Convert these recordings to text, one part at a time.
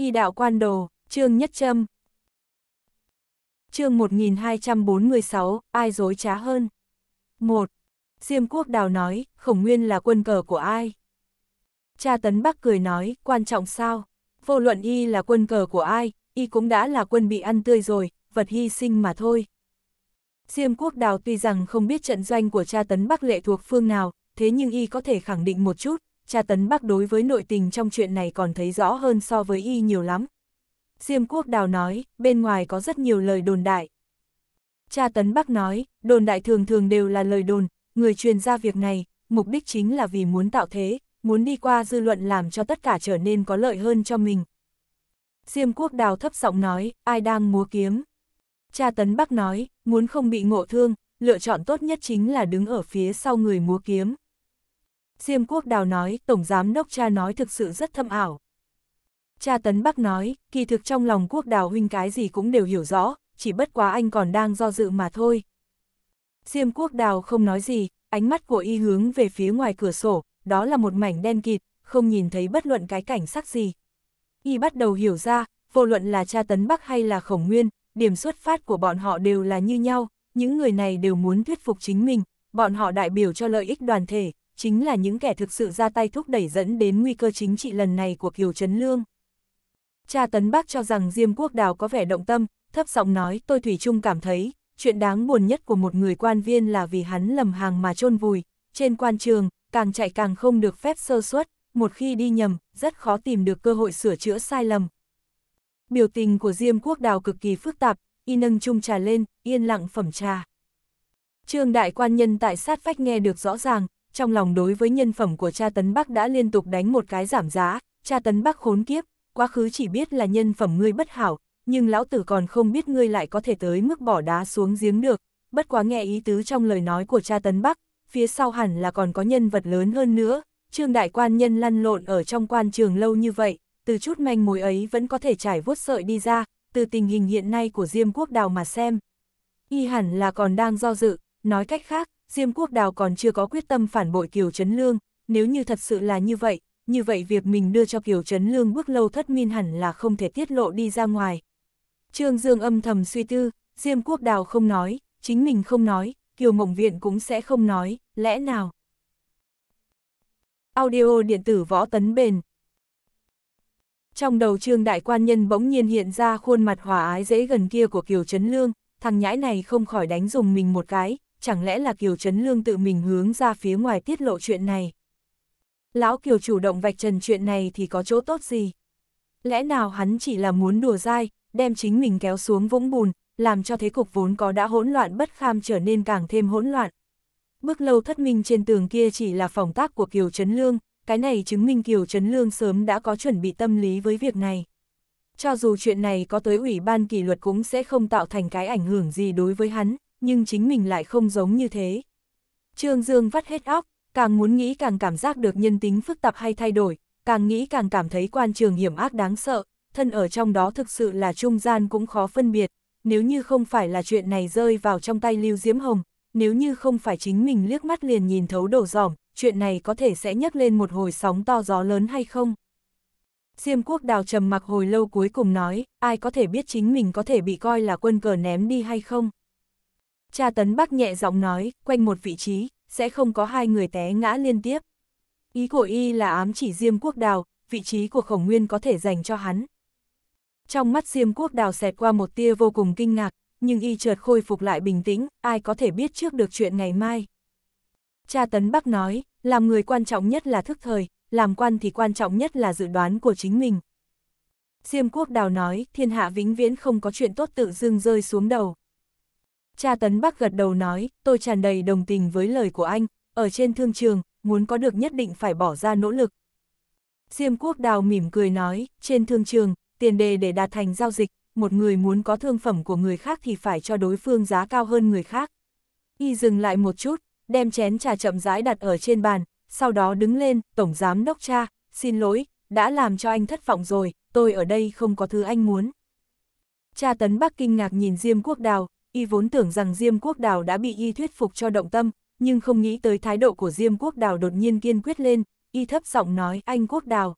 Y đạo quan đồ, Trương Nhất Trâm. Chương 1246, ai dối trá hơn? 1. Diêm Quốc Đào nói, Khổng Nguyên là quân cờ của ai? Cha Tấn Bắc cười nói, quan trọng sao? Vô luận y là quân cờ của ai, y cũng đã là quân bị ăn tươi rồi, vật hy sinh mà thôi. Diêm Quốc Đào tuy rằng không biết trận doanh của cha Tấn Bắc lệ thuộc phương nào, thế nhưng y có thể khẳng định một chút, Cha tấn Bắc đối với nội tình trong chuyện này còn thấy rõ hơn so với y nhiều lắm. Diêm quốc đào nói, bên ngoài có rất nhiều lời đồn đại. Cha tấn bắc nói, đồn đại thường thường đều là lời đồn, người truyền ra việc này, mục đích chính là vì muốn tạo thế, muốn đi qua dư luận làm cho tất cả trở nên có lợi hơn cho mình. Diêm quốc đào thấp giọng nói, ai đang múa kiếm. Cha tấn bắc nói, muốn không bị ngộ thương, lựa chọn tốt nhất chính là đứng ở phía sau người múa kiếm. Diêm Quốc Đào nói, Tổng Giám Đốc cha nói thực sự rất thâm ảo. Cha Tấn Bắc nói, kỳ thực trong lòng Quốc Đào huynh cái gì cũng đều hiểu rõ, chỉ bất quá anh còn đang do dự mà thôi. Diêm Quốc Đào không nói gì, ánh mắt của y hướng về phía ngoài cửa sổ, đó là một mảnh đen kịt, không nhìn thấy bất luận cái cảnh sắc gì. Y bắt đầu hiểu ra, vô luận là cha Tấn Bắc hay là Khổng Nguyên, điểm xuất phát của bọn họ đều là như nhau, những người này đều muốn thuyết phục chính mình, bọn họ đại biểu cho lợi ích đoàn thể, chính là những kẻ thực sự ra tay thúc đẩy dẫn đến nguy cơ chính trị lần này của Kiều Trấn Lương. Cha Tấn Bắc cho rằng Diêm Quốc Đào có vẻ động tâm, thấp giọng nói tôi Thủy chung cảm thấy, chuyện đáng buồn nhất của một người quan viên là vì hắn lầm hàng mà chôn vùi, trên quan trường, càng chạy càng không được phép sơ suất, một khi đi nhầm, rất khó tìm được cơ hội sửa chữa sai lầm. Biểu tình của Diêm Quốc Đào cực kỳ phức tạp, y nâng chung trà lên, yên lặng phẩm trà. Trương đại quan nhân tại sát phách nghe được rõ ràng, trong lòng đối với nhân phẩm của cha Tấn Bắc đã liên tục đánh một cái giảm giá, cha Tấn Bắc khốn kiếp, quá khứ chỉ biết là nhân phẩm ngươi bất hảo, nhưng lão tử còn không biết ngươi lại có thể tới mức bỏ đá xuống giếng được, bất quá nghe ý tứ trong lời nói của cha Tấn Bắc, phía sau hẳn là còn có nhân vật lớn hơn nữa, trương đại quan nhân lăn lộn ở trong quan trường lâu như vậy, từ chút manh mối ấy vẫn có thể trải vuốt sợi đi ra, từ tình hình hiện nay của Diêm Quốc Đào mà xem. Y hẳn là còn đang do dự, nói cách khác, Diêm Quốc Đào còn chưa có quyết tâm phản bội Kiều Trấn Lương, nếu như thật sự là như vậy, như vậy việc mình đưa cho Kiều Trấn Lương bước lâu thất min hẳn là không thể tiết lộ đi ra ngoài. Trương Dương âm thầm suy tư, Diêm Quốc Đào không nói, chính mình không nói, Kiều Mộng Viện cũng sẽ không nói, lẽ nào? Audio điện tử võ tấn bền Trong đầu Trương Đại Quan Nhân bỗng nhiên hiện ra khuôn mặt hòa ái dễ gần kia của Kiều Trấn Lương, thằng nhãi này không khỏi đánh dùng mình một cái, chẳng lẽ là Kiều Trấn Lương tự mình hướng ra phía ngoài tiết lộ chuyện này? Lão Kiều chủ động vạch trần chuyện này thì có chỗ tốt gì? Lẽ nào hắn chỉ là muốn đùa dai, đem chính mình kéo xuống vũng bùn, làm cho thế cục vốn có đã hỗn loạn bất kham trở nên càng thêm hỗn loạn. bước lâu thất minh trên tường kia chỉ là phòng tác của Kiều Trấn Lương, cái này chứng minh Kiều Trấn Lương sớm đã có chuẩn bị tâm lý với việc này. Cho dù chuyện này có tới ủy ban kỷ luật cũng sẽ không tạo thành cái ảnh hưởng gì đối với hắn, nhưng chính mình lại không giống như thế. Trương Dương vắt hết óc, càng muốn nghĩ càng cảm giác được nhân tính phức tạp hay thay đổi, càng nghĩ càng cảm thấy quan trường hiểm ác đáng sợ, thân ở trong đó thực sự là trung gian cũng khó phân biệt, nếu như không phải là chuyện này rơi vào trong tay Lưu Diễm Hồng, nếu như không phải chính mình liếc mắt liền nhìn thấu đổ giỏm, chuyện này có thể sẽ nhấc lên một hồi sóng to gió lớn hay không? Diêm quốc đào trầm mặc hồi lâu cuối cùng nói, ai có thể biết chính mình có thể bị coi là quân cờ ném đi hay không? Cha tấn bác nhẹ giọng nói, quanh một vị trí, sẽ không có hai người té ngã liên tiếp. Ý của y là ám chỉ Diêm Quốc Đào, vị trí của khổng nguyên có thể dành cho hắn. Trong mắt Diêm Quốc Đào xẹt qua một tia vô cùng kinh ngạc, nhưng y chợt khôi phục lại bình tĩnh, ai có thể biết trước được chuyện ngày mai. Cha Tấn Bắc nói, làm người quan trọng nhất là thức thời, làm quan thì quan trọng nhất là dự đoán của chính mình. Diêm Quốc Đào nói, thiên hạ vĩnh viễn không có chuyện tốt tự dưng rơi xuống đầu. Cha Tấn Bắc gật đầu nói, tôi tràn đầy đồng tình với lời của anh, ở trên thương trường, muốn có được nhất định phải bỏ ra nỗ lực. Diêm Quốc Đào mỉm cười nói, trên thương trường, tiền đề để đạt thành giao dịch, một người muốn có thương phẩm của người khác thì phải cho đối phương giá cao hơn người khác. Y dừng lại một chút, đem chén trà chậm rãi đặt ở trên bàn, sau đó đứng lên, Tổng Giám Đốc Cha, xin lỗi, đã làm cho anh thất vọng rồi, tôi ở đây không có thứ anh muốn. Cha Tấn Bắc kinh ngạc nhìn Diêm Quốc Đào, y vốn tưởng rằng Diêm Quốc Đào đã bị y thuyết phục cho động tâm, nhưng không nghĩ tới thái độ của Diêm Quốc Đào đột nhiên kiên quyết lên, y thấp giọng nói anh Quốc Đào.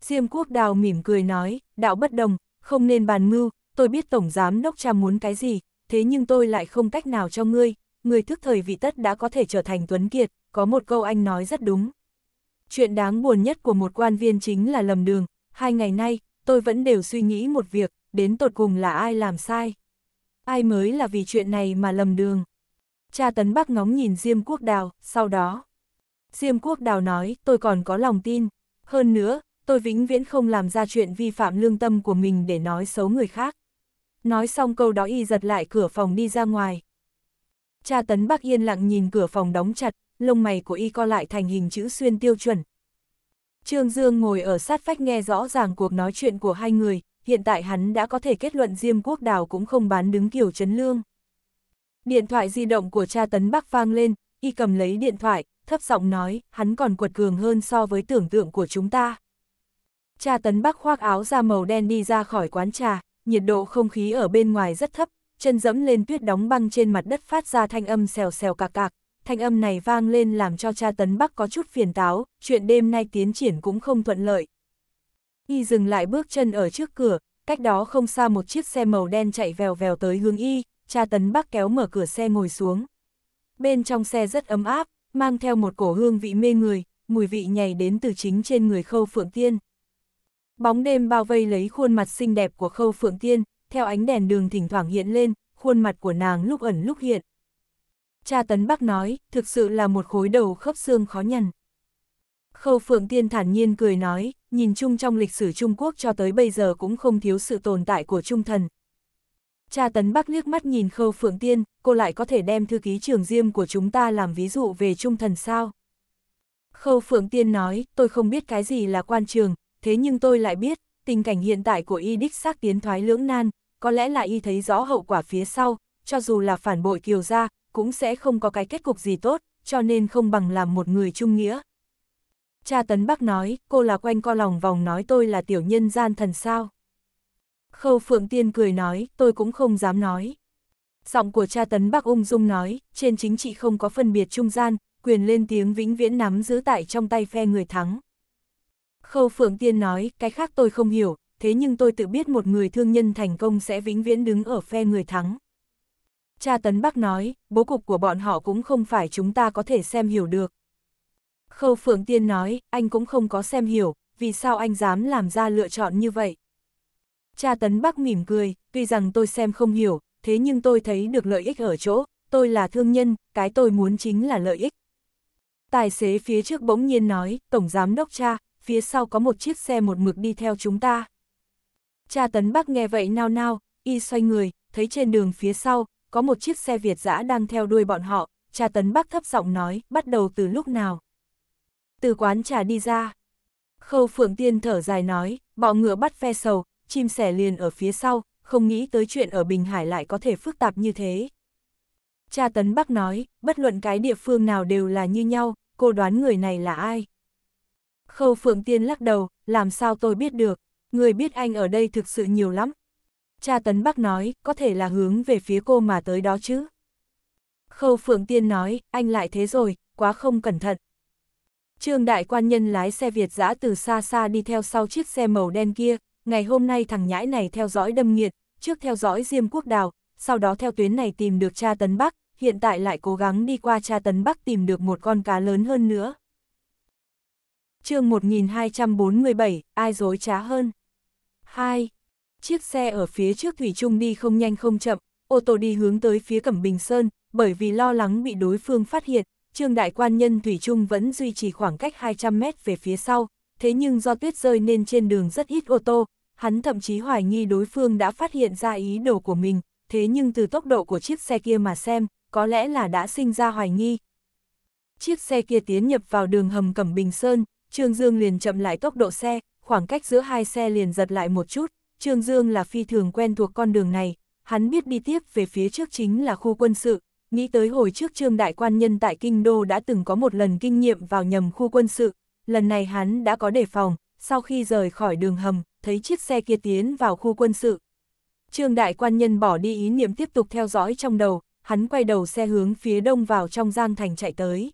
Diêm Quốc Đào mỉm cười nói, đạo bất đồng, không nên bàn mưu, tôi biết Tổng Giám Đốc Cha muốn cái gì, thế nhưng tôi lại không cách nào cho ngươi, người thức thời vị tất đã có thể trở thành Tuấn Kiệt, có một câu anh nói rất đúng. Chuyện đáng buồn nhất của một quan viên chính là lầm đường, hai ngày nay, tôi vẫn đều suy nghĩ một việc, đến tột cùng là ai làm sai ai mới là vì chuyện này mà lầm đường. Cha Tấn Bắc ngóng nhìn Diêm Quốc Đào, sau đó. Diêm Quốc Đào nói, tôi còn có lòng tin. Hơn nữa, tôi vĩnh viễn không làm ra chuyện vi phạm lương tâm của mình để nói xấu người khác. Nói xong câu đó y giật lại cửa phòng đi ra ngoài. Cha Tấn Bắc yên lặng nhìn cửa phòng đóng chặt, lông mày của y co lại thành hình chữ xuyên tiêu chuẩn. Trương Dương ngồi ở sát vách nghe rõ ràng cuộc nói chuyện của hai người, hiện tại hắn đã có thể kết luận Diêm Quốc Đào cũng không bán đứng kiểu chấn Lương. Điện thoại di động của cha Tấn Bắc vang lên, y cầm lấy điện thoại, thấp giọng nói, hắn còn quật cường hơn so với tưởng tượng của chúng ta. Cha Tấn Bắc khoác áo da màu đen đi ra khỏi quán trà, nhiệt độ không khí ở bên ngoài rất thấp, chân dẫm lên tuyết đóng băng trên mặt đất phát ra thanh âm xèo xèo cạc cạc, thanh âm này vang lên làm cho cha Tấn Bắc có chút phiền táo, chuyện đêm nay tiến triển cũng không thuận lợi. Y dừng lại bước chân ở trước cửa, cách đó không xa một chiếc xe màu đen chạy vèo vèo tới hướng Y, cha tấn bác kéo mở cửa xe ngồi xuống. Bên trong xe rất ấm áp, mang theo một cổ hương vị mê người, mùi vị nhảy đến từ chính trên người khâu phượng tiên. Bóng đêm bao vây lấy khuôn mặt xinh đẹp của khâu phượng tiên, theo ánh đèn đường thỉnh thoảng hiện lên, khuôn mặt của nàng lúc ẩn lúc hiện. Cha tấn bác nói, thực sự là một khối đầu khớp xương khó nhằn. Khâu phượng tiên thản nhiên cười nói, nhìn chung trong lịch sử Trung Quốc cho tới bây giờ cũng không thiếu sự tồn tại của trung thần. Cha Tấn Bắc liếc mắt nhìn Khâu Phượng Tiên, cô lại có thể đem thư ký trường diêm của chúng ta làm ví dụ về trung thần sao? Khâu Phượng Tiên nói, tôi không biết cái gì là quan trường, thế nhưng tôi lại biết, tình cảnh hiện tại của y đích xác tiến thoái lưỡng nan, có lẽ là y thấy rõ hậu quả phía sau, cho dù là phản bội kiều gia, cũng sẽ không có cái kết cục gì tốt, cho nên không bằng làm một người trung nghĩa cha Tấn Bắc nói, cô là quanh co lòng vòng nói tôi là tiểu nhân gian thần sao. Khâu Phượng Tiên cười nói, tôi cũng không dám nói. Giọng của cha Tấn Bắc ung dung nói, trên chính trị không có phân biệt trung gian, quyền lên tiếng vĩnh viễn nắm giữ tại trong tay phe người thắng. Khâu Phượng Tiên nói, cái khác tôi không hiểu, thế nhưng tôi tự biết một người thương nhân thành công sẽ vĩnh viễn đứng ở phe người thắng. Cha Tấn Bắc nói, bố cục của bọn họ cũng không phải chúng ta có thể xem hiểu được. Khâu Phượng Tiên nói, anh cũng không có xem hiểu, vì sao anh dám làm ra lựa chọn như vậy. Cha Tấn Bắc mỉm cười, tuy rằng tôi xem không hiểu, thế nhưng tôi thấy được lợi ích ở chỗ, tôi là thương nhân, cái tôi muốn chính là lợi ích. Tài xế phía trước bỗng nhiên nói, Tổng Giám Đốc cha, phía sau có một chiếc xe một mực đi theo chúng ta. Cha Tấn Bắc nghe vậy nao nao, y xoay người, thấy trên đường phía sau, có một chiếc xe Việt dã đang theo đuôi bọn họ, cha Tấn Bắc thấp giọng nói, bắt đầu từ lúc nào từ quán trà đi ra. Khâu Phượng Tiên thở dài nói, bọ ngựa bắt phe sầu, chim sẻ liền ở phía sau, không nghĩ tới chuyện ở Bình Hải lại có thể phức tạp như thế. Cha Tấn Bắc nói, bất luận cái địa phương nào đều là như nhau, cô đoán người này là ai? Khâu Phượng Tiên lắc đầu, làm sao tôi biết được, người biết anh ở đây thực sự nhiều lắm. Cha Tấn Bắc nói, có thể là hướng về phía cô mà tới đó chứ. Khâu Phượng Tiên nói, anh lại thế rồi, quá không cẩn thận, Trương đại quan nhân lái xe Việt giã từ xa xa đi theo sau chiếc xe màu đen kia, ngày hôm nay thằng nhãi này theo dõi đâm nghiệt, trước theo dõi Diêm Quốc Đào, sau đó theo tuyến này tìm được cha Tấn Bắc, hiện tại lại cố gắng đi qua cha Tấn Bắc tìm được một con cá lớn hơn nữa. chương 1247, ai dối trá hơn? 2. Chiếc xe ở phía trước Thủy Trung đi không nhanh không chậm, ô tô đi hướng tới phía Cẩm Bình Sơn, bởi vì lo lắng bị đối phương phát hiện, Trương Đại Quan Nhân Thủy Trung vẫn duy trì khoảng cách 200 mét về phía sau, thế nhưng do tuyết rơi nên trên đường rất ít ô tô, hắn thậm chí hoài nghi đối phương đã phát hiện ra ý đồ của mình, thế nhưng từ tốc độ của chiếc xe kia mà xem, có lẽ là đã sinh ra hoài nghi. Chiếc xe kia tiến nhập vào đường hầm Cẩm Bình Sơn, Trương Dương liền chậm lại tốc độ xe, khoảng cách giữa hai xe liền giật lại một chút, Trương Dương là phi thường quen thuộc con đường này, hắn biết đi tiếp về phía trước chính là khu quân sự, Nghĩ tới hồi trước trương đại quan nhân tại Kinh Đô đã từng có một lần kinh nghiệm vào nhầm khu quân sự, lần này hắn đã có đề phòng, sau khi rời khỏi đường hầm, thấy chiếc xe kia tiến vào khu quân sự. Trương đại quan nhân bỏ đi ý niệm tiếp tục theo dõi trong đầu, hắn quay đầu xe hướng phía đông vào trong Giang Thành chạy tới.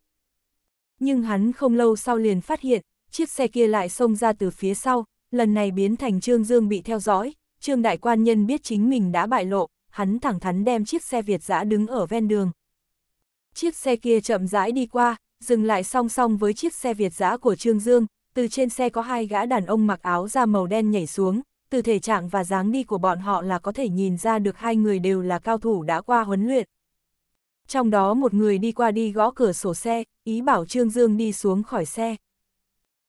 Nhưng hắn không lâu sau liền phát hiện, chiếc xe kia lại xông ra từ phía sau, lần này biến thành Trương Dương bị theo dõi, Trương đại quan nhân biết chính mình đã bại lộ, hắn thẳng thắn đem chiếc xe Việt dã đứng ở ven đường. Chiếc xe kia chậm rãi đi qua, dừng lại song song với chiếc xe Việt dã của Trương Dương, từ trên xe có hai gã đàn ông mặc áo da màu đen nhảy xuống, từ thể trạng và dáng đi của bọn họ là có thể nhìn ra được hai người đều là cao thủ đã qua huấn luyện. Trong đó một người đi qua đi gõ cửa sổ xe, ý bảo Trương Dương đi xuống khỏi xe.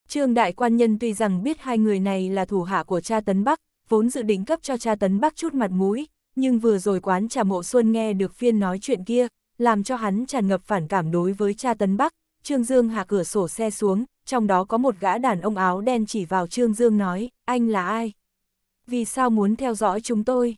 Trương Đại Quan Nhân tuy rằng biết hai người này là thủ hạ của cha Tấn Bắc, vốn dự định cấp cho cha Tấn Bắc chút mặt mũi, nhưng vừa rồi quán trà mộ xuân nghe được phiên nói chuyện kia, làm cho hắn tràn ngập phản cảm đối với cha Tấn Bắc. Trương Dương hạ cửa sổ xe xuống, trong đó có một gã đàn ông áo đen chỉ vào Trương Dương nói, anh là ai? Vì sao muốn theo dõi chúng tôi?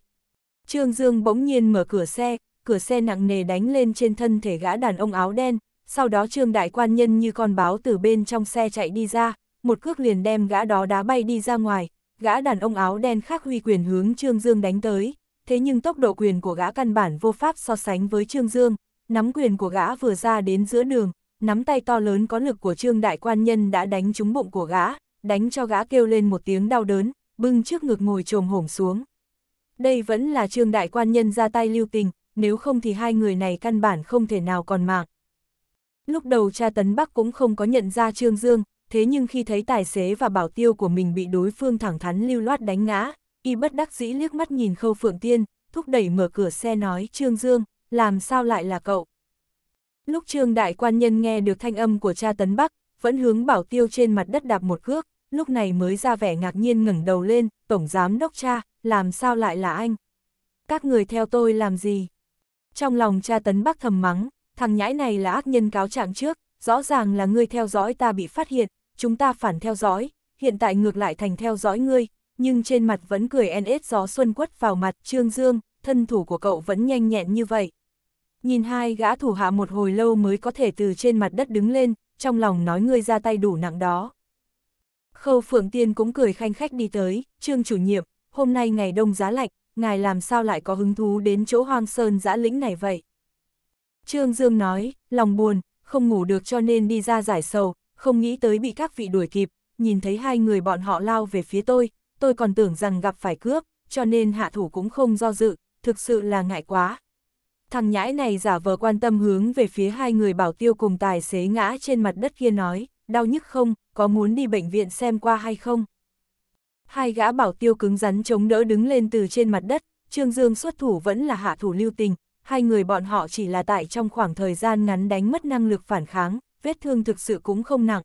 Trương Dương bỗng nhiên mở cửa xe, cửa xe nặng nề đánh lên trên thân thể gã đàn ông áo đen, sau đó Trương Đại Quan Nhân như con báo từ bên trong xe chạy đi ra, một cước liền đem gã đó đá bay đi ra ngoài, gã đàn ông áo đen khác huy quyền hướng Trương Dương đánh tới thế nhưng tốc độ quyền của gã căn bản vô pháp so sánh với Trương Dương, nắm quyền của gã vừa ra đến giữa đường, nắm tay to lớn có lực của Trương Đại Quan Nhân đã đánh trúng bụng của gã, đánh cho gã kêu lên một tiếng đau đớn, bưng trước ngực ngồi trồm hổm xuống. Đây vẫn là Trương Đại Quan Nhân ra tay lưu tình, nếu không thì hai người này căn bản không thể nào còn mạng. Lúc đầu cha Tấn Bắc cũng không có nhận ra Trương Dương, thế nhưng khi thấy tài xế và bảo tiêu của mình bị đối phương thẳng thắn lưu loát đánh ngã, y bất đắc dĩ liếc mắt nhìn Khâu Phượng Tiên, thúc đẩy mở cửa xe nói Trương Dương, làm sao lại là cậu? Lúc Trương Đại Quan Nhân nghe được thanh âm của cha Tấn Bắc, vẫn hướng bảo tiêu trên mặt đất đạp một cước, lúc này mới ra vẻ ngạc nhiên ngẩng đầu lên, Tổng Giám Đốc cha, làm sao lại là anh? Các người theo tôi làm gì? Trong lòng cha Tấn Bắc thầm mắng, thằng nhãi này là ác nhân cáo trạng trước, rõ ràng là ngươi theo dõi ta bị phát hiện, chúng ta phản theo dõi, hiện tại ngược lại thành theo dõi ngươi, nhưng trên mặt vẫn cười nết gió xuân quất vào mặt Trương Dương, thân thủ của cậu vẫn nhanh nhẹn như vậy. Nhìn hai gã thủ hạ một hồi lâu mới có thể từ trên mặt đất đứng lên, trong lòng nói ngươi ra tay đủ nặng đó. Khâu Phượng Tiên cũng cười khanh khách đi tới, Trương chủ nhiệm, hôm nay ngày đông giá lạnh, ngài làm sao lại có hứng thú đến chỗ hoang sơn giã lĩnh này vậy? Trương Dương nói, lòng buồn, không ngủ được cho nên đi ra giải sầu, không nghĩ tới bị các vị đuổi kịp, nhìn thấy hai người bọn họ lao về phía tôi, tôi còn tưởng rằng gặp phải cướp, cho nên hạ thủ cũng không do dự, thực sự là ngại quá. Thằng nhãi này giả vờ quan tâm hướng về phía hai người bảo tiêu cùng tài xế ngã trên mặt đất kia nói, đau nhức không, có muốn đi bệnh viện xem qua hay không? Hai gã bảo tiêu cứng rắn chống đỡ đứng lên từ trên mặt đất, Trương Dương xuất thủ vẫn là hạ thủ lưu tình, hai người bọn họ chỉ là tại trong khoảng thời gian ngắn đánh mất năng lực phản kháng, vết thương thực sự cũng không nặng.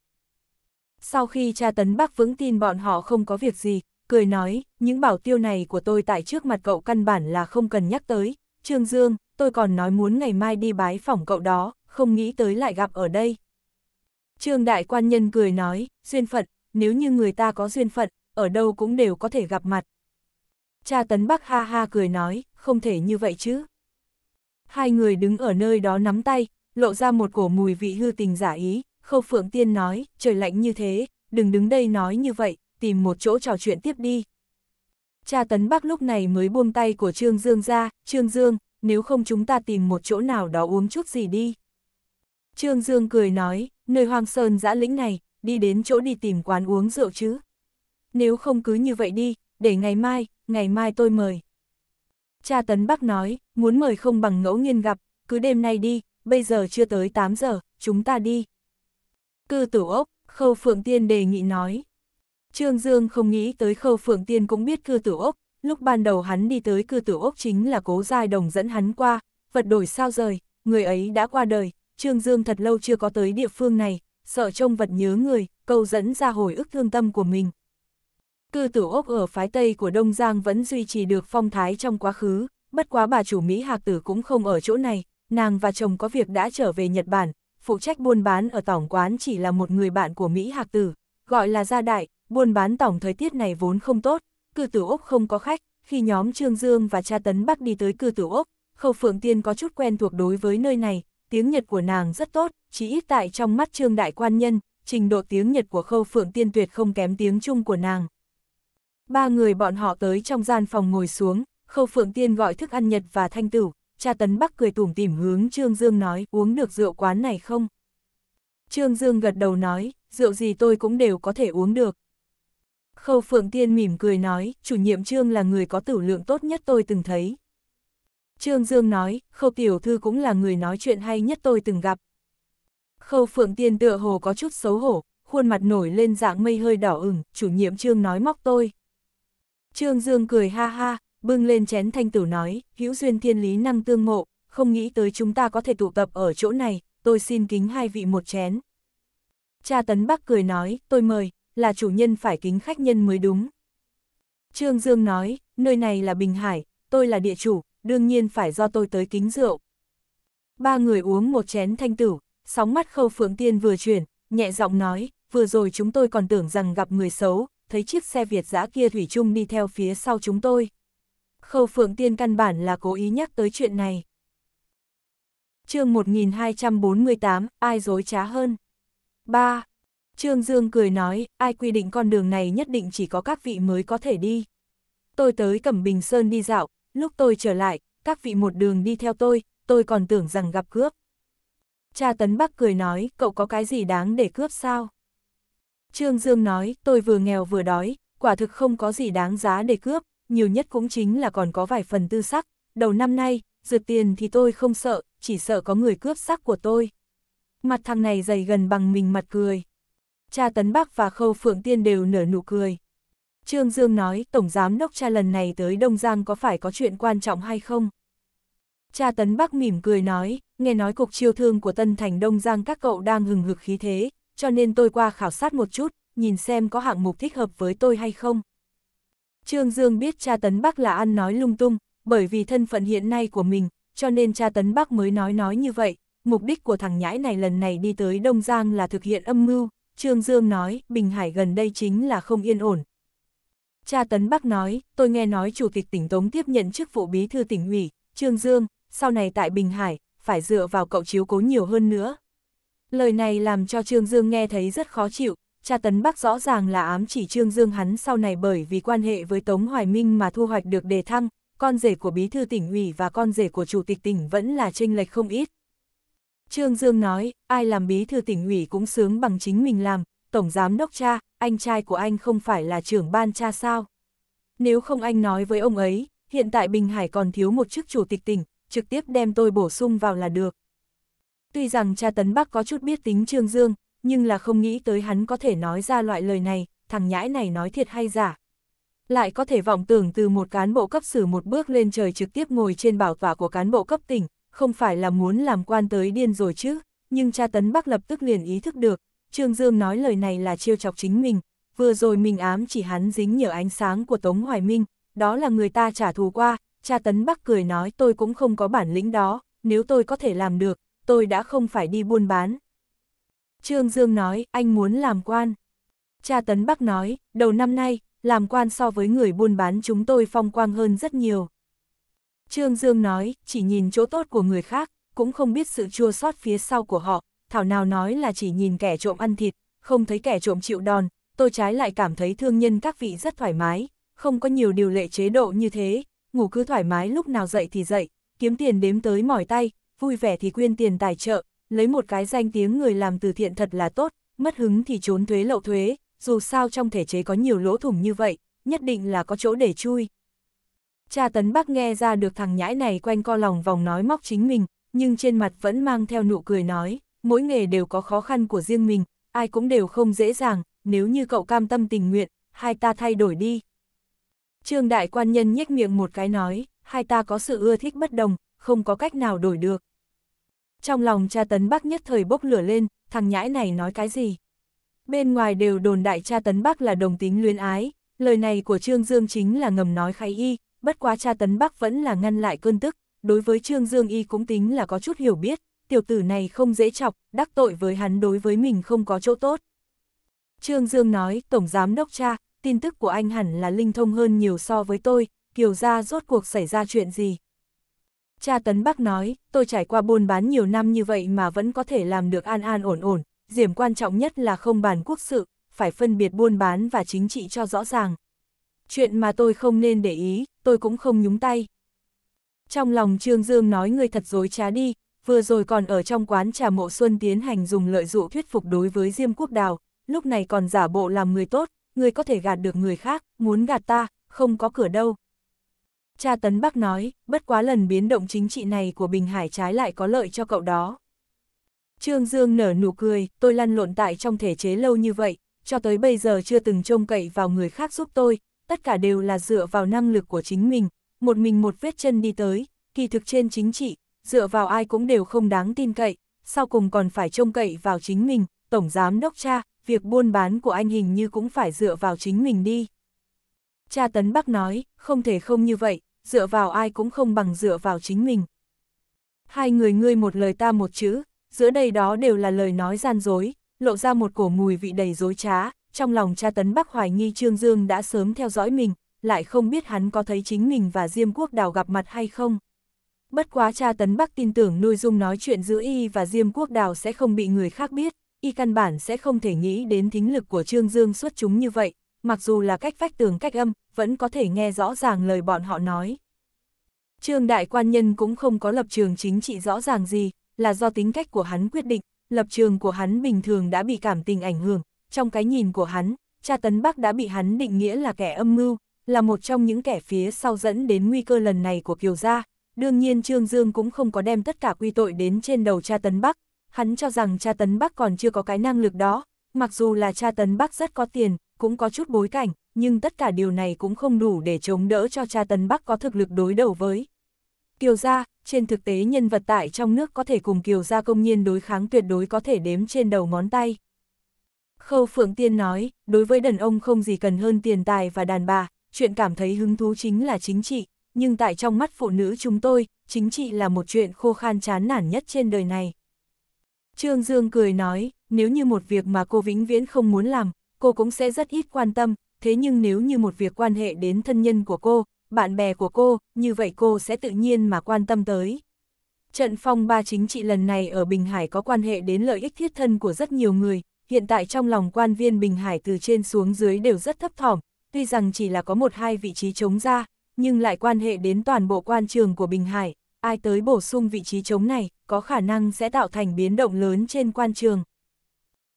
Sau khi cha tấn bác vững tin bọn họ không có việc gì, cười nói, những bảo tiêu này của tôi tại trước mặt cậu căn bản là không cần nhắc tới. Trương Dương, tôi còn nói muốn ngày mai đi bái phỏng cậu đó, không nghĩ tới lại gặp ở đây. Trương Đại Quan Nhân cười nói, duyên phận, nếu như người ta có duyên phận, ở đâu cũng đều có thể gặp mặt. Cha Tấn Bắc ha ha cười nói, không thể như vậy chứ. Hai người đứng ở nơi đó nắm tay, lộ ra một cổ mùi vị hư tình giả ý, Khâu Phượng Tiên nói, trời lạnh như thế, đừng đứng đây nói như vậy, tìm một chỗ trò chuyện tiếp đi. Cha Tấn Bắc lúc này mới buông tay của Trương Dương ra, Trương Dương, nếu không chúng ta tìm một chỗ nào đó uống chút gì đi. Trương Dương cười nói, nơi hoang sơn giã lĩnh này, đi đến chỗ đi tìm quán uống rượu chứ. Nếu không cứ như vậy đi, để ngày mai, ngày mai tôi mời. Cha Tấn Bắc nói, muốn mời không bằng ngẫu nhiên gặp, cứ đêm nay đi, bây giờ chưa tới 8 giờ, chúng ta đi. Cư tử ốc, Khâu Phượng Tiên đề nghị nói, Trương Dương không nghĩ tới khâu phượng tiên cũng biết cư tử ốc, lúc ban đầu hắn đi tới cư tử ốc chính là cố giai đồng dẫn hắn qua, vật đổi sao rời, người ấy đã qua đời, Trương Dương thật lâu chưa có tới địa phương này, sợ trông vật nhớ người, câu dẫn ra hồi ức thương tâm của mình. Cư tử ốc ở phái Tây của Đông Giang vẫn duy trì được phong thái trong quá khứ, bất quá bà chủ Mỹ Hạc Tử cũng không ở chỗ này, nàng và chồng có việc đã trở về Nhật Bản, phụ trách buôn bán ở tổng quán chỉ là một người bạn của Mỹ Hạc Tử, gọi là Gia Đại, buôn bán tổng thời tiết này vốn không tốt, cư tử úc không có khách, khi nhóm Trương Dương và cha Tấn Bắc đi tới cư tử úc, Khâu Phượng Tiên có chút quen thuộc đối với nơi này, tiếng Nhật của nàng rất tốt, chỉ ít tại trong mắt Trương Đại Quan Nhân, trình độ tiếng Nhật của Khâu Phượng Tiên tuyệt không kém tiếng Trung của nàng. Ba người bọn họ tới trong gian phòng ngồi xuống, Khâu Phượng Tiên gọi thức ăn Nhật và thanh tử, cha Tấn Bắc cười tủm tỉm hướng Trương Dương nói uống được rượu quán này không? Trương Dương gật đầu nói, rượu gì tôi cũng đều có thể uống được. Khâu Phượng Tiên mỉm cười nói, chủ nhiệm Trương là người có tử lượng tốt nhất tôi từng thấy. Trương Dương nói, Khâu Tiểu Thư cũng là người nói chuyện hay nhất tôi từng gặp. Khâu Phượng Tiên tựa hồ có chút xấu hổ, khuôn mặt nổi lên dạng mây hơi đỏ ửng, chủ nhiệm Trương nói móc tôi. Trương Dương cười ha ha, bưng lên chén thanh tử nói, hữu duyên thiên lý năng tương ngộ, không nghĩ tới chúng ta có thể tụ tập ở chỗ này, tôi xin kính hai vị một chén. Cha Tấn Bắc cười nói, tôi mời, là chủ nhân phải kính khách nhân mới đúng. Trương Dương nói, nơi này là Bình Hải, tôi là địa chủ, đương nhiên phải do tôi tới kính rượu. Ba người uống một chén thanh tử, sóng mắt khâu phượng tiên vừa chuyển, nhẹ giọng nói, vừa rồi chúng tôi còn tưởng rằng gặp người xấu, thấy chiếc xe Việt giã kia Thủy chung đi theo phía sau chúng tôi. Khâu phượng tiên căn bản là cố ý nhắc tới chuyện này. chương 1248, ai dối trá hơn? 3. Trương Dương cười nói, ai quy định con đường này nhất định chỉ có các vị mới có thể đi. Tôi tới Cẩm Bình Sơn đi dạo, lúc tôi trở lại, các vị một đường đi theo tôi, tôi còn tưởng rằng gặp cướp. Cha Tấn Bắc cười nói, cậu có cái gì đáng để cướp sao? Trương Dương nói, tôi vừa nghèo vừa đói, quả thực không có gì đáng giá để cướp, nhiều nhất cũng chính là còn có vài phần tư sắc. Đầu năm nay, rượt tiền thì tôi không sợ, chỉ sợ có người cướp sắc của tôi. Mặt thằng này dày gần bằng mình mặt cười cha Tấn Bắc và Khâu Phượng Tiên đều nở nụ cười. Trương Dương nói, Tổng Giám Đốc cha lần này tới Đông Giang có phải có chuyện quan trọng hay không? Cha Tấn Bắc mỉm cười nói, nghe nói cục chiêu thương của Tân Thành Đông Giang các cậu đang hừng hực khí thế, cho nên tôi qua khảo sát một chút, nhìn xem có hạng mục thích hợp với tôi hay không. Trương Dương biết cha Tấn Bắc là ăn nói lung tung, bởi vì thân phận hiện nay của mình, cho nên cha Tấn Bắc mới nói nói như vậy, mục đích của thằng nhãi này lần này đi tới Đông Giang là thực hiện âm mưu, Trương Dương nói, Bình Hải gần đây chính là không yên ổn. Cha Tấn Bắc nói, tôi nghe nói Chủ tịch tỉnh Tống tiếp nhận chức vụ bí thư tỉnh ủy, Trương Dương, sau này tại Bình Hải, phải dựa vào cậu chiếu cố nhiều hơn nữa. Lời này làm cho Trương Dương nghe thấy rất khó chịu, cha Tấn Bắc rõ ràng là ám chỉ Trương Dương hắn sau này bởi vì quan hệ với Tống Hoài Minh mà thu hoạch được đề thăng, con rể của bí thư tỉnh ủy và con rể của chủ tịch tỉnh vẫn là chênh lệch không ít. Trương Dương nói, ai làm bí thư tỉnh ủy cũng sướng bằng chính mình làm, tổng giám đốc cha, anh trai của anh không phải là trưởng ban cha sao? Nếu không anh nói với ông ấy, hiện tại Bình Hải còn thiếu một chức chủ tịch tỉnh, trực tiếp đem tôi bổ sung vào là được. Tuy rằng cha Tấn Bắc có chút biết tính Trương Dương, nhưng là không nghĩ tới hắn có thể nói ra loại lời này, thằng nhãi này nói thiệt hay giả. Lại có thể vọng tưởng từ một cán bộ cấp xử một bước lên trời trực tiếp ngồi trên bảo tọa của cán bộ cấp tỉnh, không phải là muốn làm quan tới điên rồi chứ, nhưng cha Tấn Bắc lập tức liền ý thức được, Trương Dương nói lời này là chiêu chọc chính mình, vừa rồi mình ám chỉ hắn dính nhờ ánh sáng của Tống Hoài Minh, đó là người ta trả thù qua, cha Tấn Bắc cười nói tôi cũng không có bản lĩnh đó, nếu tôi có thể làm được, tôi đã không phải đi buôn bán. Trương Dương nói, anh muốn làm quan. Cha Tấn Bắc nói, đầu năm nay, làm quan so với người buôn bán chúng tôi phong quang hơn rất nhiều. Trương Dương nói, chỉ nhìn chỗ tốt của người khác, cũng không biết sự chua sót phía sau của họ, thảo nào nói là chỉ nhìn kẻ trộm ăn thịt, không thấy kẻ trộm chịu đòn, tôi trái lại cảm thấy thương nhân các vị rất thoải mái, không có nhiều điều lệ chế độ như thế, ngủ cứ thoải mái lúc nào dậy thì dậy, kiếm tiền đếm tới mỏi tay, vui vẻ thì quyên tiền tài trợ, lấy một cái danh tiếng người làm từ thiện thật là tốt, mất hứng thì trốn thuế lậu thuế, dù sao trong thể chế có nhiều lỗ thủng như vậy, nhất định là có chỗ để chui. Cha Tấn Bắc nghe ra được thằng nhãi này quanh co lòng vòng nói móc chính mình, nhưng trên mặt vẫn mang theo nụ cười nói, mỗi nghề đều có khó khăn của riêng mình, ai cũng đều không dễ dàng, nếu như cậu cam tâm tình nguyện, hai ta thay đổi đi. Trương Đại Quan Nhân nhếch miệng một cái nói, hai ta có sự ưa thích bất đồng, không có cách nào đổi được. Trong lòng cha Tấn Bắc nhất thời bốc lửa lên, thằng nhãi này nói cái gì? Bên ngoài đều đồn đại cha Tấn Bắc là đồng tính luyến ái, lời này của Trương Dương chính là ngầm nói khai y, bất quá cha tấn bắc vẫn là ngăn lại cơn tức, đối với Trương Dương Y cũng tính là có chút hiểu biết, tiểu tử này không dễ chọc, đắc tội với hắn đối với mình không có chỗ tốt. Trương Dương nói, Tổng Giám Đốc cha, tin tức của anh hẳn là linh thông hơn nhiều so với tôi, kiều ra rốt cuộc xảy ra chuyện gì. Cha Tấn Bắc nói, tôi trải qua buôn bán nhiều năm như vậy mà vẫn có thể làm được an an ổn ổn, điểm quan trọng nhất là không bàn quốc sự, phải phân biệt buôn bán và chính trị cho rõ ràng. Chuyện mà tôi không nên để ý, tôi cũng không nhúng tay. Trong lòng Trương Dương nói người thật dối trá đi, vừa rồi còn ở trong quán trà mộ xuân tiến hành dùng lợi dụ thuyết phục đối với Diêm Quốc Đào, lúc này còn giả bộ làm người tốt, người có thể gạt được người khác, muốn gạt ta, không có cửa đâu. Cha Tấn Bắc nói, bất quá lần biến động chính trị này của Bình Hải trái lại có lợi cho cậu đó. Trương Dương nở nụ cười, tôi lăn lộn tại trong thể chế lâu như vậy, cho tới bây giờ chưa từng trông cậy vào người khác giúp tôi, tất cả đều là dựa vào năng lực của chính mình, một mình một vết chân đi tới, kỳ thực trên chính trị, dựa vào ai cũng đều không đáng tin cậy, sau cùng còn phải trông cậy vào chính mình, tổng giám đốc cha, việc buôn bán của anh hình như cũng phải dựa vào chính mình đi. Cha Tấn Bắc nói, không thể không như vậy, dựa vào ai cũng không bằng dựa vào chính mình. Hai người ngươi một lời ta một chữ, giữa đây đó đều là lời nói gian dối, lộ ra một cổ mùi vị đầy dối trá, trong lòng cha tấn bắc hoài nghi Trương Dương đã sớm theo dõi mình, lại không biết hắn có thấy chính mình và Diêm Quốc Đào gặp mặt hay không. Bất quá cha tấn bắc tin tưởng nội dung nói chuyện giữa y và Diêm Quốc Đào sẽ không bị người khác biết, y căn bản sẽ không thể nghĩ đến thính lực của Trương Dương xuất chúng như vậy, mặc dù là cách vách tường cách âm, vẫn có thể nghe rõ ràng lời bọn họ nói. Trương Đại Quan Nhân cũng không có lập trường chính trị rõ ràng gì, là do tính cách của hắn quyết định, lập trường của hắn bình thường đã bị cảm tình ảnh hưởng, trong cái nhìn của hắn, cha Tấn Bắc đã bị hắn định nghĩa là kẻ âm mưu, là một trong những kẻ phía sau dẫn đến nguy cơ lần này của Kiều Gia. Đương nhiên Trương Dương cũng không có đem tất cả quy tội đến trên đầu cha Tấn Bắc, hắn cho rằng cha Tấn Bắc còn chưa có cái năng lực đó, mặc dù là cha Tấn Bắc rất có tiền, cũng có chút bối cảnh, nhưng tất cả điều này cũng không đủ để chống đỡ cho cha Tấn Bắc có thực lực đối đầu với. Kiều Gia, trên thực tế nhân vật tại trong nước có thể cùng Kiều Gia công nhiên đối kháng tuyệt đối có thể đếm trên đầu ngón tay. Khâu Phượng Tiên nói, đối với đàn ông không gì cần hơn tiền tài và đàn bà, chuyện cảm thấy hứng thú chính là chính trị, nhưng tại trong mắt phụ nữ chúng tôi, chính trị là một chuyện khô khan chán nản nhất trên đời này. Trương Dương cười nói, nếu như một việc mà cô vĩnh viễn không muốn làm, cô cũng sẽ rất ít quan tâm, thế nhưng nếu như một việc quan hệ đến thân nhân của cô, bạn bè của cô, như vậy cô sẽ tự nhiên mà quan tâm tới. Trận phong ba chính trị lần này ở Bình Hải có quan hệ đến lợi ích thiết thân của rất nhiều người, hiện tại trong lòng quan viên Bình Hải từ trên xuống dưới đều rất thấp thỏm, tuy rằng chỉ là có một hai vị trí chống ra, nhưng lại quan hệ đến toàn bộ quan trường của Bình Hải, ai tới bổ sung vị trí chống này, có khả năng sẽ tạo thành biến động lớn trên quan trường.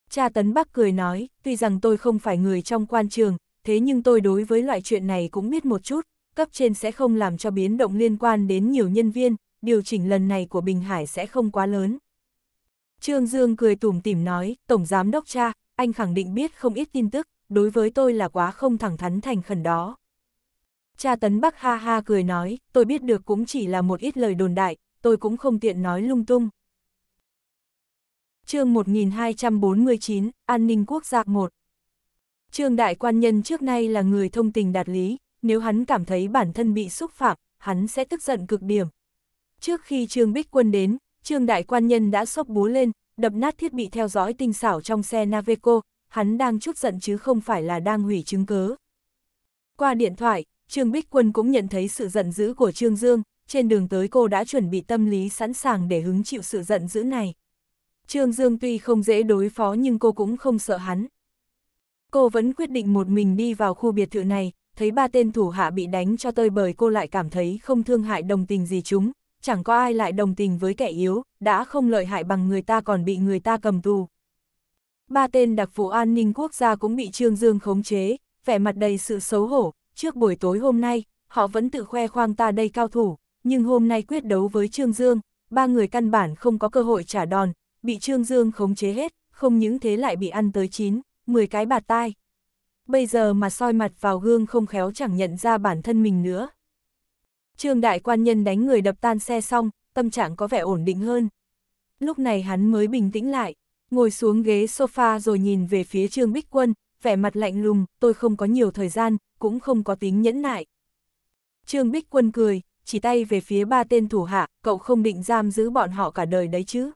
Cha Tấn Bắc cười nói, tuy rằng tôi không phải người trong quan trường, thế nhưng tôi đối với loại chuyện này cũng biết một chút, cấp trên sẽ không làm cho biến động liên quan đến nhiều nhân viên, điều chỉnh lần này của Bình Hải sẽ không quá lớn. Trương Dương cười tủm tỉm nói, Tổng Giám Đốc cha, anh khẳng định biết không ít tin tức, đối với tôi là quá không thẳng thắn thành khẩn đó. Cha Tấn Bắc ha ha cười nói, tôi biết được cũng chỉ là một ít lời đồn đại, tôi cũng không tiện nói lung tung. chương 1249, An ninh quốc gia 1 Trương Đại Quan Nhân trước nay là người thông tình đạt lý, nếu hắn cảm thấy bản thân bị xúc phạm, hắn sẽ tức giận cực điểm. Trước khi Trương Bích Quân đến, Trương Đại Quan Nhân đã sốc bú lên, đập nát thiết bị theo dõi tinh xảo trong xe Naveco, hắn đang chút giận chứ không phải là đang hủy chứng cớ. Qua điện thoại, Trương Bích Quân cũng nhận thấy sự giận dữ của Trương Dương, trên đường tới cô đã chuẩn bị tâm lý sẵn sàng để hứng chịu sự giận dữ này. Trương Dương tuy không dễ đối phó nhưng cô cũng không sợ hắn. Cô vẫn quyết định một mình đi vào khu biệt thự này, thấy ba tên thủ hạ bị đánh cho tơi bời cô lại cảm thấy không thương hại đồng tình gì chúng, chẳng có ai lại đồng tình với kẻ yếu, đã không lợi hại bằng người ta còn bị người ta cầm tù. Ba tên đặc vụ an ninh quốc gia cũng bị Trương Dương khống chế, vẻ mặt đầy sự xấu hổ, trước buổi tối hôm nay, họ vẫn tự khoe khoang ta đây cao thủ, nhưng hôm nay quyết đấu với Trương Dương, ba người căn bản không có cơ hội trả đòn, bị Trương Dương khống chế hết, không những thế lại bị ăn tới 9, 10 cái bạt tai. Bây giờ mà soi mặt vào gương không khéo chẳng nhận ra bản thân mình nữa. Trương đại quan nhân đánh người đập tan xe xong, tâm trạng có vẻ ổn định hơn. Lúc này hắn mới bình tĩnh lại, ngồi xuống ghế sofa rồi nhìn về phía Trương Bích Quân, vẻ mặt lạnh lùng, tôi không có nhiều thời gian, cũng không có tính nhẫn nại. Trương Bích Quân cười, chỉ tay về phía ba tên thủ hạ, cậu không định giam giữ bọn họ cả đời đấy chứ.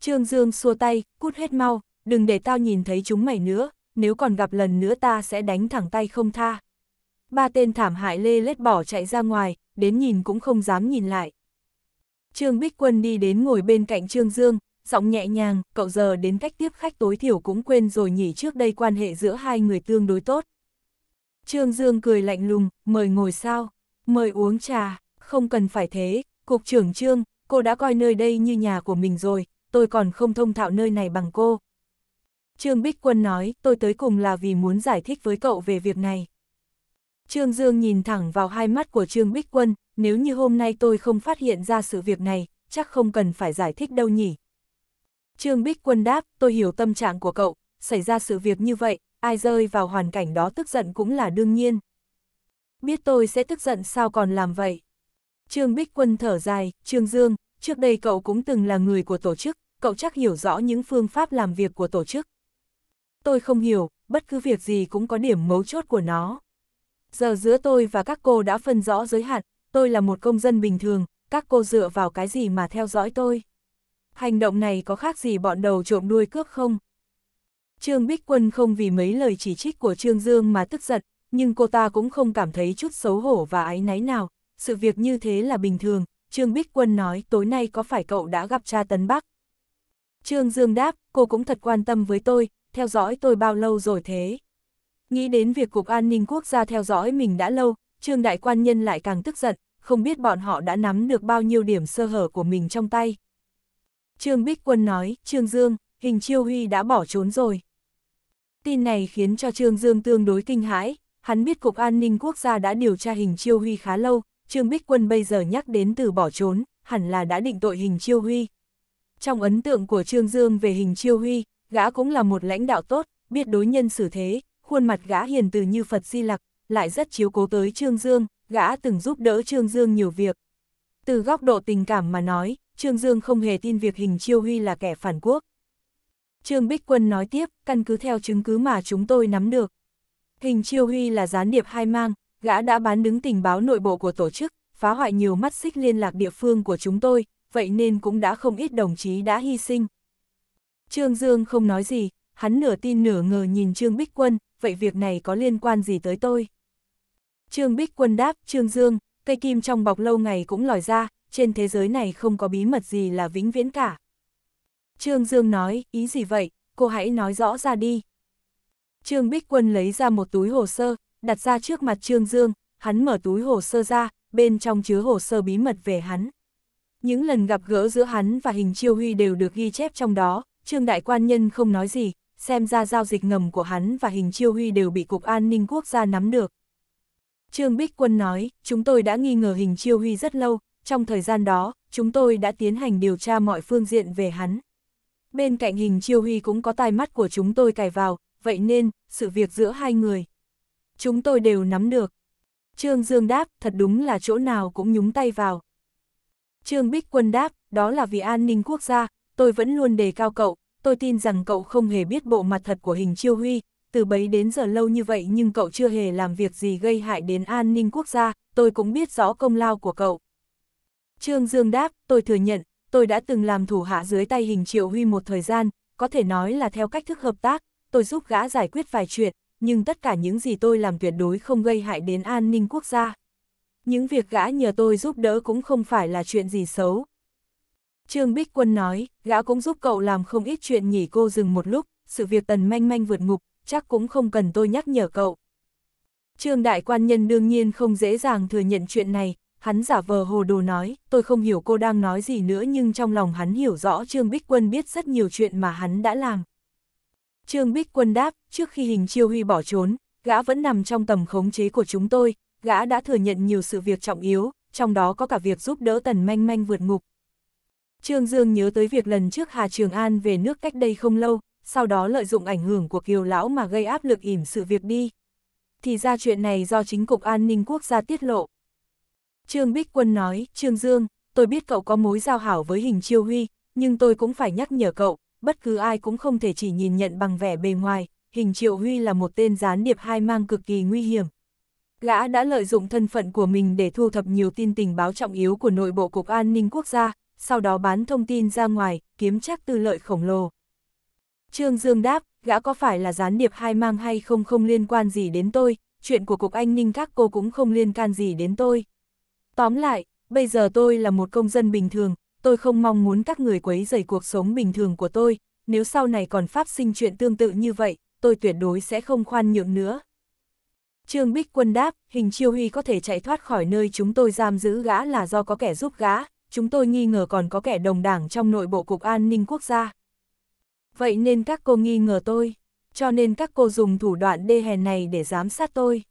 Trương Dương xua tay, cút hết mau, đừng để tao nhìn thấy chúng mày nữa, nếu còn gặp lần nữa ta sẽ đánh thẳng tay không tha ba tên thảm hại lê lết bỏ chạy ra ngoài, đến nhìn cũng không dám nhìn lại. Trương Bích Quân đi đến ngồi bên cạnh Trương Dương, giọng nhẹ nhàng, cậu giờ đến cách tiếp khách tối thiểu cũng quên rồi nhỉ trước đây quan hệ giữa hai người tương đối tốt. Trương Dương cười lạnh lùng, mời ngồi sao, mời uống trà, không cần phải thế, cục trưởng Trương, cô đã coi nơi đây như nhà của mình rồi, tôi còn không thông thạo nơi này bằng cô. Trương Bích Quân nói, tôi tới cùng là vì muốn giải thích với cậu về việc này. Trương Dương nhìn thẳng vào hai mắt của Trương Bích Quân, nếu như hôm nay tôi không phát hiện ra sự việc này, chắc không cần phải giải thích đâu nhỉ. Trương Bích Quân đáp, tôi hiểu tâm trạng của cậu, xảy ra sự việc như vậy, ai rơi vào hoàn cảnh đó tức giận cũng là đương nhiên. Biết tôi sẽ tức giận sao còn làm vậy? Trương Bích Quân thở dài, Trương Dương, trước đây cậu cũng từng là người của tổ chức, cậu chắc hiểu rõ những phương pháp làm việc của tổ chức. Tôi không hiểu, bất cứ việc gì cũng có điểm mấu chốt của nó. Giờ giữa tôi và các cô đã phân rõ giới hạn, tôi là một công dân bình thường, các cô dựa vào cái gì mà theo dõi tôi. Hành động này có khác gì bọn đầu trộm đuôi cướp không? Trương Bích Quân không vì mấy lời chỉ trích của Trương Dương mà tức giận, nhưng cô ta cũng không cảm thấy chút xấu hổ và áy náy nào, sự việc như thế là bình thường, Trương Bích Quân nói tối nay có phải cậu đã gặp cha Tấn Bắc? Trương Dương đáp, cô cũng thật quan tâm với tôi, theo dõi tôi bao lâu rồi thế? Nghĩ đến việc Cục An ninh Quốc gia theo dõi mình đã lâu, Trương Đại Quan Nhân lại càng tức giận, không biết bọn họ đã nắm được bao nhiêu điểm sơ hở của mình trong tay. Trương Bích Quân nói, Trương Dương, hình chiêu huy đã bỏ trốn rồi. Tin này khiến cho Trương Dương tương đối kinh hãi, hắn biết Cục An ninh Quốc gia đã điều tra hình chiêu huy khá lâu, Trương Bích Quân bây giờ nhắc đến từ bỏ trốn, hẳn là đã định tội hình chiêu huy. Trong ấn tượng của Trương Dương về hình chiêu huy, gã cũng là một lãnh đạo tốt, biết đối nhân xử thế, khuôn mặt gã hiền từ như Phật Di Lặc, lại rất chiếu cố tới Trương Dương, gã từng giúp đỡ Trương Dương nhiều việc. Từ góc độ tình cảm mà nói, Trương Dương không hề tin việc hình Chiêu Huy là kẻ phản quốc. Trương Bích Quân nói tiếp, căn cứ theo chứng cứ mà chúng tôi nắm được. Hình Chiêu Huy là gián điệp hai mang, gã đã bán đứng tình báo nội bộ của tổ chức, phá hoại nhiều mắt xích liên lạc địa phương của chúng tôi, vậy nên cũng đã không ít đồng chí đã hy sinh. Trương Dương không nói gì, hắn nửa tin nửa ngờ nhìn Trương Bích Quân, vậy việc này có liên quan gì tới tôi? Trương Bích Quân đáp, Trương Dương, cây kim trong bọc lâu ngày cũng lòi ra, trên thế giới này không có bí mật gì là vĩnh viễn cả. Trương Dương nói, ý gì vậy, cô hãy nói rõ ra đi. Trương Bích Quân lấy ra một túi hồ sơ, đặt ra trước mặt Trương Dương, hắn mở túi hồ sơ ra, bên trong chứa hồ sơ bí mật về hắn. Những lần gặp gỡ giữa hắn và hình chiêu huy đều được ghi chép trong đó, Trương Đại Quan Nhân không nói gì, xem ra giao dịch ngầm của hắn và hình chiêu huy đều bị Cục An ninh Quốc gia nắm được. Trương Bích Quân nói, chúng tôi đã nghi ngờ hình chiêu huy rất lâu, trong thời gian đó, chúng tôi đã tiến hành điều tra mọi phương diện về hắn. Bên cạnh hình chiêu huy cũng có tai mắt của chúng tôi cài vào, vậy nên, sự việc giữa hai người. Chúng tôi đều nắm được. Trương Dương đáp, thật đúng là chỗ nào cũng nhúng tay vào. Trương Bích Quân đáp, đó là vì an ninh quốc gia, tôi vẫn luôn đề cao cậu, tôi tin rằng cậu không hề biết bộ mặt thật của hình chiêu huy, từ bấy đến giờ lâu như vậy nhưng cậu chưa hề làm việc gì gây hại đến an ninh quốc gia, tôi cũng biết rõ công lao của cậu. Trương Dương đáp, tôi thừa nhận, tôi đã từng làm thủ hạ dưới tay hình triệu huy một thời gian, có thể nói là theo cách thức hợp tác, tôi giúp gã giải quyết vài chuyện, nhưng tất cả những gì tôi làm tuyệt đối không gây hại đến an ninh quốc gia. Những việc gã nhờ tôi giúp đỡ cũng không phải là chuyện gì xấu. Trương Bích Quân nói, gã cũng giúp cậu làm không ít chuyện nhỉ cô dừng một lúc, sự việc tần manh manh vượt ngục, chắc cũng không cần tôi nhắc nhở cậu. Trương Đại Quan Nhân đương nhiên không dễ dàng thừa nhận chuyện này, hắn giả vờ hồ đồ nói, tôi không hiểu cô đang nói gì nữa nhưng trong lòng hắn hiểu rõ Trương Bích Quân biết rất nhiều chuyện mà hắn đã làm. Trương Bích Quân đáp, trước khi hình chiêu huy bỏ trốn, gã vẫn nằm trong tầm khống chế của chúng tôi, gã đã thừa nhận nhiều sự việc trọng yếu, trong đó có cả việc giúp đỡ tần manh manh vượt ngục, Trương Dương nhớ tới việc lần trước Hà Trường An về nước cách đây không lâu, sau đó lợi dụng ảnh hưởng của kiều lão mà gây áp lực ỉm sự việc đi. Thì ra chuyện này do chính Cục An ninh Quốc gia tiết lộ. Trương Bích Quân nói, Trương Dương, tôi biết cậu có mối giao hảo với hình chiêu huy, nhưng tôi cũng phải nhắc nhở cậu, bất cứ ai cũng không thể chỉ nhìn nhận bằng vẻ bề ngoài, hình triệu huy là một tên gián điệp hai mang cực kỳ nguy hiểm. Gã đã lợi dụng thân phận của mình để thu thập nhiều tin tình báo trọng yếu của nội bộ Cục An ninh Quốc gia, sau đó bán thông tin ra ngoài, kiếm chắc tư lợi khổng lồ. Trương Dương đáp, gã có phải là gián điệp hai mang hay không không liên quan gì đến tôi, chuyện của Cục Anh Ninh các cô cũng không liên can gì đến tôi. Tóm lại, bây giờ tôi là một công dân bình thường, tôi không mong muốn các người quấy rầy cuộc sống bình thường của tôi, nếu sau này còn phát sinh chuyện tương tự như vậy, tôi tuyệt đối sẽ không khoan nhượng nữa. Trương Bích Quân đáp, hình chiêu huy có thể chạy thoát khỏi nơi chúng tôi giam giữ gã là do có kẻ giúp gã, chúng tôi nghi ngờ còn có kẻ đồng đảng trong nội bộ Cục An ninh Quốc gia. Vậy nên các cô nghi ngờ tôi, cho nên các cô dùng thủ đoạn đê hèn này để giám sát tôi.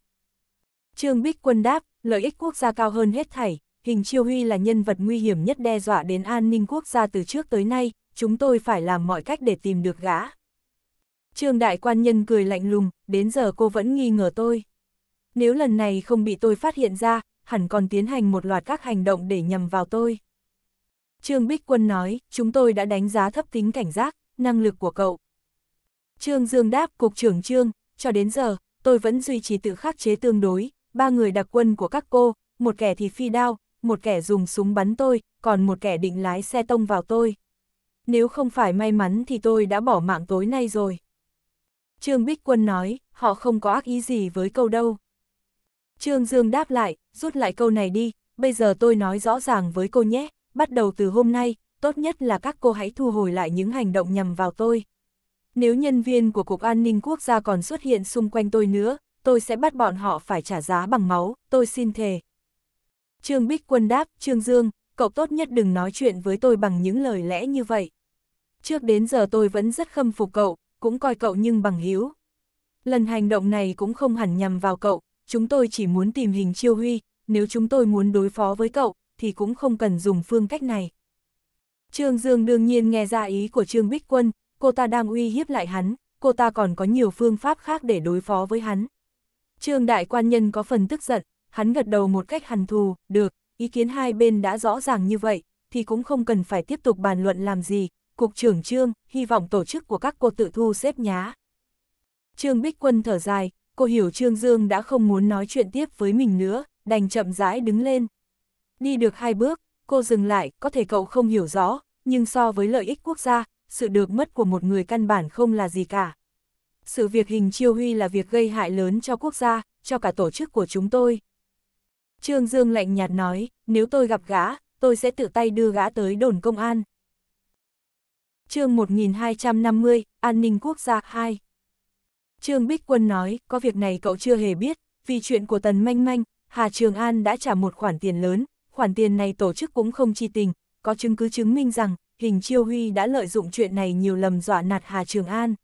Trương Bích Quân đáp, lợi ích quốc gia cao hơn hết thảy, hình chiêu huy là nhân vật nguy hiểm nhất đe dọa đến an ninh quốc gia từ trước tới nay, chúng tôi phải làm mọi cách để tìm được gã. Trương Đại Quan Nhân cười lạnh lùng, đến giờ cô vẫn nghi ngờ tôi. Nếu lần này không bị tôi phát hiện ra, hẳn còn tiến hành một loạt các hành động để nhầm vào tôi. Trương Bích Quân nói, chúng tôi đã đánh giá thấp tính cảnh giác, năng lực của cậu. Trương Dương đáp, Cục trưởng Trương, cho đến giờ, tôi vẫn duy trì tự khắc chế tương đối, ba người đặc quân của các cô, một kẻ thì phi đao, một kẻ dùng súng bắn tôi, còn một kẻ định lái xe tông vào tôi. Nếu không phải may mắn thì tôi đã bỏ mạng tối nay rồi. Trương Bích Quân nói, họ không có ác ý gì với câu đâu. Trương Dương đáp lại, rút lại câu này đi, bây giờ tôi nói rõ ràng với cô nhé, bắt đầu từ hôm nay, tốt nhất là các cô hãy thu hồi lại những hành động nhằm vào tôi. Nếu nhân viên của Cục An ninh Quốc gia còn xuất hiện xung quanh tôi nữa, tôi sẽ bắt bọn họ phải trả giá bằng máu, tôi xin thề. Trương Bích Quân đáp, Trương Dương, cậu tốt nhất đừng nói chuyện với tôi bằng những lời lẽ như vậy. Trước đến giờ tôi vẫn rất khâm phục cậu, cũng coi cậu nhưng bằng hiếu. Lần hành động này cũng không hẳn nhằm vào cậu, chúng tôi chỉ muốn tìm hình chiêu huy, nếu chúng tôi muốn đối phó với cậu, thì cũng không cần dùng phương cách này. Trương Dương đương nhiên nghe ra ý của Trương Bích Quân, cô ta đang uy hiếp lại hắn, cô ta còn có nhiều phương pháp khác để đối phó với hắn. Trương Đại Quan Nhân có phần tức giận, hắn gật đầu một cách hằn thù, được, ý kiến hai bên đã rõ ràng như vậy, thì cũng không cần phải tiếp tục bàn luận làm gì, Cục trưởng Trương, hy vọng tổ chức của các cô tự thu xếp nhá. Trương Bích Quân thở dài, cô hiểu Trương Dương đã không muốn nói chuyện tiếp với mình nữa, đành chậm rãi đứng lên. Đi được hai bước, cô dừng lại, có thể cậu không hiểu rõ, nhưng so với lợi ích quốc gia, sự được mất của một người căn bản không là gì cả. Sự việc hình chiêu huy là việc gây hại lớn cho quốc gia, cho cả tổ chức của chúng tôi. Trương Dương lạnh nhạt nói, nếu tôi gặp gã, tôi sẽ tự tay đưa gã tới đồn công an. chương 1250, An ninh quốc gia 2 Trương Bích Quân nói, có việc này cậu chưa hề biết, vì chuyện của Tần Manh Manh, Hà Trường An đã trả một khoản tiền lớn, khoản tiền này tổ chức cũng không chi tình, có chứng cứ chứng minh rằng, hình chiêu huy đã lợi dụng chuyện này nhiều lầm dọa nạt Hà Trường An.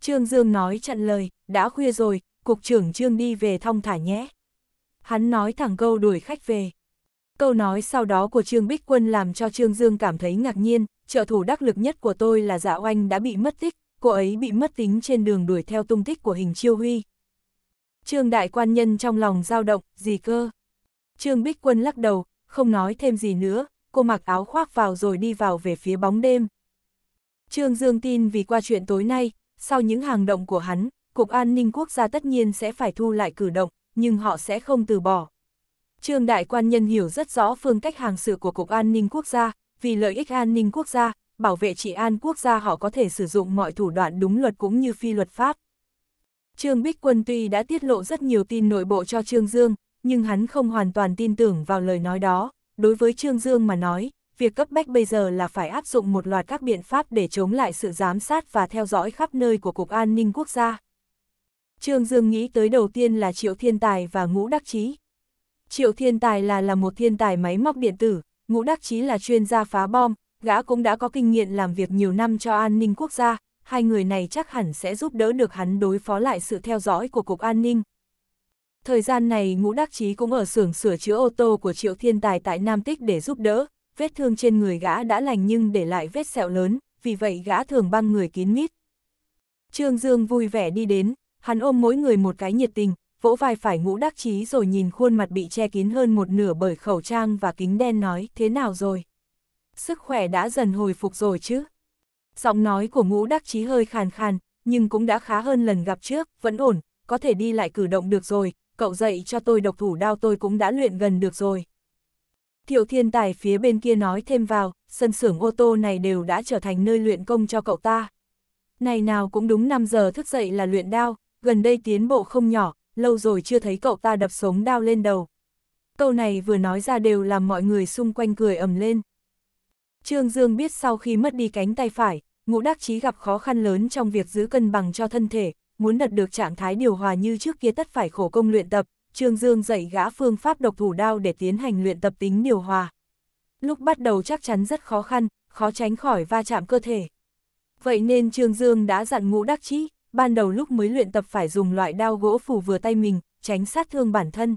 Trương Dương nói chặn lời, đã khuya rồi, cục trưởng Trương đi về thong thả nhé. Hắn nói thẳng câu đuổi khách về. Câu nói sau đó của Trương Bích Quân làm cho Trương Dương cảm thấy ngạc nhiên, trợ thủ đắc lực nhất của tôi là Dạ Oanh đã bị mất tích, cô ấy bị mất tính trên đường đuổi theo tung tích của hình chiêu huy. Trương Đại Quan Nhân trong lòng dao động, gì cơ? Trương Bích Quân lắc đầu, không nói thêm gì nữa, cô mặc áo khoác vào rồi đi vào về phía bóng đêm. Trương Dương tin vì qua chuyện tối nay, sau những hàng động của hắn, Cục An ninh quốc gia tất nhiên sẽ phải thu lại cử động, nhưng họ sẽ không từ bỏ. Trương Đại Quan Nhân hiểu rất rõ phương cách hàng sự của Cục An ninh quốc gia, vì lợi ích an ninh quốc gia, bảo vệ trị an quốc gia họ có thể sử dụng mọi thủ đoạn đúng luật cũng như phi luật pháp. Trương Bích Quân tuy đã tiết lộ rất nhiều tin nội bộ cho Trương Dương, nhưng hắn không hoàn toàn tin tưởng vào lời nói đó. Đối với Trương Dương mà nói, việc cấp bách bây giờ là phải áp dụng một loạt các biện pháp để chống lại sự giám sát và theo dõi khắp nơi của Cục An ninh Quốc gia. Trương Dương nghĩ tới đầu tiên là Triệu Thiên Tài và Ngũ Đắc Chí. Triệu Thiên Tài là là một thiên tài máy móc điện tử, Ngũ Đắc Chí là chuyên gia phá bom, gã cũng đã có kinh nghiệm làm việc nhiều năm cho an ninh quốc gia, hai người này chắc hẳn sẽ giúp đỡ được hắn đối phó lại sự theo dõi của Cục An ninh, Thời gian này ngũ đắc chí cũng ở xưởng sửa chữa ô tô của Triệu Thiên Tài tại Nam Tích để giúp đỡ, vết thương trên người gã đã lành nhưng để lại vết sẹo lớn, vì vậy gã thường băng người kín mít. Trương Dương vui vẻ đi đến, hắn ôm mỗi người một cái nhiệt tình, vỗ vai phải ngũ đắc chí rồi nhìn khuôn mặt bị che kín hơn một nửa bởi khẩu trang và kính đen nói thế nào rồi. Sức khỏe đã dần hồi phục rồi chứ. Giọng nói của ngũ đắc chí hơi khàn khàn, nhưng cũng đã khá hơn lần gặp trước, vẫn ổn, có thể đi lại cử động được rồi, cậu dạy cho tôi độc thủ đao tôi cũng đã luyện gần được rồi. Thiệu thiên tài phía bên kia nói thêm vào, sân xưởng ô tô này đều đã trở thành nơi luyện công cho cậu ta. Này nào cũng đúng 5 giờ thức dậy là luyện đao, gần đây tiến bộ không nhỏ, lâu rồi chưa thấy cậu ta đập sống đao lên đầu. Câu này vừa nói ra đều làm mọi người xung quanh cười ầm lên. Trương Dương biết sau khi mất đi cánh tay phải, ngũ đắc chí gặp khó khăn lớn trong việc giữ cân bằng cho thân thể, muốn đạt được trạng thái điều hòa như trước kia tất phải khổ công luyện tập, Trương Dương dạy gã phương pháp độc thủ đao để tiến hành luyện tập tính điều hòa. Lúc bắt đầu chắc chắn rất khó khăn, khó tránh khỏi va chạm cơ thể. Vậy nên Trương Dương đã dặn ngũ đắc chí ban đầu lúc mới luyện tập phải dùng loại đao gỗ phủ vừa tay mình, tránh sát thương bản thân.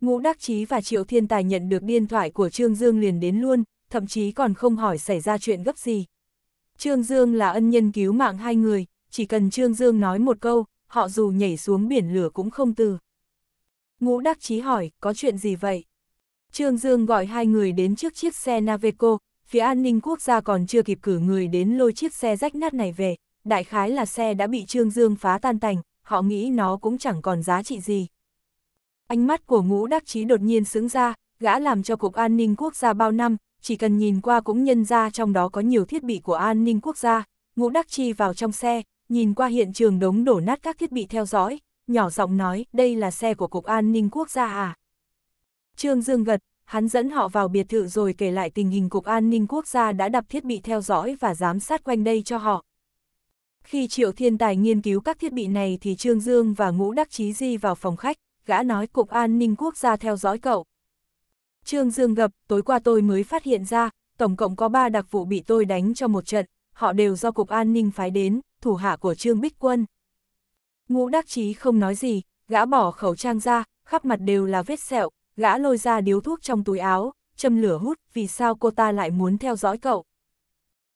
Ngũ Đắc Chí và Triệu Thiên Tài nhận được điện thoại của Trương Dương liền đến luôn, thậm chí còn không hỏi xảy ra chuyện gấp gì. Trương Dương là ân nhân cứu mạng hai người, chỉ cần Trương Dương nói một câu, họ dù nhảy xuống biển lửa cũng không từ. Ngũ Đắc Chí hỏi, có chuyện gì vậy? Trương Dương gọi hai người đến trước chiếc xe Naveco, phía an ninh quốc gia còn chưa kịp cử người đến lôi chiếc xe rách nát này về, đại khái là xe đã bị Trương Dương phá tan tành, họ nghĩ nó cũng chẳng còn giá trị gì. Ánh mắt của ngũ đắc chí đột nhiên sững ra, gã làm cho Cục An ninh quốc gia bao năm, chỉ cần nhìn qua cũng nhân ra trong đó có nhiều thiết bị của an ninh quốc gia, ngũ đắc chi vào trong xe, nhìn qua hiện trường đống đổ nát các thiết bị theo dõi, nhỏ giọng nói, đây là xe của Cục An ninh Quốc gia à? Trương Dương gật, hắn dẫn họ vào biệt thự rồi kể lại tình hình Cục An ninh Quốc gia đã đặt thiết bị theo dõi và giám sát quanh đây cho họ. Khi Triệu Thiên Tài nghiên cứu các thiết bị này thì Trương Dương và Ngũ Đắc Chí Di vào phòng khách, gã nói Cục An ninh Quốc gia theo dõi cậu. Trương Dương gập, tối qua tôi mới phát hiện ra, tổng cộng có 3 đặc vụ bị tôi đánh cho một trận, họ đều do Cục An ninh phái đến, thủ hạ của Trương Bích Quân. Ngũ đắc chí không nói gì, gã bỏ khẩu trang ra, khắp mặt đều là vết sẹo, gã lôi ra điếu thuốc trong túi áo, châm lửa hút, vì sao cô ta lại muốn theo dõi cậu.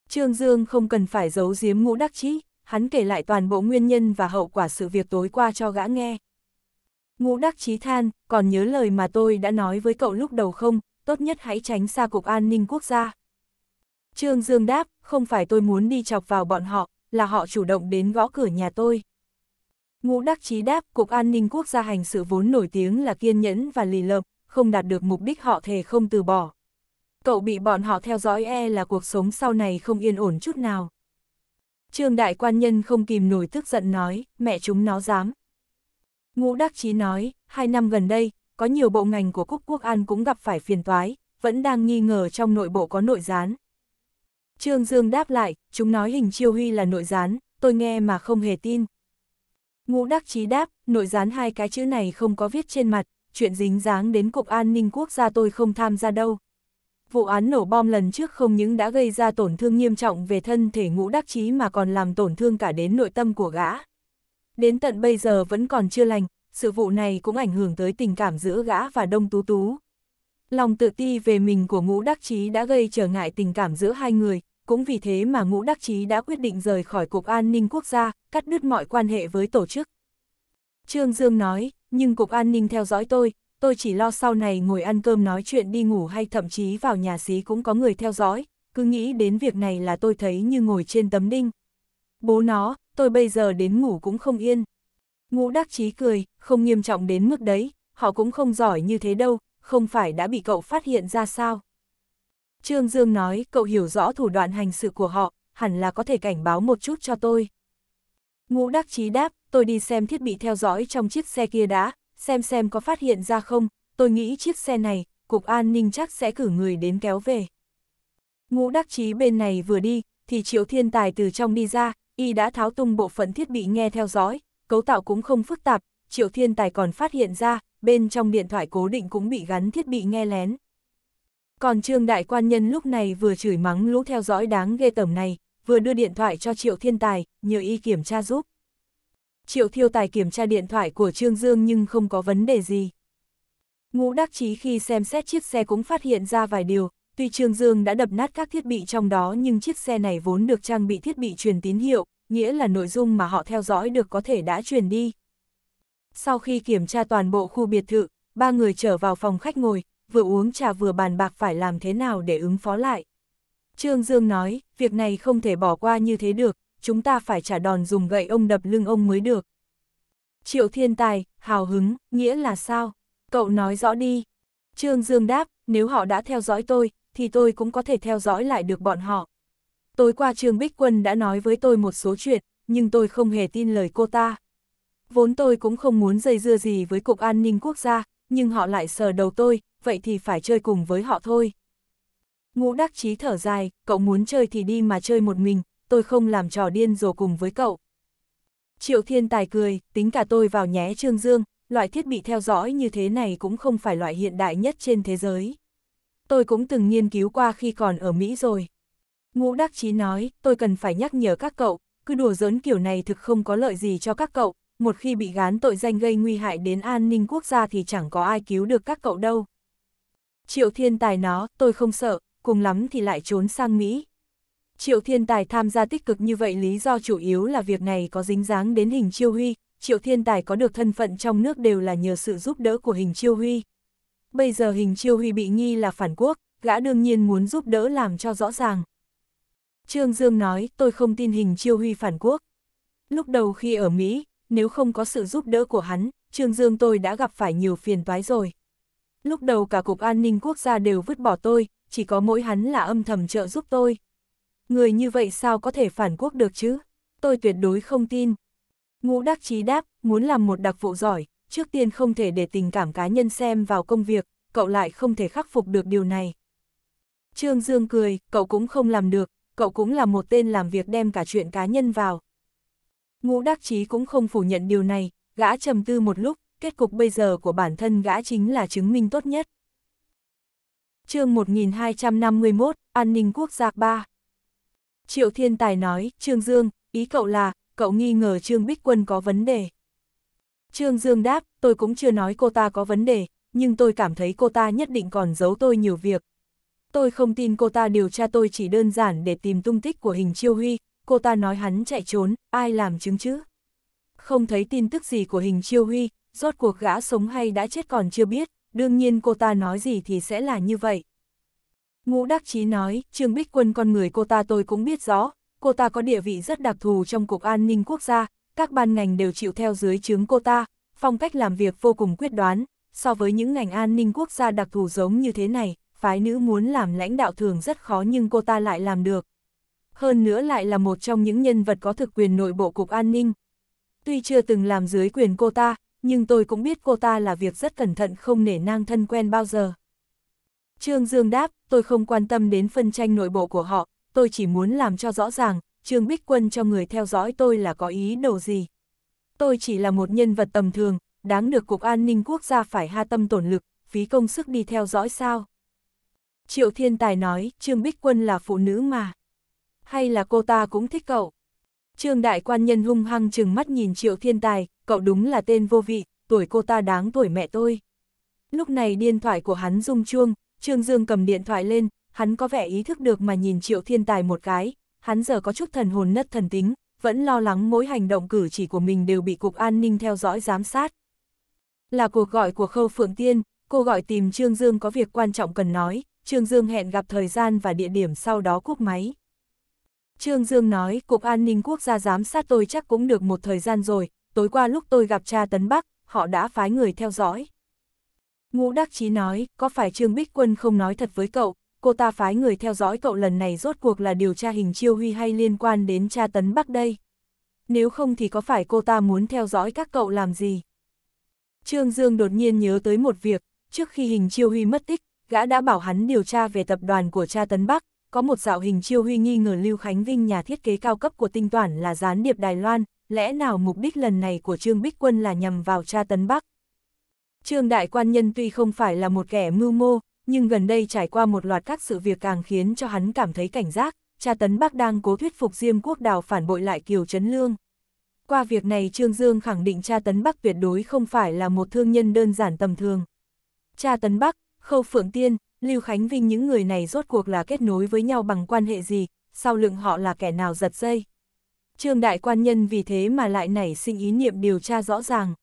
Trương Dương không cần phải giấu giếm ngũ đắc chí, hắn kể lại toàn bộ nguyên nhân và hậu quả sự việc tối qua cho gã nghe. Ngũ đắc chí than, còn nhớ lời mà tôi đã nói với cậu lúc đầu không, tốt nhất hãy tránh xa Cục An ninh Quốc gia. Trương Dương đáp, không phải tôi muốn đi chọc vào bọn họ, là họ chủ động đến gõ cửa nhà tôi. Ngũ Đắc Chí đáp, Cục An ninh Quốc gia hành sự vốn nổi tiếng là kiên nhẫn và lì lợm, không đạt được mục đích họ thề không từ bỏ. Cậu bị bọn họ theo dõi e là cuộc sống sau này không yên ổn chút nào. Trương Đại Quan Nhân không kìm nổi tức giận nói, mẹ chúng nó dám. Ngũ Đắc Chí nói, hai năm gần đây, có nhiều bộ ngành của Cúc Quốc An cũng gặp phải phiền toái, vẫn đang nghi ngờ trong nội bộ có nội gián. Trương Dương đáp lại, chúng nói hình chiêu huy là nội gián, tôi nghe mà không hề tin. Ngũ đắc chí đáp, nội gián hai cái chữ này không có viết trên mặt, chuyện dính dáng đến Cục An ninh Quốc gia tôi không tham gia đâu. Vụ án nổ bom lần trước không những đã gây ra tổn thương nghiêm trọng về thân thể ngũ đắc chí mà còn làm tổn thương cả đến nội tâm của gã. Đến tận bây giờ vẫn còn chưa lành, sự vụ này cũng ảnh hưởng tới tình cảm giữa gã và Đông Tú Tú. Lòng tự ti về mình của ngũ đắc chí đã gây trở ngại tình cảm giữa hai người, cũng vì thế mà ngũ đắc chí đã quyết định rời khỏi Cục An ninh Quốc gia, cắt đứt mọi quan hệ với tổ chức. Trương Dương nói, nhưng Cục An ninh theo dõi tôi, tôi chỉ lo sau này ngồi ăn cơm nói chuyện đi ngủ hay thậm chí vào nhà xí cũng có người theo dõi, cứ nghĩ đến việc này là tôi thấy như ngồi trên tấm đinh. Bố nó, tôi bây giờ đến ngủ cũng không yên. Ngũ đắc chí cười, không nghiêm trọng đến mức đấy, họ cũng không giỏi như thế đâu, không phải đã bị cậu phát hiện ra sao? Trương Dương nói, cậu hiểu rõ thủ đoạn hành sự của họ, hẳn là có thể cảnh báo một chút cho tôi. Ngũ Đắc Chí đáp, tôi đi xem thiết bị theo dõi trong chiếc xe kia đã, xem xem có phát hiện ra không, tôi nghĩ chiếc xe này, Cục An ninh chắc sẽ cử người đến kéo về. Ngũ Đắc Chí bên này vừa đi, thì Triệu Thiên Tài từ trong đi ra, y đã tháo tung bộ phận thiết bị nghe theo dõi, cấu tạo cũng không phức tạp, Triệu Thiên Tài còn phát hiện ra, bên trong điện thoại cố định cũng bị gắn thiết bị nghe lén. Còn Trương Đại Quan Nhân lúc này vừa chửi mắng lũ theo dõi đáng ghê tởm này, vừa đưa điện thoại cho Triệu Thiên Tài, nhờ y kiểm tra giúp. Triệu Thiêu Tài kiểm tra điện thoại của Trương Dương nhưng không có vấn đề gì. Ngũ Đắc Chí khi xem xét chiếc xe cũng phát hiện ra vài điều, tuy Trương Dương đã đập nát các thiết bị trong đó nhưng chiếc xe này vốn được trang bị thiết bị truyền tín hiệu, nghĩa là nội dung mà họ theo dõi được có thể đã truyền đi, sau khi kiểm tra toàn bộ khu biệt thự, ba người trở vào phòng khách ngồi, vừa uống trà vừa bàn bạc phải làm thế nào để ứng phó lại. Trương Dương nói, việc này không thể bỏ qua như thế được, chúng ta phải trả đòn dùng gậy ông đập lưng ông mới được. Triệu thiên tài, hào hứng, nghĩa là sao? Cậu nói rõ đi. Trương Dương đáp, nếu họ đã theo dõi tôi, thì tôi cũng có thể theo dõi lại được bọn họ. Tối qua Trương Bích Quân đã nói với tôi một số chuyện, nhưng tôi không hề tin lời cô ta vốn tôi cũng không muốn dây dưa gì với Cục An ninh Quốc gia, nhưng họ lại sờ đầu tôi, vậy thì phải chơi cùng với họ thôi. Ngũ đắc chí thở dài, cậu muốn chơi thì đi mà chơi một mình, tôi không làm trò điên rồ cùng với cậu. Triệu Thiên Tài cười, tính cả tôi vào nhé Trương Dương, loại thiết bị theo dõi như thế này cũng không phải loại hiện đại nhất trên thế giới. Tôi cũng từng nghiên cứu qua khi còn ở Mỹ rồi. Ngũ Đắc Chí nói, tôi cần phải nhắc nhở các cậu, cứ đùa giỡn kiểu này thực không có lợi gì cho các cậu, một khi bị gán tội danh gây nguy hại đến an ninh quốc gia thì chẳng có ai cứu được các cậu đâu. Triệu thiên tài nó, tôi không sợ, cùng lắm thì lại trốn sang Mỹ. Triệu thiên tài tham gia tích cực như vậy lý do chủ yếu là việc này có dính dáng đến hình chiêu huy, triệu thiên tài có được thân phận trong nước đều là nhờ sự giúp đỡ của hình chiêu huy. Bây giờ hình chiêu huy bị nghi là phản quốc, gã đương nhiên muốn giúp đỡ làm cho rõ ràng. Trương Dương nói, tôi không tin hình chiêu huy phản quốc. Lúc đầu khi ở Mỹ, nếu không có sự giúp đỡ của hắn, Trương Dương tôi đã gặp phải nhiều phiền toái rồi. Lúc đầu cả Cục An ninh Quốc gia đều vứt bỏ tôi, chỉ có mỗi hắn là âm thầm trợ giúp tôi. Người như vậy sao có thể phản quốc được chứ? Tôi tuyệt đối không tin. Ngũ Đắc Chí đáp, muốn làm một đặc vụ giỏi, trước tiên không thể để tình cảm cá nhân xem vào công việc, cậu lại không thể khắc phục được điều này. Trương Dương cười, cậu cũng không làm được, cậu cũng là một tên làm việc đem cả chuyện cá nhân vào, Ngũ Đắc Chí cũng không phủ nhận điều này, gã trầm tư một lúc, kết cục bây giờ của bản thân gã chính là chứng minh tốt nhất. chương 1251, An ninh quốc gia 3 Triệu Thiên Tài nói, Trương Dương, ý cậu là, cậu nghi ngờ Trương Bích Quân có vấn đề. Trương Dương đáp, tôi cũng chưa nói cô ta có vấn đề, nhưng tôi cảm thấy cô ta nhất định còn giấu tôi nhiều việc. Tôi không tin cô ta điều tra tôi chỉ đơn giản để tìm tung tích của hình chiêu huy, cô ta nói hắn chạy trốn, ai làm chứng chứ? Không thấy tin tức gì của hình chiêu huy, rốt cuộc gã sống hay đã chết còn chưa biết, đương nhiên cô ta nói gì thì sẽ là như vậy. Ngũ Đắc Chí nói, Trương Bích Quân con người cô ta tôi cũng biết rõ, cô ta có địa vị rất đặc thù trong Cục An ninh Quốc gia, các ban ngành đều chịu theo dưới chướng cô ta, phong cách làm việc vô cùng quyết đoán, so với những ngành an ninh quốc gia đặc thù giống như thế này, phái nữ muốn làm lãnh đạo thường rất khó nhưng cô ta lại làm được hơn nữa lại là một trong những nhân vật có thực quyền nội bộ Cục An ninh. Tuy chưa từng làm dưới quyền cô ta, nhưng tôi cũng biết cô ta là việc rất cẩn thận không nể nang thân quen bao giờ. Trương Dương đáp, tôi không quan tâm đến phân tranh nội bộ của họ, tôi chỉ muốn làm cho rõ ràng, Trương Bích Quân cho người theo dõi tôi là có ý đồ gì. Tôi chỉ là một nhân vật tầm thường, đáng được Cục An ninh quốc gia phải ha tâm tổn lực, phí công sức đi theo dõi sao. Triệu Thiên Tài nói, Trương Bích Quân là phụ nữ mà hay là cô ta cũng thích cậu? Trương đại quan nhân hung hăng chừng mắt nhìn triệu thiên tài, cậu đúng là tên vô vị, tuổi cô ta đáng tuổi mẹ tôi. Lúc này điện thoại của hắn rung chuông, Trương Dương cầm điện thoại lên, hắn có vẻ ý thức được mà nhìn triệu thiên tài một cái, hắn giờ có chút thần hồn nất thần tính, vẫn lo lắng mỗi hành động cử chỉ của mình đều bị Cục An ninh theo dõi giám sát. Là cuộc gọi của Khâu Phượng Tiên, cô gọi tìm Trương Dương có việc quan trọng cần nói, Trương Dương hẹn gặp thời gian và địa điểm sau đó cúp máy. Trương Dương nói, Cục An ninh Quốc gia giám sát tôi chắc cũng được một thời gian rồi, tối qua lúc tôi gặp cha Tấn Bắc, họ đã phái người theo dõi. Ngũ Đắc Chí nói, có phải Trương Bích Quân không nói thật với cậu, cô ta phái người theo dõi cậu lần này rốt cuộc là điều tra hình chiêu huy hay liên quan đến cha Tấn Bắc đây? Nếu không thì có phải cô ta muốn theo dõi các cậu làm gì? Trương Dương đột nhiên nhớ tới một việc, trước khi hình chiêu huy mất tích, gã đã bảo hắn điều tra về tập đoàn của cha Tấn Bắc, có một dạo hình chiêu huy nghi ngờ Lưu Khánh Vinh nhà thiết kế cao cấp của tinh toán là gián điệp Đài Loan, lẽ nào mục đích lần này của Trương Bích Quân là nhằm vào cha Tấn Bắc? Trương Đại Quan Nhân tuy không phải là một kẻ mưu mô, nhưng gần đây trải qua một loạt các sự việc càng khiến cho hắn cảm thấy cảnh giác, cha Tấn Bắc đang cố thuyết phục Diêm Quốc Đào phản bội lại Kiều Trấn Lương. Qua việc này Trương Dương khẳng định cha Tấn Bắc tuyệt đối không phải là một thương nhân đơn giản tầm thường. Cha Tấn Bắc, Khâu Phượng Tiên, Lưu Khánh Vinh những người này rốt cuộc là kết nối với nhau bằng quan hệ gì, sau lưng họ là kẻ nào giật dây. Trương Đại Quan Nhân vì thế mà lại nảy sinh ý niệm điều tra rõ ràng.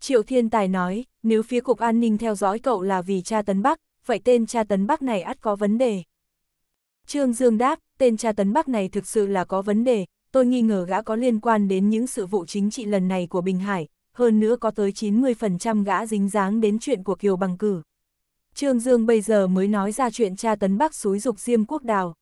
Triệu Thiên Tài nói, nếu phía Cục An ninh theo dõi cậu là vì cha Tấn Bắc, vậy tên cha Tấn Bắc này ắt có vấn đề. Trương Dương đáp, tên cha Tấn Bắc này thực sự là có vấn đề, tôi nghi ngờ gã có liên quan đến những sự vụ chính trị lần này của Bình Hải, hơn nữa có tới 90% gã dính dáng đến chuyện của Kiều Bằng Cử. Trương Dương bây giờ mới nói ra chuyện cha tấn bắc suối dục Diêm Quốc Đào.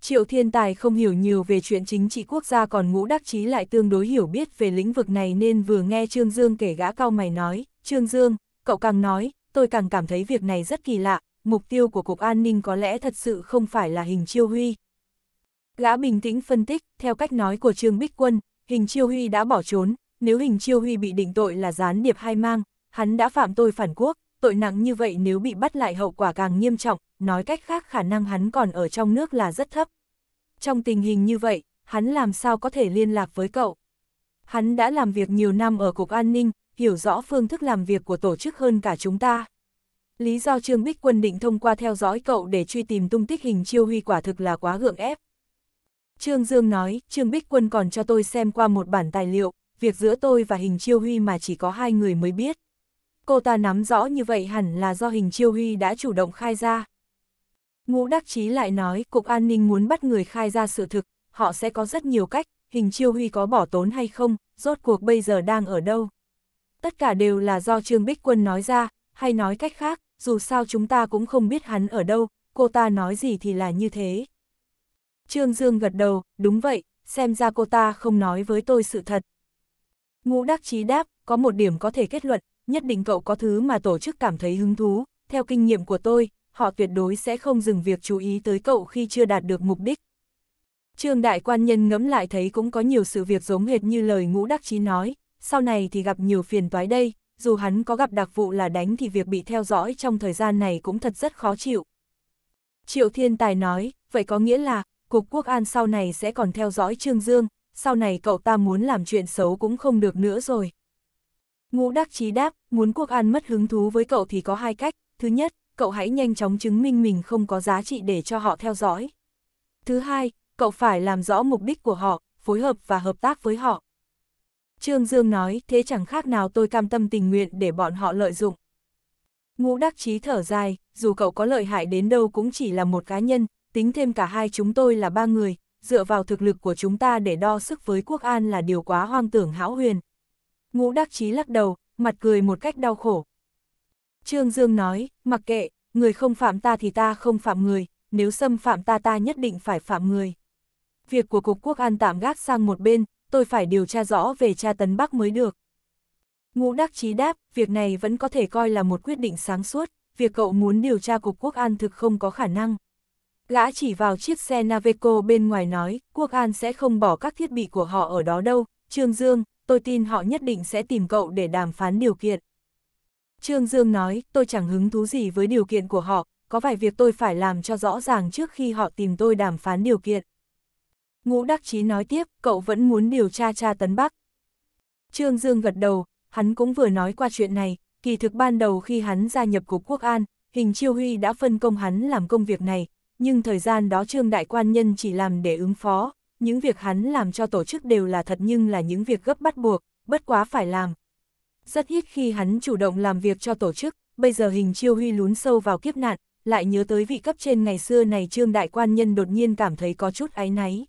Triệu Thiên Tài không hiểu nhiều về chuyện chính trị quốc gia còn Ngũ Đắc Chí lại tương đối hiểu biết về lĩnh vực này nên vừa nghe Trương Dương kể gã cao mày nói, Trương Dương, cậu càng nói, tôi càng cảm thấy việc này rất kỳ lạ, mục tiêu của Cục An ninh có lẽ thật sự không phải là hình chiêu huy. Gã bình tĩnh phân tích, theo cách nói của Trương Bích Quân, hình chiêu huy đã bỏ trốn, nếu hình chiêu huy bị định tội là gián điệp hai mang, hắn đã phạm tội phản quốc, tội nặng như vậy nếu bị bắt lại hậu quả càng nghiêm trọng, nói cách khác khả năng hắn còn ở trong nước là rất thấp. Trong tình hình như vậy, hắn làm sao có thể liên lạc với cậu? Hắn đã làm việc nhiều năm ở Cục An ninh, hiểu rõ phương thức làm việc của tổ chức hơn cả chúng ta. Lý do Trương Bích Quân định thông qua theo dõi cậu để truy tìm tung tích hình chiêu huy quả thực là quá gượng ép. Trương Dương nói, Trương Bích Quân còn cho tôi xem qua một bản tài liệu, việc giữa tôi và hình chiêu huy mà chỉ có hai người mới biết cô ta nắm rõ như vậy hẳn là do hình chiêu huy đã chủ động khai ra. Ngũ Đắc Chí lại nói Cục An ninh muốn bắt người khai ra sự thực, họ sẽ có rất nhiều cách, hình chiêu huy có bỏ tốn hay không, rốt cuộc bây giờ đang ở đâu. Tất cả đều là do Trương Bích Quân nói ra, hay nói cách khác, dù sao chúng ta cũng không biết hắn ở đâu, cô ta nói gì thì là như thế. Trương Dương gật đầu, đúng vậy, xem ra cô ta không nói với tôi sự thật. Ngũ Đắc Chí đáp, có một điểm có thể kết luận, nhất định cậu có thứ mà tổ chức cảm thấy hứng thú, theo kinh nghiệm của tôi, họ tuyệt đối sẽ không dừng việc chú ý tới cậu khi chưa đạt được mục đích. Trương Đại Quan Nhân ngẫm lại thấy cũng có nhiều sự việc giống hệt như lời ngũ đắc chí nói, sau này thì gặp nhiều phiền toái đây, dù hắn có gặp đặc vụ là đánh thì việc bị theo dõi trong thời gian này cũng thật rất khó chịu. Triệu Thiên Tài nói, vậy có nghĩa là, Cục Quốc An sau này sẽ còn theo dõi Trương Dương, sau này cậu ta muốn làm chuyện xấu cũng không được nữa rồi. Ngũ Đắc Chí đáp, muốn Quốc An mất hứng thú với cậu thì có hai cách, thứ nhất, cậu hãy nhanh chóng chứng minh mình không có giá trị để cho họ theo dõi. Thứ hai, cậu phải làm rõ mục đích của họ, phối hợp và hợp tác với họ. Trương Dương nói, thế chẳng khác nào tôi cam tâm tình nguyện để bọn họ lợi dụng. Ngũ Đắc Chí thở dài, dù cậu có lợi hại đến đâu cũng chỉ là một cá nhân, tính thêm cả hai chúng tôi là ba người, dựa vào thực lực của chúng ta để đo sức với quốc an là điều quá hoang tưởng hão huyền ngũ đắc chí lắc đầu, mặt cười một cách đau khổ. Trương Dương nói, mặc kệ, người không phạm ta thì ta không phạm người, nếu xâm phạm ta ta nhất định phải phạm người. Việc của Cục Quốc An tạm gác sang một bên, tôi phải điều tra rõ về cha Tấn Bắc mới được. Ngũ Đắc Chí đáp, việc này vẫn có thể coi là một quyết định sáng suốt, việc cậu muốn điều tra Cục Quốc An thực không có khả năng. Gã chỉ vào chiếc xe Naveco bên ngoài nói, Quốc An sẽ không bỏ các thiết bị của họ ở đó đâu, Trương Dương, tôi tin họ nhất định sẽ tìm cậu để đàm phán điều kiện. Trương Dương nói, tôi chẳng hứng thú gì với điều kiện của họ, có vài việc tôi phải làm cho rõ ràng trước khi họ tìm tôi đàm phán điều kiện. Ngũ Đắc Chí nói tiếp, cậu vẫn muốn điều tra cha Tấn Bắc. Trương Dương gật đầu, hắn cũng vừa nói qua chuyện này, kỳ thực ban đầu khi hắn gia nhập Cục Quốc An, Hình Chiêu Huy đã phân công hắn làm công việc này, nhưng thời gian đó Trương Đại Quan Nhân chỉ làm để ứng phó, những việc hắn làm cho tổ chức đều là thật nhưng là những việc gấp bắt buộc, bất quá phải làm. Rất ít khi hắn chủ động làm việc cho tổ chức, bây giờ hình chiêu huy lún sâu vào kiếp nạn, lại nhớ tới vị cấp trên ngày xưa này trương đại quan nhân đột nhiên cảm thấy có chút áy náy.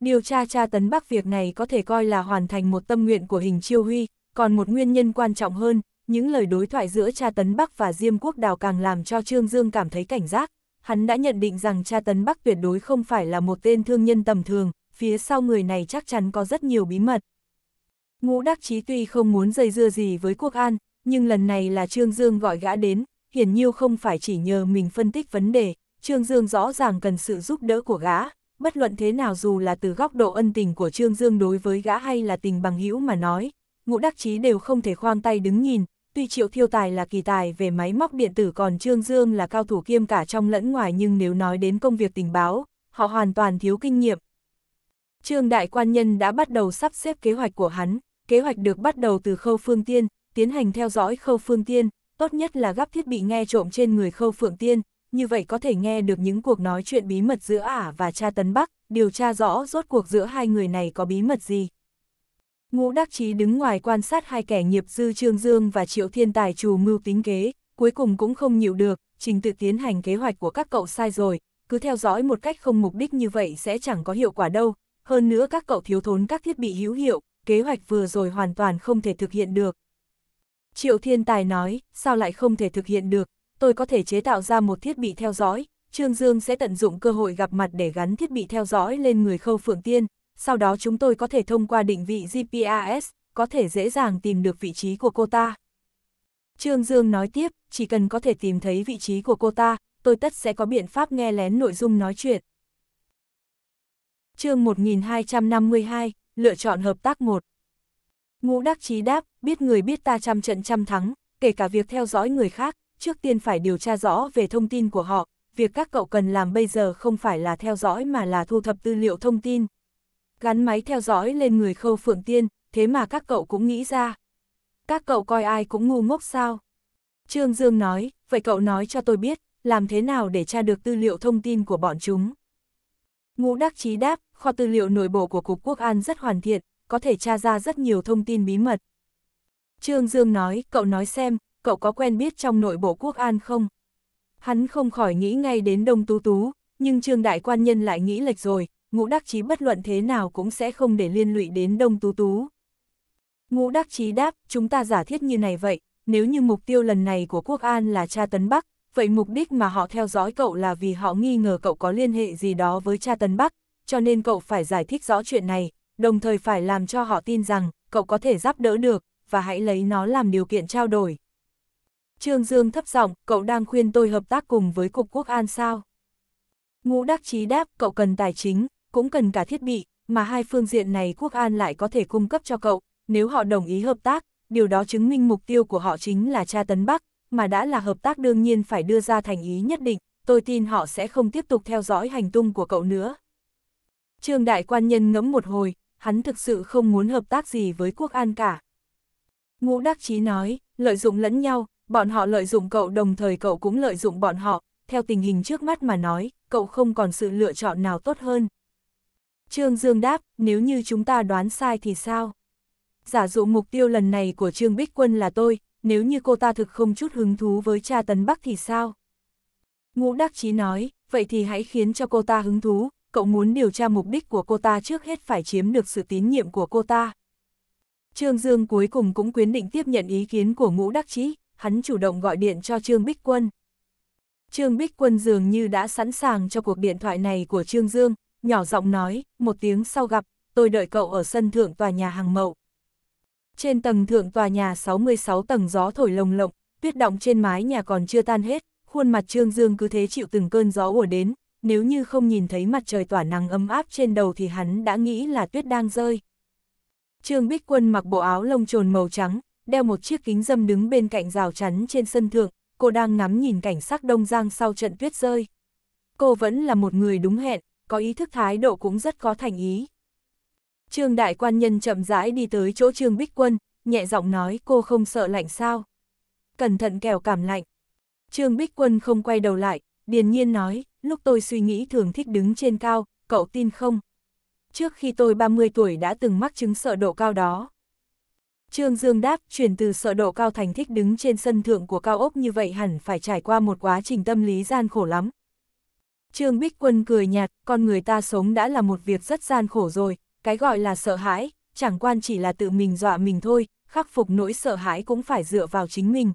Điều tra tra tấn bắc việc này có thể coi là hoàn thành một tâm nguyện của hình chiêu huy, còn một nguyên nhân quan trọng hơn, những lời đối thoại giữa tra tấn bắc và Diêm Quốc Đào càng làm cho Trương Dương cảm thấy cảnh giác, hắn đã nhận định rằng cha Tấn Bắc tuyệt đối không phải là một tên thương nhân tầm thường, phía sau người này chắc chắn có rất nhiều bí mật. Ngũ Đắc Chí tuy không muốn dây dưa gì với Quốc An, nhưng lần này là Trương Dương gọi gã đến, hiển nhiêu không phải chỉ nhờ mình phân tích vấn đề, Trương Dương rõ ràng cần sự giúp đỡ của gã, bất luận thế nào dù là từ góc độ ân tình của Trương Dương đối với gã hay là tình bằng hữu mà nói, Ngũ Đắc Chí đều không thể khoan tay đứng nhìn, tuy Triệu Thiêu Tài là kỳ tài về máy móc điện tử còn Trương Dương là cao thủ kiêm cả trong lẫn ngoài nhưng nếu nói đến công việc tình báo, họ hoàn toàn thiếu kinh nghiệm. Trương Đại Quan Nhân đã bắt đầu sắp xếp kế hoạch của hắn, kế hoạch được bắt đầu từ khâu phương tiên, tiến hành theo dõi khâu phương tiên, tốt nhất là gắp thiết bị nghe trộm trên người khâu phượng tiên, như vậy có thể nghe được những cuộc nói chuyện bí mật giữa ả và cha Tấn Bắc, điều tra rõ rốt cuộc giữa hai người này có bí mật gì. Ngũ Đắc Chí đứng ngoài quan sát hai kẻ nghiệp dư Trương Dương và Triệu Thiên Tài trù mưu tính kế, cuối cùng cũng không nhịu được, trình tự tiến hành kế hoạch của các cậu sai rồi, cứ theo dõi một cách không mục đích như vậy sẽ chẳng có hiệu quả đâu, hơn nữa các cậu thiếu thốn các thiết bị hữu hiệu, kế hoạch vừa rồi hoàn toàn không thể thực hiện được. Triệu Thiên Tài nói, sao lại không thể thực hiện được, tôi có thể chế tạo ra một thiết bị theo dõi, Trương Dương sẽ tận dụng cơ hội gặp mặt để gắn thiết bị theo dõi lên người khâu phượng tiên, sau đó chúng tôi có thể thông qua định vị GPS, có thể dễ dàng tìm được vị trí của cô ta. Trương Dương nói tiếp, chỉ cần có thể tìm thấy vị trí của cô ta, tôi tất sẽ có biện pháp nghe lén nội dung nói chuyện. chương 1252, lựa chọn hợp tác 1. Ngũ Đắc Chí đáp, biết người biết ta trăm trận trăm thắng, kể cả việc theo dõi người khác, trước tiên phải điều tra rõ về thông tin của họ, việc các cậu cần làm bây giờ không phải là theo dõi mà là thu thập tư liệu thông tin gắn máy theo dõi lên người khâu phượng tiên, thế mà các cậu cũng nghĩ ra. Các cậu coi ai cũng ngu ngốc sao? Trương Dương nói, vậy cậu nói cho tôi biết, làm thế nào để tra được tư liệu thông tin của bọn chúng? Ngũ Đắc Chí đáp, kho tư liệu nội bộ của Cục Quốc an rất hoàn thiện, có thể tra ra rất nhiều thông tin bí mật. Trương Dương nói, cậu nói xem, cậu có quen biết trong nội bộ Quốc an không? Hắn không khỏi nghĩ ngay đến Đông Tú Tú, nhưng Trương Đại Quan Nhân lại nghĩ lệch rồi, ngũ đắc chí bất luận thế nào cũng sẽ không để liên lụy đến đông tú tú. Ngũ đắc chí đáp, chúng ta giả thiết như này vậy, nếu như mục tiêu lần này của quốc an là cha tấn Bắc, vậy mục đích mà họ theo dõi cậu là vì họ nghi ngờ cậu có liên hệ gì đó với cha tấn Bắc, cho nên cậu phải giải thích rõ chuyện này, đồng thời phải làm cho họ tin rằng cậu có thể giúp đỡ được, và hãy lấy nó làm điều kiện trao đổi. Trương Dương thấp giọng, cậu đang khuyên tôi hợp tác cùng với Cục Quốc An sao? Ngũ Đắc Chí đáp, cậu cần tài chính, cũng cần cả thiết bị, mà hai phương diện này quốc an lại có thể cung cấp cho cậu, nếu họ đồng ý hợp tác, điều đó chứng minh mục tiêu của họ chính là tra tấn Bắc, mà đã là hợp tác đương nhiên phải đưa ra thành ý nhất định, tôi tin họ sẽ không tiếp tục theo dõi hành tung của cậu nữa. Trương Đại Quan Nhân ngẫm một hồi, hắn thực sự không muốn hợp tác gì với quốc an cả. Ngũ Đắc Chí nói, lợi dụng lẫn nhau, bọn họ lợi dụng cậu đồng thời cậu cũng lợi dụng bọn họ, theo tình hình trước mắt mà nói, cậu không còn sự lựa chọn nào tốt hơn. Trương Dương đáp, nếu như chúng ta đoán sai thì sao? Giả dụ mục tiêu lần này của Trương Bích Quân là tôi, nếu như cô ta thực không chút hứng thú với cha Tấn Bắc thì sao? Ngũ Đắc Chí nói, vậy thì hãy khiến cho cô ta hứng thú, cậu muốn điều tra mục đích của cô ta trước hết phải chiếm được sự tín nhiệm của cô ta. Trương Dương cuối cùng cũng quyến định tiếp nhận ý kiến của Ngũ Đắc Chí, hắn chủ động gọi điện cho Trương Bích Quân. Trương Bích Quân dường như đã sẵn sàng cho cuộc điện thoại này của Trương Dương, nhỏ giọng nói, một tiếng sau gặp, tôi đợi cậu ở sân thượng tòa nhà hàng mậu. Trên tầng thượng tòa nhà 66 tầng gió thổi lồng lộng, tuyết động trên mái nhà còn chưa tan hết, khuôn mặt Trương Dương cứ thế chịu từng cơn gió ùa đến, nếu như không nhìn thấy mặt trời tỏa nắng ấm áp trên đầu thì hắn đã nghĩ là tuyết đang rơi. Trương Bích Quân mặc bộ áo lông trồn màu trắng, đeo một chiếc kính dâm đứng bên cạnh rào chắn trên sân thượng, cô đang ngắm nhìn cảnh sắc đông giang sau trận tuyết rơi. Cô vẫn là một người đúng hẹn, có ý thức thái độ cũng rất có thành ý. Trương đại quan nhân chậm rãi đi tới chỗ Trương Bích Quân, nhẹ giọng nói cô không sợ lạnh sao. Cẩn thận kẻo cảm lạnh. Trương Bích Quân không quay đầu lại, điền nhiên nói, lúc tôi suy nghĩ thường thích đứng trên cao, cậu tin không? Trước khi tôi 30 tuổi đã từng mắc chứng sợ độ cao đó. Trương Dương đáp, chuyển từ sợ độ cao thành thích đứng trên sân thượng của cao ốc như vậy hẳn phải trải qua một quá trình tâm lý gian khổ lắm, Trương Bích Quân cười nhạt, con người ta sống đã là một việc rất gian khổ rồi, cái gọi là sợ hãi, chẳng quan chỉ là tự mình dọa mình thôi, khắc phục nỗi sợ hãi cũng phải dựa vào chính mình.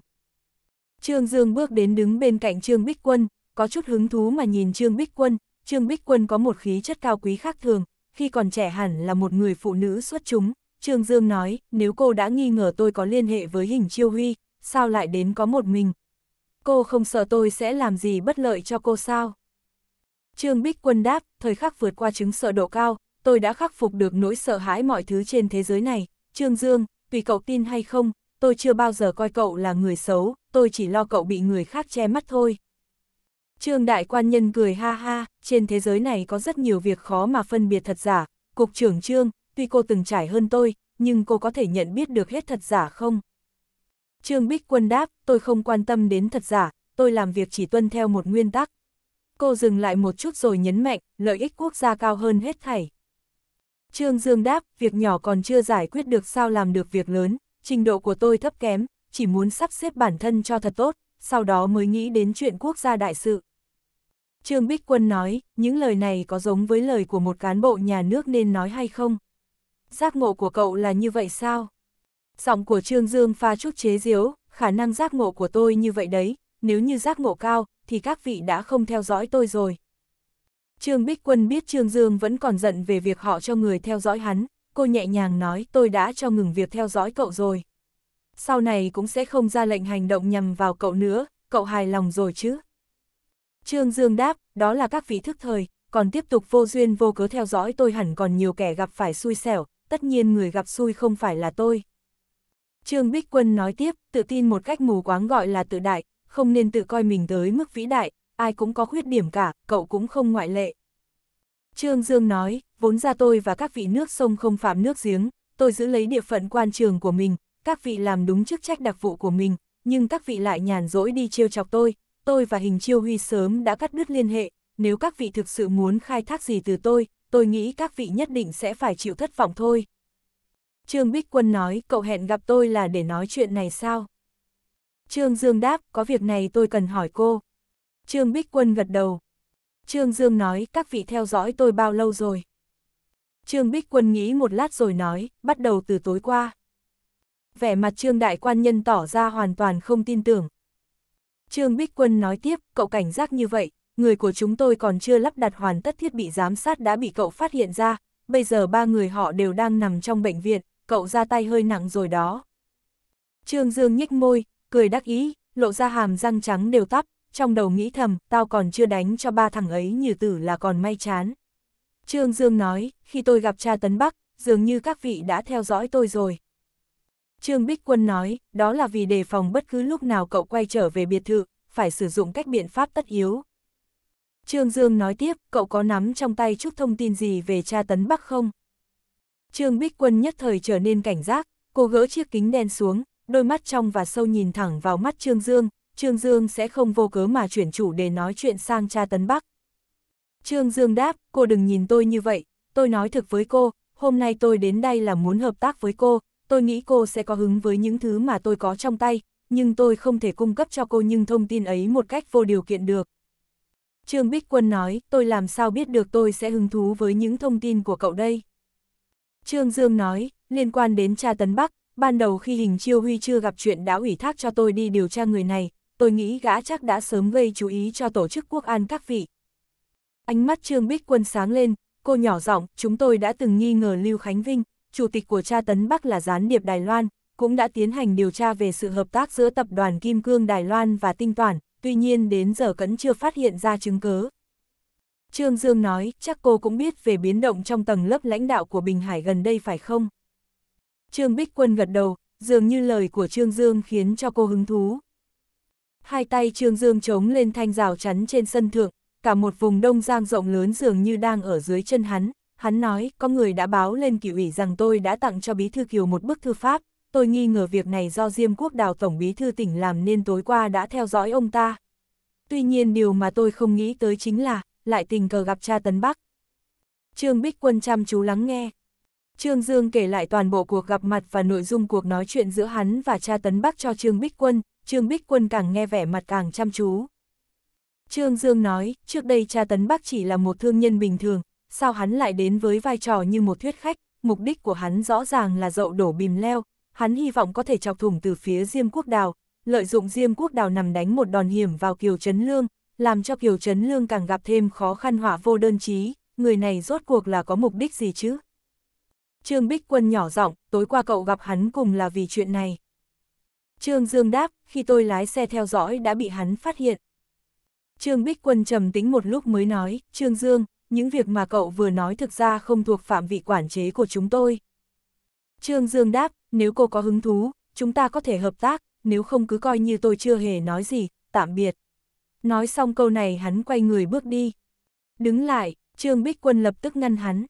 Trương Dương bước đến đứng bên cạnh Trương Bích Quân, có chút hứng thú mà nhìn Trương Bích Quân, Trương Bích Quân có một khí chất cao quý khác thường, khi còn trẻ hẳn là một người phụ nữ xuất chúng. Trương Dương nói, nếu cô đã nghi ngờ tôi có liên hệ với hình chiêu huy, sao lại đến có một mình? Cô không sợ tôi sẽ làm gì bất lợi cho cô sao? Trương Bích Quân đáp, thời khắc vượt qua chứng sợ độ cao, tôi đã khắc phục được nỗi sợ hãi mọi thứ trên thế giới này. Trương Dương, tùy cậu tin hay không, tôi chưa bao giờ coi cậu là người xấu, tôi chỉ lo cậu bị người khác che mắt thôi. Trương Đại Quan Nhân cười ha ha, trên thế giới này có rất nhiều việc khó mà phân biệt thật giả. Cục trưởng Trương, tuy cô từng trải hơn tôi, nhưng cô có thể nhận biết được hết thật giả không? Trương Bích Quân đáp, tôi không quan tâm đến thật giả, tôi làm việc chỉ tuân theo một nguyên tắc, cô dừng lại một chút rồi nhấn mạnh, lợi ích quốc gia cao hơn hết thảy. Trương Dương đáp, việc nhỏ còn chưa giải quyết được sao làm được việc lớn, trình độ của tôi thấp kém, chỉ muốn sắp xếp bản thân cho thật tốt, sau đó mới nghĩ đến chuyện quốc gia đại sự. Trương Bích Quân nói, những lời này có giống với lời của một cán bộ nhà nước nên nói hay không? Giác ngộ của cậu là như vậy sao? Giọng của Trương Dương pha chút chế diếu, khả năng giác ngộ của tôi như vậy đấy, nếu như giác ngộ cao, thì các vị đã không theo dõi tôi rồi. Trương Bích Quân biết Trương Dương vẫn còn giận về việc họ cho người theo dõi hắn, cô nhẹ nhàng nói tôi đã cho ngừng việc theo dõi cậu rồi. Sau này cũng sẽ không ra lệnh hành động nhằm vào cậu nữa, cậu hài lòng rồi chứ. Trương Dương đáp, đó là các vị thức thời, còn tiếp tục vô duyên vô cớ theo dõi tôi hẳn còn nhiều kẻ gặp phải xui xẻo, tất nhiên người gặp xui không phải là tôi. Trương Bích Quân nói tiếp, tự tin một cách mù quáng gọi là tự đại, không nên tự coi mình tới mức vĩ đại, ai cũng có khuyết điểm cả, cậu cũng không ngoại lệ. Trương Dương nói, vốn ra tôi và các vị nước sông không phạm nước giếng, tôi giữ lấy địa phận quan trường của mình, các vị làm đúng chức trách đặc vụ của mình, nhưng các vị lại nhàn rỗi đi trêu chọc tôi, tôi và hình chiêu huy sớm đã cắt đứt liên hệ, nếu các vị thực sự muốn khai thác gì từ tôi, tôi nghĩ các vị nhất định sẽ phải chịu thất vọng thôi. Trương Bích Quân nói, cậu hẹn gặp tôi là để nói chuyện này sao? Trương Dương đáp, có việc này tôi cần hỏi cô. Trương Bích Quân gật đầu. Trương Dương nói, các vị theo dõi tôi bao lâu rồi? Trương Bích Quân nghĩ một lát rồi nói, bắt đầu từ tối qua. Vẻ mặt Trương Đại Quan Nhân tỏ ra hoàn toàn không tin tưởng. Trương Bích Quân nói tiếp, cậu cảnh giác như vậy, người của chúng tôi còn chưa lắp đặt hoàn tất thiết bị giám sát đã bị cậu phát hiện ra, bây giờ ba người họ đều đang nằm trong bệnh viện, cậu ra tay hơi nặng rồi đó. Trương Dương nhích môi, cười đắc ý, lộ ra hàm răng trắng đều tắp, trong đầu nghĩ thầm, tao còn chưa đánh cho ba thằng ấy như tử là còn may chán. Trương Dương nói, khi tôi gặp cha Tấn Bắc, dường như các vị đã theo dõi tôi rồi. Trương Bích Quân nói, đó là vì đề phòng bất cứ lúc nào cậu quay trở về biệt thự, phải sử dụng cách biện pháp tất yếu. Trương Dương nói tiếp, cậu có nắm trong tay chút thông tin gì về cha Tấn Bắc không? Trương Bích Quân nhất thời trở nên cảnh giác, cô gỡ chiếc kính đen xuống, đôi mắt trong và sâu nhìn thẳng vào mắt Trương Dương, Trương Dương sẽ không vô cớ mà chuyển chủ để nói chuyện sang cha Tấn Bắc. Trương Dương đáp, cô đừng nhìn tôi như vậy, tôi nói thực với cô, hôm nay tôi đến đây là muốn hợp tác với cô, tôi nghĩ cô sẽ có hứng với những thứ mà tôi có trong tay, nhưng tôi không thể cung cấp cho cô những thông tin ấy một cách vô điều kiện được. Trương Bích Quân nói, tôi làm sao biết được tôi sẽ hứng thú với những thông tin của cậu đây. Trương Dương nói, liên quan đến cha Tấn Bắc, ban đầu khi hình chiêu huy chưa gặp chuyện đã ủy thác cho tôi đi điều tra người này, tôi nghĩ gã chắc đã sớm gây chú ý cho tổ chức quốc an các vị. Ánh mắt Trương Bích Quân sáng lên, cô nhỏ giọng, chúng tôi đã từng nghi ngờ Lưu Khánh Vinh, chủ tịch của cha Tấn Bắc là gián điệp Đài Loan, cũng đã tiến hành điều tra về sự hợp tác giữa tập đoàn Kim Cương Đài Loan và Tinh Toản, tuy nhiên đến giờ vẫn chưa phát hiện ra chứng cứ. Trương Dương nói, chắc cô cũng biết về biến động trong tầng lớp lãnh đạo của Bình Hải gần đây phải không? Trương Bích Quân gật đầu, dường như lời của Trương Dương khiến cho cô hứng thú. Hai tay Trương Dương chống lên thanh rào chắn trên sân thượng, cả một vùng đông giang rộng lớn dường như đang ở dưới chân hắn. Hắn nói, có người đã báo lên kỷ ủy rằng tôi đã tặng cho Bí Thư Kiều một bức thư pháp. Tôi nghi ngờ việc này do Diêm Quốc Đào Tổng Bí Thư tỉnh làm nên tối qua đã theo dõi ông ta. Tuy nhiên điều mà tôi không nghĩ tới chính là, lại tình cờ gặp cha Tấn Bắc. Trương Bích Quân chăm chú lắng nghe, Trương Dương kể lại toàn bộ cuộc gặp mặt và nội dung cuộc nói chuyện giữa hắn và cha Tấn Bắc cho Trương Bích Quân, Trương Bích Quân càng nghe vẻ mặt càng chăm chú. Trương Dương nói, trước đây cha Tấn Bắc chỉ là một thương nhân bình thường, sao hắn lại đến với vai trò như một thuyết khách, mục đích của hắn rõ ràng là dậu đổ bìm leo, hắn hy vọng có thể chọc thủng từ phía Diêm Quốc Đào, lợi dụng Diêm Quốc Đào nằm đánh một đòn hiểm vào Kiều Trấn Lương, làm cho Kiều Trấn Lương càng gặp thêm khó khăn họa vô đơn chí, người này rốt cuộc là có mục đích gì chứ? Trương Bích Quân nhỏ giọng, tối qua cậu gặp hắn cùng là vì chuyện này. Trương Dương đáp, khi tôi lái xe theo dõi đã bị hắn phát hiện. Trương Bích Quân trầm tính một lúc mới nói, Trương Dương, những việc mà cậu vừa nói thực ra không thuộc phạm vị quản chế của chúng tôi. Trương Dương đáp, nếu cô có hứng thú, chúng ta có thể hợp tác, nếu không cứ coi như tôi chưa hề nói gì, tạm biệt. Nói xong câu này hắn quay người bước đi. Đứng lại, Trương Bích Quân lập tức ngăn hắn.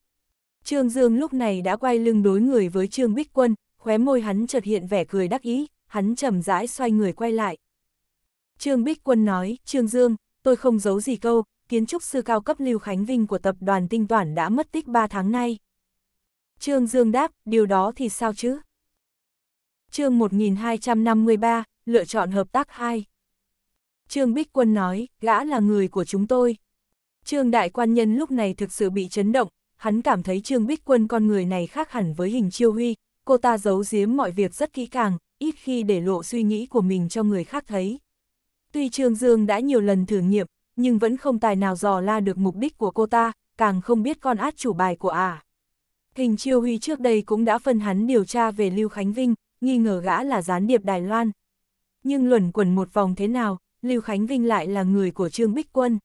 Trương Dương lúc này đã quay lưng đối người với Trương Bích Quân, khóe môi hắn chợt hiện vẻ cười đắc ý, hắn chậm rãi xoay người quay lại. Trương Bích Quân nói, Trương Dương, tôi không giấu gì câu, kiến trúc sư cao cấp Lưu Khánh Vinh của tập đoàn tinh toản đã mất tích 3 tháng nay. Trương Dương đáp, điều đó thì sao chứ? chương 1253, lựa chọn hợp tác 2. Trương Bích Quân nói, gã là người của chúng tôi. Trương Đại Quan Nhân lúc này thực sự bị chấn động, hắn cảm thấy Trương Bích Quân con người này khác hẳn với hình chiêu huy, cô ta giấu giếm mọi việc rất kỹ càng, ít khi để lộ suy nghĩ của mình cho người khác thấy. Tuy Trương Dương đã nhiều lần thử nghiệm, nhưng vẫn không tài nào dò la được mục đích của cô ta, càng không biết con át chủ bài của ả. À. Hình chiêu huy trước đây cũng đã phân hắn điều tra về Lưu Khánh Vinh, nghi ngờ gã là gián điệp Đài Loan. Nhưng luẩn quẩn một vòng thế nào, Lưu Khánh Vinh lại là người của Trương Bích Quân.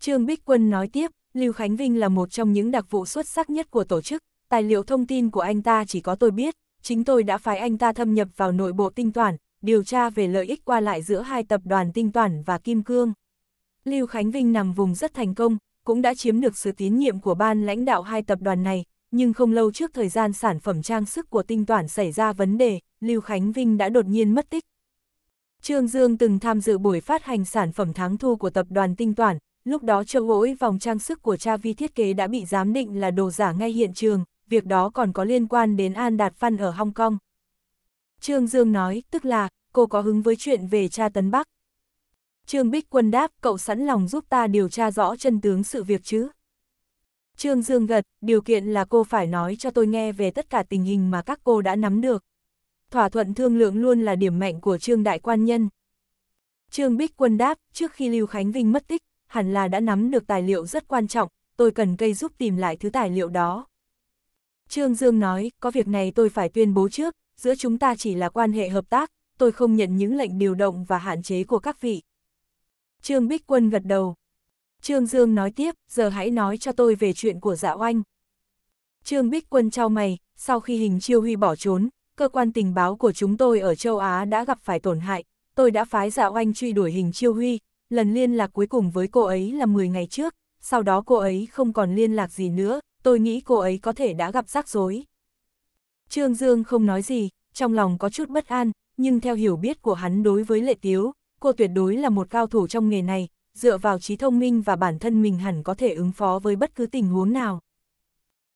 Trương Bích Quân nói tiếp, Lưu Khánh Vinh là một trong những đặc vụ xuất sắc nhất của tổ chức, tài liệu thông tin của anh ta chỉ có tôi biết, chính tôi đã phái anh ta thâm nhập vào nội bộ tinh toàn, điều tra về lợi ích qua lại giữa hai tập đoàn tinh toàn và Kim Cương. Lưu Khánh Vinh nằm vùng rất thành công, cũng đã chiếm được sự tín nhiệm của ban lãnh đạo hai tập đoàn này, nhưng không lâu trước thời gian sản phẩm trang sức của tinh toàn xảy ra vấn đề, Lưu Khánh Vinh đã đột nhiên mất tích. Trương Dương từng tham dự buổi phát hành sản phẩm tháng thu của tập đoàn tinh toàn, Lúc đó châu ỗi vòng trang sức của cha vi thiết kế đã bị giám định là đồ giả ngay hiện trường, việc đó còn có liên quan đến An Đạt phan ở Hong Kong. Trương Dương nói, tức là, cô có hứng với chuyện về cha Tấn Bắc. Trương Bích Quân đáp, cậu sẵn lòng giúp ta điều tra rõ chân tướng sự việc chứ. Trương Dương gật, điều kiện là cô phải nói cho tôi nghe về tất cả tình hình mà các cô đã nắm được. Thỏa thuận thương lượng luôn là điểm mạnh của Trương Đại Quan Nhân. Trương Bích Quân đáp, trước khi Lưu Khánh Vinh mất tích, hẳn là đã nắm được tài liệu rất quan trọng, tôi cần cây giúp tìm lại thứ tài liệu đó. Trương Dương nói, có việc này tôi phải tuyên bố trước, giữa chúng ta chỉ là quan hệ hợp tác, tôi không nhận những lệnh điều động và hạn chế của các vị. Trương Bích Quân gật đầu. Trương Dương nói tiếp, giờ hãy nói cho tôi về chuyện của dạ oanh. Trương Bích Quân trao mày, sau khi hình chiêu huy bỏ trốn, cơ quan tình báo của chúng tôi ở châu Á đã gặp phải tổn hại, tôi đã phái dạ oanh truy đuổi hình chiêu huy, lần liên lạc cuối cùng với cô ấy là 10 ngày trước, sau đó cô ấy không còn liên lạc gì nữa, tôi nghĩ cô ấy có thể đã gặp rắc rối. Trương Dương không nói gì, trong lòng có chút bất an, nhưng theo hiểu biết của hắn đối với Lệ Tiếu, cô tuyệt đối là một cao thủ trong nghề này, dựa vào trí thông minh và bản thân mình hẳn có thể ứng phó với bất cứ tình huống nào.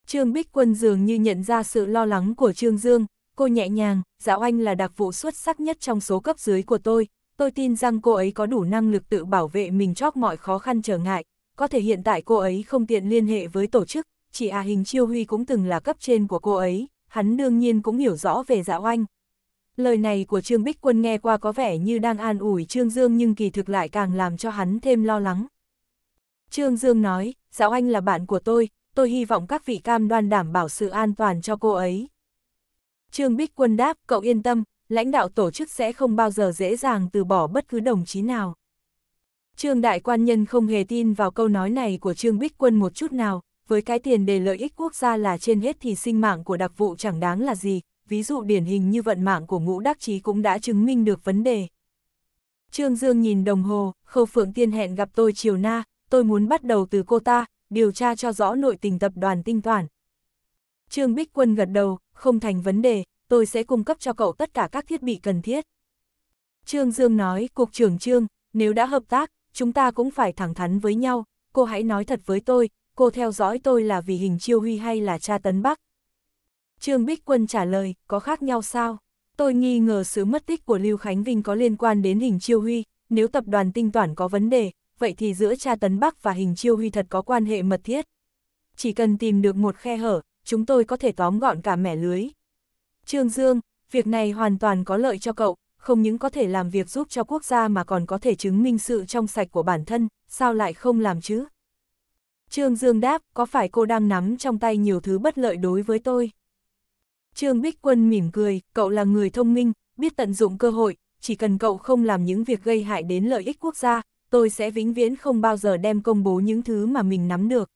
Trương Bích Quân dường như nhận ra sự lo lắng của Trương Dương, cô nhẹ nhàng, dạo anh là đặc vụ xuất sắc nhất trong số cấp dưới của tôi, Tôi tin rằng cô ấy có đủ năng lực tự bảo vệ mình chót mọi khó khăn trở ngại, có thể hiện tại cô ấy không tiện liên hệ với tổ chức, chị a à hình chiêu huy cũng từng là cấp trên của cô ấy, hắn đương nhiên cũng hiểu rõ về dạ oanh. Lời này của Trương Bích Quân nghe qua có vẻ như đang an ủi Trương Dương nhưng kỳ thực lại càng làm cho hắn thêm lo lắng. Trương Dương nói, dạ oanh là bạn của tôi, tôi hy vọng các vị cam đoan đảm bảo sự an toàn cho cô ấy. Trương Bích Quân đáp, cậu yên tâm, lãnh đạo tổ chức sẽ không bao giờ dễ dàng từ bỏ bất cứ đồng chí nào. Trương Đại Quan Nhân không hề tin vào câu nói này của Trương Bích Quân một chút nào, với cái tiền đề lợi ích quốc gia là trên hết thì sinh mạng của đặc vụ chẳng đáng là gì, ví dụ điển hình như vận mạng của ngũ đắc chí cũng đã chứng minh được vấn đề. Trương Dương nhìn đồng hồ, khâu phượng tiên hẹn gặp tôi chiều na, tôi muốn bắt đầu từ cô ta, điều tra cho rõ nội tình tập đoàn tinh toàn. Trương Bích Quân gật đầu, không thành vấn đề, tôi sẽ cung cấp cho cậu tất cả các thiết bị cần thiết. Trương Dương nói, Cục trưởng Trương, nếu đã hợp tác, chúng ta cũng phải thẳng thắn với nhau, cô hãy nói thật với tôi, cô theo dõi tôi là vì hình chiêu huy hay là cha tấn bắc. Trương Bích Quân trả lời, có khác nhau sao? Tôi nghi ngờ sự mất tích của Lưu Khánh Vinh có liên quan đến hình chiêu huy, nếu tập đoàn tinh toán có vấn đề, vậy thì giữa cha tấn bắc và hình chiêu huy thật có quan hệ mật thiết. Chỉ cần tìm được một khe hở, chúng tôi có thể tóm gọn cả mẻ lưới, Trương Dương, việc này hoàn toàn có lợi cho cậu, không những có thể làm việc giúp cho quốc gia mà còn có thể chứng minh sự trong sạch của bản thân, sao lại không làm chứ? Trương Dương đáp, có phải cô đang nắm trong tay nhiều thứ bất lợi đối với tôi? Trương Bích Quân mỉm cười, cậu là người thông minh, biết tận dụng cơ hội, chỉ cần cậu không làm những việc gây hại đến lợi ích quốc gia, tôi sẽ vĩnh viễn không bao giờ đem công bố những thứ mà mình nắm được.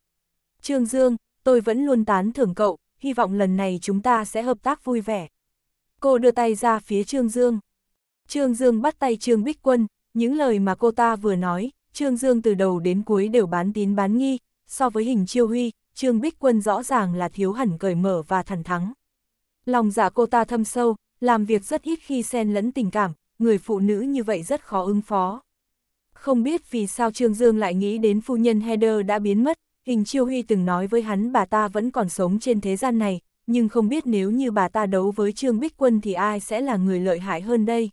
Trương Dương, tôi vẫn luôn tán thưởng cậu, hy vọng lần này chúng ta sẽ hợp tác vui vẻ. Cô đưa tay ra phía Trương Dương. Trương Dương bắt tay Trương Bích Quân, những lời mà cô ta vừa nói, Trương Dương từ đầu đến cuối đều bán tín bán nghi, so với hình chiêu huy, Trương Bích Quân rõ ràng là thiếu hẳn cởi mở và thẳng thắng. Lòng giả dạ cô ta thâm sâu, làm việc rất ít khi xen lẫn tình cảm, người phụ nữ như vậy rất khó ứng phó. Không biết vì sao Trương Dương lại nghĩ đến phu nhân Heather đã biến mất, Hình Chiêu Huy từng nói với hắn bà ta vẫn còn sống trên thế gian này, nhưng không biết nếu như bà ta đấu với Trương Bích Quân thì ai sẽ là người lợi hại hơn đây.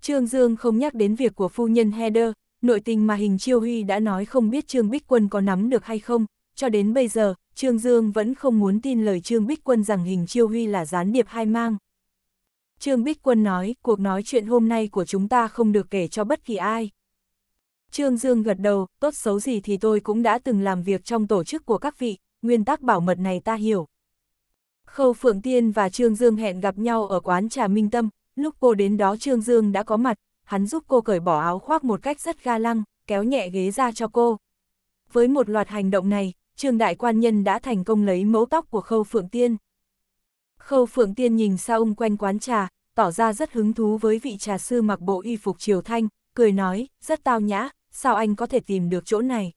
Trương Dương không nhắc đến việc của phu nhân Heather, nội tình mà Hình Chiêu Huy đã nói không biết Trương Bích Quân có nắm được hay không, cho đến bây giờ, Trương Dương vẫn không muốn tin lời Trương Bích Quân rằng Hình Chiêu Huy là gián điệp hai mang. Trương Bích Quân nói, cuộc nói chuyện hôm nay của chúng ta không được kể cho bất kỳ ai. Trương Dương gật đầu, tốt xấu gì thì tôi cũng đã từng làm việc trong tổ chức của các vị, nguyên tắc bảo mật này ta hiểu. Khâu Phượng Tiên và Trương Dương hẹn gặp nhau ở quán trà Minh Tâm, lúc cô đến đó Trương Dương đã có mặt, hắn giúp cô cởi bỏ áo khoác một cách rất ga lăng, kéo nhẹ ghế ra cho cô. Với một loạt hành động này, Trương Đại Quan Nhân đã thành công lấy mẫu tóc của Khâu Phượng Tiên. Khâu Phượng Tiên nhìn xa ung quanh quán trà, tỏ ra rất hứng thú với vị trà sư mặc bộ y phục triều thanh, cười nói, rất tao nhã, sao anh có thể tìm được chỗ này?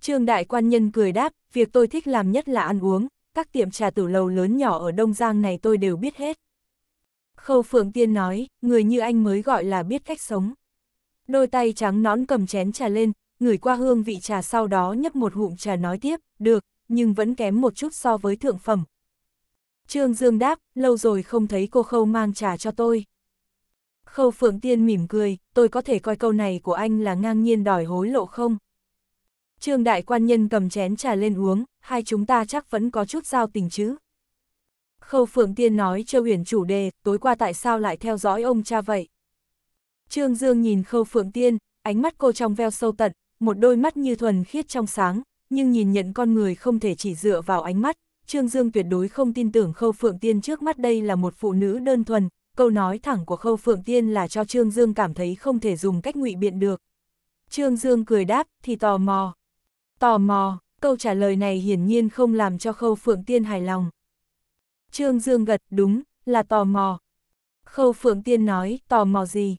Trương Đại Quan Nhân cười đáp, việc tôi thích làm nhất là ăn uống, các tiệm trà tử lầu lớn nhỏ ở Đông Giang này tôi đều biết hết. Khâu Phượng Tiên nói, người như anh mới gọi là biết cách sống. Đôi tay trắng nón cầm chén trà lên, người qua hương vị trà sau đó nhấp một hụm trà nói tiếp, được, nhưng vẫn kém một chút so với thượng phẩm. Trương Dương đáp, lâu rồi không thấy cô Khâu mang trà cho tôi. Khâu Phượng Tiên mỉm cười, tôi có thể coi câu này của anh là ngang nhiên đòi hối lộ không? Trương Đại Quan Nhân cầm chén trà lên uống, hai chúng ta chắc vẫn có chút giao tình chứ. Khâu Phượng Tiên nói Châu Huyền chủ đề, tối qua tại sao lại theo dõi ông cha vậy? Trương Dương nhìn Khâu Phượng Tiên, ánh mắt cô trong veo sâu tận, một đôi mắt như thuần khiết trong sáng, nhưng nhìn nhận con người không thể chỉ dựa vào ánh mắt. Trương Dương tuyệt đối không tin tưởng Khâu Phượng Tiên trước mắt đây là một phụ nữ đơn thuần, câu nói thẳng của Khâu Phượng Tiên là cho Trương Dương cảm thấy không thể dùng cách ngụy biện được. Trương Dương cười đáp, thì tò mò. Tò mò, câu trả lời này hiển nhiên không làm cho Khâu Phượng Tiên hài lòng. Trương Dương gật, đúng, là tò mò. Khâu Phượng Tiên nói, tò mò gì?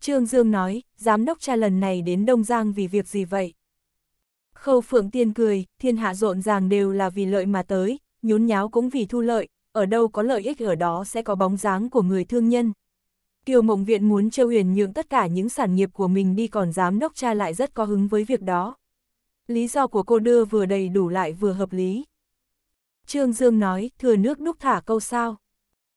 Trương Dương nói, giám đốc cha lần này đến Đông Giang vì việc gì vậy? Khâu Phượng Tiên cười, thiên hạ rộn ràng đều là vì lợi mà tới, nhún nháo cũng vì thu lợi, ở đâu có lợi ích ở đó sẽ có bóng dáng của người thương nhân. Kiều Mộng Viện muốn Châu Huyền nhượng tất cả những sản nghiệp của mình đi còn giám đốc cha lại rất có hứng với việc đó. Lý do của cô đưa vừa đầy đủ lại vừa hợp lý. Trương Dương nói, thừa nước đúc thả câu sao.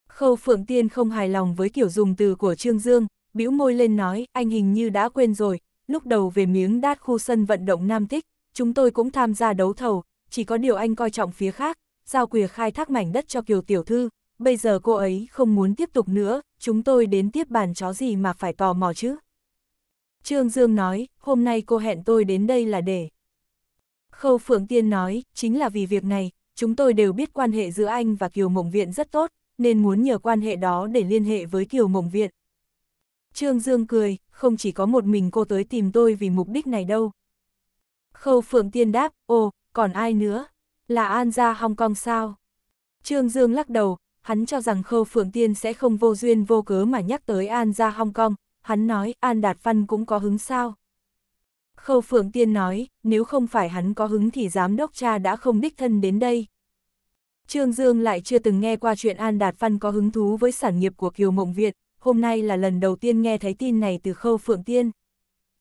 Khâu Phượng Tiên không hài lòng với kiểu dùng từ của Trương Dương, bĩu môi lên nói, anh hình như đã quên rồi, lúc đầu về miếng đát khu sân vận động Nam Tích, chúng tôi cũng tham gia đấu thầu, chỉ có điều anh coi trọng phía khác, giao quyền khai thác mảnh đất cho Kiều Tiểu Thư, bây giờ cô ấy không muốn tiếp tục nữa, chúng tôi đến tiếp bàn chó gì mà phải tò mò chứ. Trương Dương nói, hôm nay cô hẹn tôi đến đây là để. Khâu Phượng Tiên nói, chính là vì việc này, chúng tôi đều biết quan hệ giữa anh và Kiều Mộng Viện rất tốt, nên muốn nhờ quan hệ đó để liên hệ với Kiều Mộng Viện. Trương Dương cười, không chỉ có một mình cô tới tìm tôi vì mục đích này đâu. Khâu Phượng Tiên đáp, ồ, còn ai nữa? Là An gia Hong Kong sao? Trương Dương lắc đầu, hắn cho rằng Khâu Phượng Tiên sẽ không vô duyên vô cớ mà nhắc tới An gia Hong Kong, hắn nói An Đạt Văn cũng có hứng sao? Khâu Phượng Tiên nói, nếu không phải hắn có hứng thì giám đốc cha đã không đích thân đến đây. Trương Dương lại chưa từng nghe qua chuyện An Đạt Văn có hứng thú với sản nghiệp của Kiều Mộng Việt, hôm nay là lần đầu tiên nghe thấy tin này từ Khâu Phượng Tiên.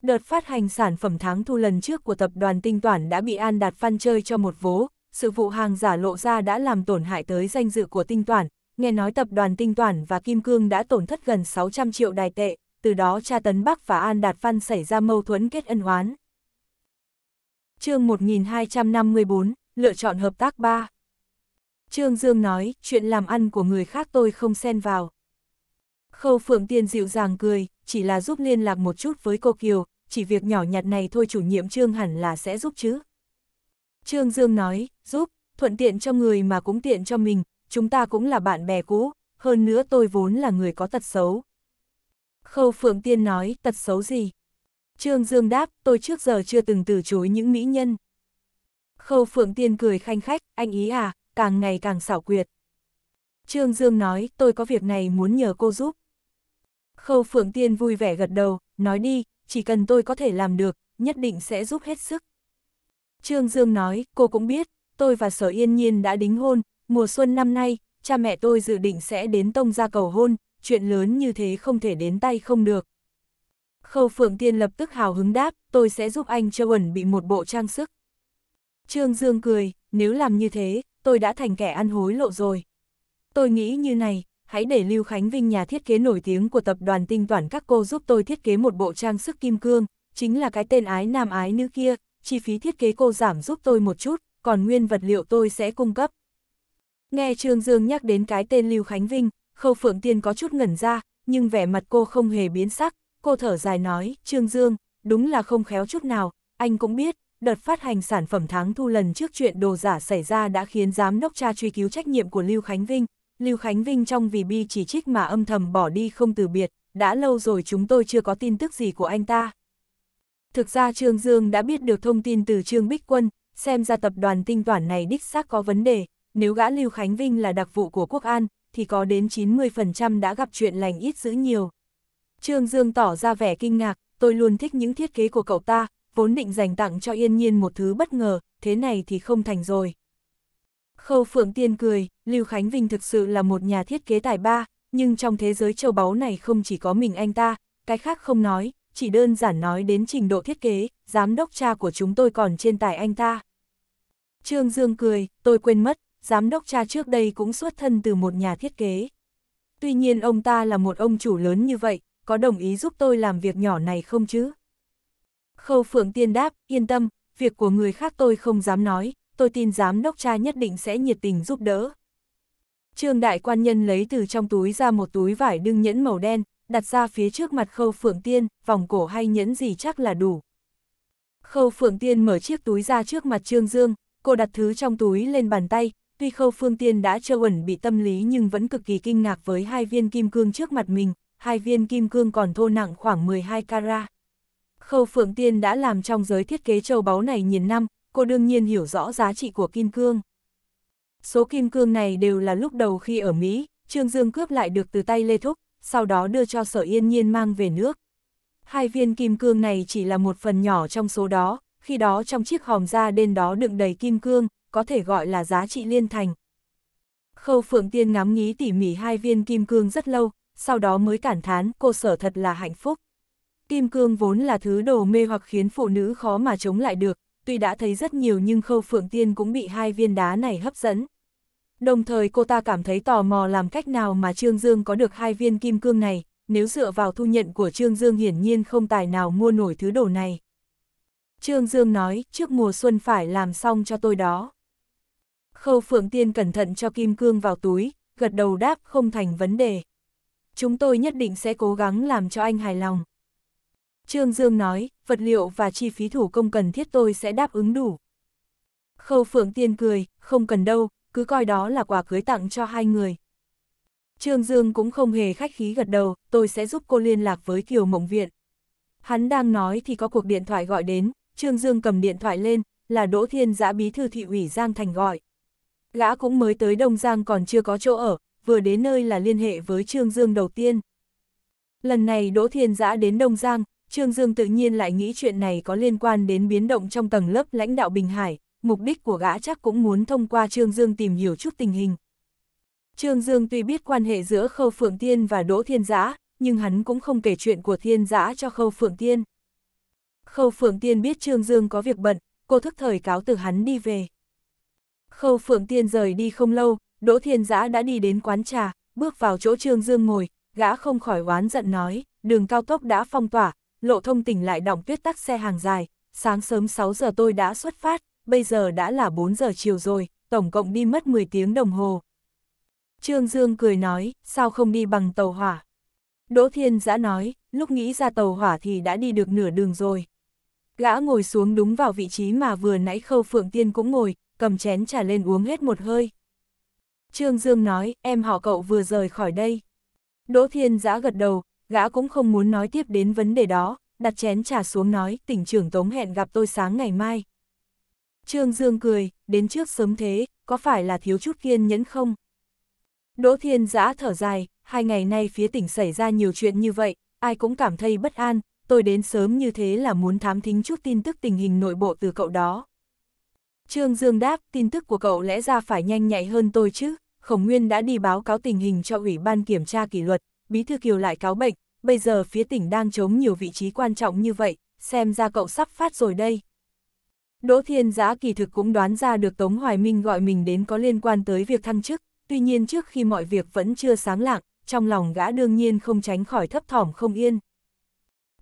Đợt phát hành sản phẩm tháng thu lần trước của tập đoàn Tinh Toản đã bị An Đạt Văn chơi cho một vố, sự vụ hàng giả lộ ra đã làm tổn hại tới danh dự của tinh toản, nghe nói tập đoàn tinh toản và Kim Cương đã tổn thất gần 600 triệu đài tệ, từ đó cha Tấn Bắc và An Đạt Văn xảy ra mâu thuẫn kết ân oán. chương 1254, Lựa chọn hợp tác 3 Trương Dương nói, chuyện làm ăn của người khác tôi không xen vào. Khâu Phượng Tiên dịu dàng cười, chỉ là giúp liên lạc một chút với cô Kiều, chỉ việc nhỏ nhặt này thôi chủ nhiệm Trương hẳn là sẽ giúp chứ. Trương Dương nói, giúp, thuận tiện cho người mà cũng tiện cho mình, chúng ta cũng là bạn bè cũ, hơn nữa tôi vốn là người có tật xấu. Khâu Phượng Tiên nói, tật xấu gì? Trương Dương đáp, tôi trước giờ chưa từng từ chối những mỹ nhân. Khâu Phượng Tiên cười khanh khách, anh ý à, càng ngày càng xảo quyệt. Trương Dương nói, tôi có việc này muốn nhờ cô giúp. Khâu Phượng Tiên vui vẻ gật đầu, nói đi, chỉ cần tôi có thể làm được, nhất định sẽ giúp hết sức. Trương Dương nói, cô cũng biết, tôi và Sở Yên Nhiên đã đính hôn, mùa xuân năm nay, cha mẹ tôi dự định sẽ đến tông gia cầu hôn, chuyện lớn như thế không thể đến tay không được. Khâu Phượng Tiên lập tức hào hứng đáp, tôi sẽ giúp anh Châu ẩn bị một bộ trang sức. Trương Dương cười, nếu làm như thế, tôi đã thành kẻ ăn hối lộ rồi. Tôi nghĩ như này, hãy để Lưu Khánh Vinh nhà thiết kế nổi tiếng của tập đoàn tinh Toàn các cô giúp tôi thiết kế một bộ trang sức kim cương, chính là cái tên ái nam ái nữ kia, chi phí thiết kế cô giảm giúp tôi một chút, còn nguyên vật liệu tôi sẽ cung cấp. Nghe Trương Dương nhắc đến cái tên Lưu Khánh Vinh, Khâu Phượng Tiên có chút ngẩn ra, nhưng vẻ mặt cô không hề biến sắc, cô thở dài nói, Trương Dương, đúng là không khéo chút nào, anh cũng biết, đợt phát hành sản phẩm tháng thu lần trước chuyện đồ giả xảy ra đã khiến giám đốc cha truy cứu trách nhiệm của Lưu Khánh Vinh. Lưu Khánh Vinh trong vì bi chỉ trích mà âm thầm bỏ đi không từ biệt, đã lâu rồi chúng tôi chưa có tin tức gì của anh ta. Thực ra Trương Dương đã biết được thông tin từ Trương Bích Quân, xem ra tập đoàn tinh toản này đích xác có vấn đề, nếu gã Lưu Khánh Vinh là đặc vụ của Quốc An, thì có đến 90% đã gặp chuyện lành ít dữ nhiều. Trương Dương tỏ ra vẻ kinh ngạc, tôi luôn thích những thiết kế của cậu ta, vốn định dành tặng cho yên nhiên một thứ bất ngờ, thế này thì không thành rồi. Khâu Phượng Tiên cười, Lưu Khánh Vinh thực sự là một nhà thiết kế tài ba, nhưng trong thế giới châu báu này không chỉ có mình anh ta, cái khác không nói, chỉ đơn giản nói đến trình độ thiết kế, giám đốc cha của chúng tôi còn trên tài anh ta. Trương Dương cười, tôi quên mất, giám đốc cha trước đây cũng xuất thân từ một nhà thiết kế. Tuy nhiên ông ta là một ông chủ lớn như vậy, có đồng ý giúp tôi làm việc nhỏ này không chứ? Khâu Phượng Tiên đáp, yên tâm, việc của người khác tôi không dám nói, tôi tin giám đốc cha nhất định sẽ nhiệt tình giúp đỡ. Trương Đại Quan Nhân lấy từ trong túi ra một túi vải đưng nhẫn màu đen, đặt ra phía trước mặt khâu phượng tiên, vòng cổ hay nhẫn gì chắc là đủ. Khâu phượng tiên mở chiếc túi ra trước mặt Trương Dương, cô đặt thứ trong túi lên bàn tay, tuy khâu phương tiên đã trơ ẩn bị tâm lý nhưng vẫn cực kỳ kinh ngạc với hai viên kim cương trước mặt mình, hai viên kim cương còn thô nặng khoảng 12 carat. Khâu Phượng Tiên đã làm trong giới thiết kế châu báu này nhìn năm, cô đương nhiên hiểu rõ giá trị của kim cương. Số kim cương này đều là lúc đầu khi ở Mỹ, Trương Dương cướp lại được từ tay Lê Thúc, sau đó đưa cho sở yên nhiên mang về nước. Hai viên kim cương này chỉ là một phần nhỏ trong số đó, khi đó trong chiếc hòm da đen đó đựng đầy kim cương, có thể gọi là giá trị liên thành. Khâu Phượng Tiên ngắm nghí tỉ mỉ hai viên kim cương rất lâu, sau đó mới cảm thán cô sở thật là hạnh phúc. Kim cương vốn là thứ đồ mê hoặc khiến phụ nữ khó mà chống lại được, tuy đã thấy rất nhiều nhưng Khâu Phượng Tiên cũng bị hai viên đá này hấp dẫn. Đồng thời cô ta cảm thấy tò mò làm cách nào mà Trương Dương có được hai viên kim cương này, nếu dựa vào thu nhận của Trương Dương hiển nhiên không tài nào mua nổi thứ đồ này. Trương Dương nói, trước mùa xuân phải làm xong cho tôi đó. Khâu Phượng Tiên cẩn thận cho kim cương vào túi, gật đầu đáp không thành vấn đề. Chúng tôi nhất định sẽ cố gắng làm cho anh hài lòng. Trương Dương nói, vật liệu và chi phí thủ công cần thiết tôi sẽ đáp ứng đủ. Khâu Phượng Tiên cười, không cần đâu, cứ coi đó là quà cưới tặng cho hai người. Trương Dương cũng không hề khách khí gật đầu, tôi sẽ giúp cô liên lạc với Kiều Mộng Viện. Hắn đang nói thì có cuộc điện thoại gọi đến, Trương Dương cầm điện thoại lên, là Đỗ Thiên Giã bí thư thị ủy Giang Thành gọi. Gã cũng mới tới Đông Giang còn chưa có chỗ ở, vừa đến nơi là liên hệ với Trương Dương đầu tiên. Lần này Đỗ Thiên Giã đến Đông Giang, Trương Dương tự nhiên lại nghĩ chuyện này có liên quan đến biến động trong tầng lớp lãnh đạo Bình Hải, mục đích của gã chắc cũng muốn thông qua Trương Dương tìm hiểu chút tình hình. Trương Dương tuy biết quan hệ giữa Khâu Phượng Tiên và Đỗ Thiên Giã, nhưng hắn cũng không kể chuyện của Thiên Giã cho Khâu Phượng Tiên. Khâu Phượng Tiên biết Trương Dương có việc bận, cô thức thời cáo từ hắn đi về. Khâu Phượng Tiên rời đi không lâu, Đỗ Thiên Giã đã đi đến quán trà, bước vào chỗ Trương Dương ngồi, gã không khỏi oán giận nói, đường cao tốc đã phong tỏa, lộ thông tỉnh lại đọng tuyết tắc xe hàng dài, sáng sớm 6 giờ tôi đã xuất phát, bây giờ đã là 4 giờ chiều rồi, tổng cộng đi mất 10 tiếng đồng hồ. Trương Dương cười nói, sao không đi bằng tàu hỏa? Đỗ Thiên Giã nói, lúc nghĩ ra tàu hỏa thì đã đi được nửa đường rồi. Gã ngồi xuống đúng vào vị trí mà vừa nãy Khâu Phượng Tiên cũng ngồi, cầm chén trà lên uống hết một hơi. Trương Dương nói, em họ cậu vừa rời khỏi đây. Đỗ Thiên Giã gật đầu, gã cũng không muốn nói tiếp đến vấn đề đó, đặt chén trà xuống nói, tỉnh trưởng Tống hẹn gặp tôi sáng ngày mai. Trương Dương cười, đến trước sớm thế, có phải là thiếu chút kiên nhẫn không? Đỗ Thiên Giã thở dài, hai ngày nay phía tỉnh xảy ra nhiều chuyện như vậy, ai cũng cảm thấy bất an, tôi đến sớm như thế là muốn thám thính chút tin tức tình hình nội bộ từ cậu đó. Trương Dương đáp, tin tức của cậu lẽ ra phải nhanh nhạy hơn tôi chứ, Khổng Nguyên đã đi báo cáo tình hình cho Ủy ban kiểm tra kỷ luật, Bí Thư Kiều lại cáo bệnh, bây giờ phía tỉnh đang chống nhiều vị trí quan trọng như vậy, xem ra cậu sắp phát rồi đây. Đỗ Thiên Giã kỳ thực cũng đoán ra được Tống Hoài Minh gọi mình đến có liên quan tới việc thăng chức, tuy nhiên trước khi mọi việc vẫn chưa sáng lạng, trong lòng gã đương nhiên không tránh khỏi thấp thỏm không yên.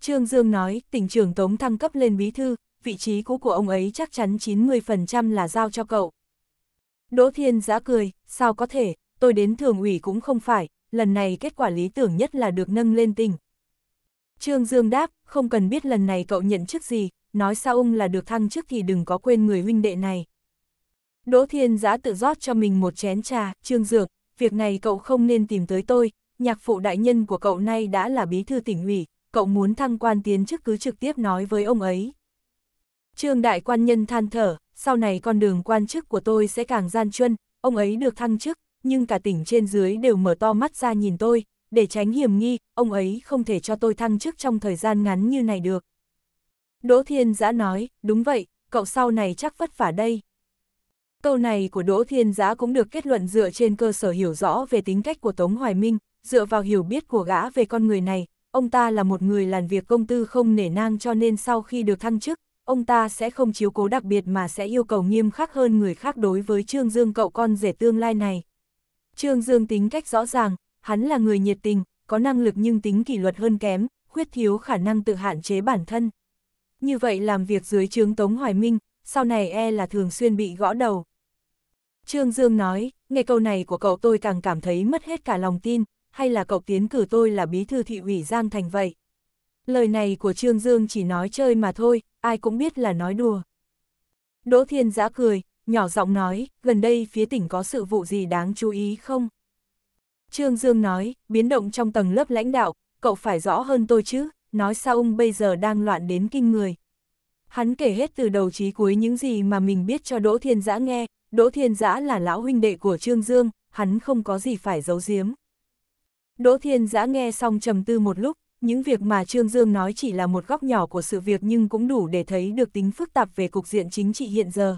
Trương Dương nói, tỉnh trưởng Tống thăng cấp lên bí thư, vị trí cũ của ông ấy chắc chắn 90% là giao cho cậu. Đỗ Thiên Giã cười, sao có thể, tôi đến thường ủy cũng không phải, lần này kết quả lý tưởng nhất là được nâng lên tỉnh. Trương Dương đáp, không cần biết lần này cậu nhận chức gì, nói sao ung là được thăng chức thì đừng có quên người huynh đệ này. Đỗ Thiên Giã tự rót cho mình một chén trà, trương dược, việc này cậu không nên tìm tới tôi, nhạc phụ đại nhân của cậu nay đã là bí thư tỉnh ủy, cậu muốn thăng quan tiến chức cứ trực tiếp nói với ông ấy. Trương đại quan nhân than thở, sau này con đường quan chức của tôi sẽ càng gian truân, ông ấy được thăng chức, nhưng cả tỉnh trên dưới đều mở to mắt ra nhìn tôi, để tránh hiểm nghi, ông ấy không thể cho tôi thăng chức trong thời gian ngắn như này được. Đỗ Thiên Giã nói, đúng vậy, cậu sau này chắc vất vả đây. Câu này của Đỗ Thiên Giã cũng được kết luận dựa trên cơ sở hiểu rõ về tính cách của Tống Hoài Minh, dựa vào hiểu biết của gã về con người này, ông ta là một người làm việc công tư không nể nang cho nên sau khi được thăng chức, ông ta sẽ không chiếu cố đặc biệt mà sẽ yêu cầu nghiêm khắc hơn người khác đối với Trương Dương cậu con rể tương lai này. Trương Dương tính cách rõ ràng, hắn là người nhiệt tình, có năng lực nhưng tính kỷ luật hơn kém, khuyết thiếu khả năng tự hạn chế bản thân. Như vậy làm việc dưới trướng Tống Hoài Minh, sau này e là thường xuyên bị gõ đầu. Trương Dương nói, nghe câu này của cậu tôi càng cảm thấy mất hết cả lòng tin, hay là cậu tiến cử tôi là bí thư thị ủy Giang Thành vậy? Lời này của Trương Dương chỉ nói chơi mà thôi, ai cũng biết là nói đùa. Đỗ Thiên giã cười, nhỏ giọng nói, gần đây phía tỉnh có sự vụ gì đáng chú ý không? Trương Dương nói, biến động trong tầng lớp lãnh đạo, cậu phải rõ hơn tôi chứ, nói sao ông bây giờ đang loạn đến kinh người. Hắn kể hết từ đầu chí cuối những gì mà mình biết cho Đỗ Thiên Giã nghe, Đỗ Thiên Giã là lão huynh đệ của Trương Dương, hắn không có gì phải giấu giếm. Đỗ Thiên Giã nghe xong trầm tư một lúc, những việc mà Trương Dương nói chỉ là một góc nhỏ của sự việc nhưng cũng đủ để thấy được tính phức tạp về cục diện chính trị hiện giờ.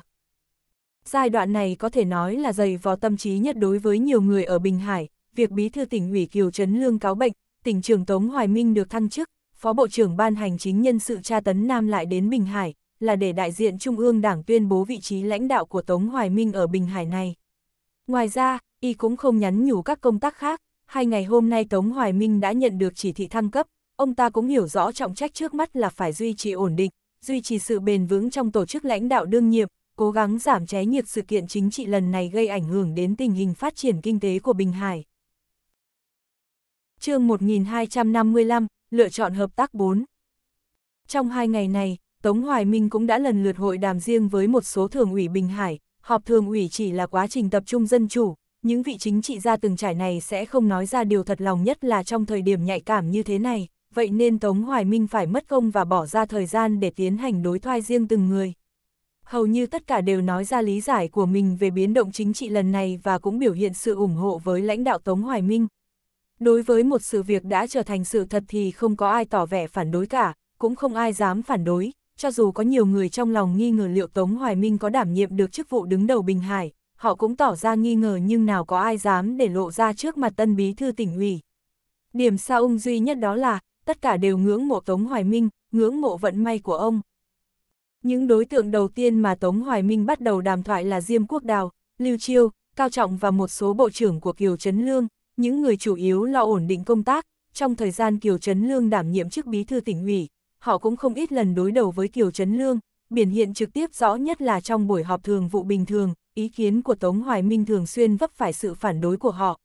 Giai đoạn này có thể nói là dày vò tâm trí nhất đối với nhiều người ở Bình Hải, việc bí thư tỉnh ủy Kiều Trấn Lương cáo bệnh, tỉnh trưởng Tống Hoài Minh được thăng chức, Phó Bộ trưởng Ban Hành chính nhân sự tra tấn Nam lại đến Bình Hải, là để đại diện Trung ương Đảng tuyên bố vị trí lãnh đạo của Tống Hoài Minh ở Bình Hải này. Ngoài ra, y cũng không nhắn nhủ các công tác khác, hai ngày hôm nay Tống Hoài Minh đã nhận được chỉ thị thăng cấp, ông ta cũng hiểu rõ trọng trách trước mắt là phải duy trì ổn định, duy trì sự bền vững trong tổ chức lãnh đạo đương nhiệm, cố gắng giảm ché nhiệt sự kiện chính trị lần này gây ảnh hưởng đến tình hình phát triển kinh tế của Bình Hải chương 1255, lựa chọn hợp tác 4. Trong hai ngày này, Tống Hoài Minh cũng đã lần lượt hội đàm riêng với một số thường ủy Bình Hải, họp thường ủy chỉ là quá trình tập trung dân chủ, những vị chính trị gia từng trải này sẽ không nói ra điều thật lòng nhất là trong thời điểm nhạy cảm như thế này, vậy nên Tống Hoài Minh phải mất công và bỏ ra thời gian để tiến hành đối thoại riêng từng người. Hầu như tất cả đều nói ra lý giải của mình về biến động chính trị lần này và cũng biểu hiện sự ủng hộ với lãnh đạo Tống Hoài Minh, Đối với một sự việc đã trở thành sự thật thì không có ai tỏ vẻ phản đối cả, cũng không ai dám phản đối, cho dù có nhiều người trong lòng nghi ngờ liệu Tống Hoài Minh có đảm nhiệm được chức vụ đứng đầu Bình Hải, họ cũng tỏ ra nghi ngờ nhưng nào có ai dám để lộ ra trước mặt tân bí thư tỉnh ủy. Điểm sao ung duy nhất đó là, tất cả đều ngưỡng mộ Tống Hoài Minh, ngưỡng mộ vận may của ông. Những đối tượng đầu tiên mà Tống Hoài Minh bắt đầu đàm thoại là Diêm Quốc Đào, Lưu Chiêu, Cao Trọng và một số bộ trưởng của Kiều Trấn Lương, những người chủ yếu lo ổn định công tác, trong thời gian Kiều Trấn Lương đảm nhiệm chức bí thư tỉnh ủy, họ cũng không ít lần đối đầu với Kiều Trấn Lương, biển hiện trực tiếp rõ nhất là trong buổi họp thường vụ bình thường, ý kiến của Tống Hoài Minh thường xuyên vấp phải sự phản đối của họ.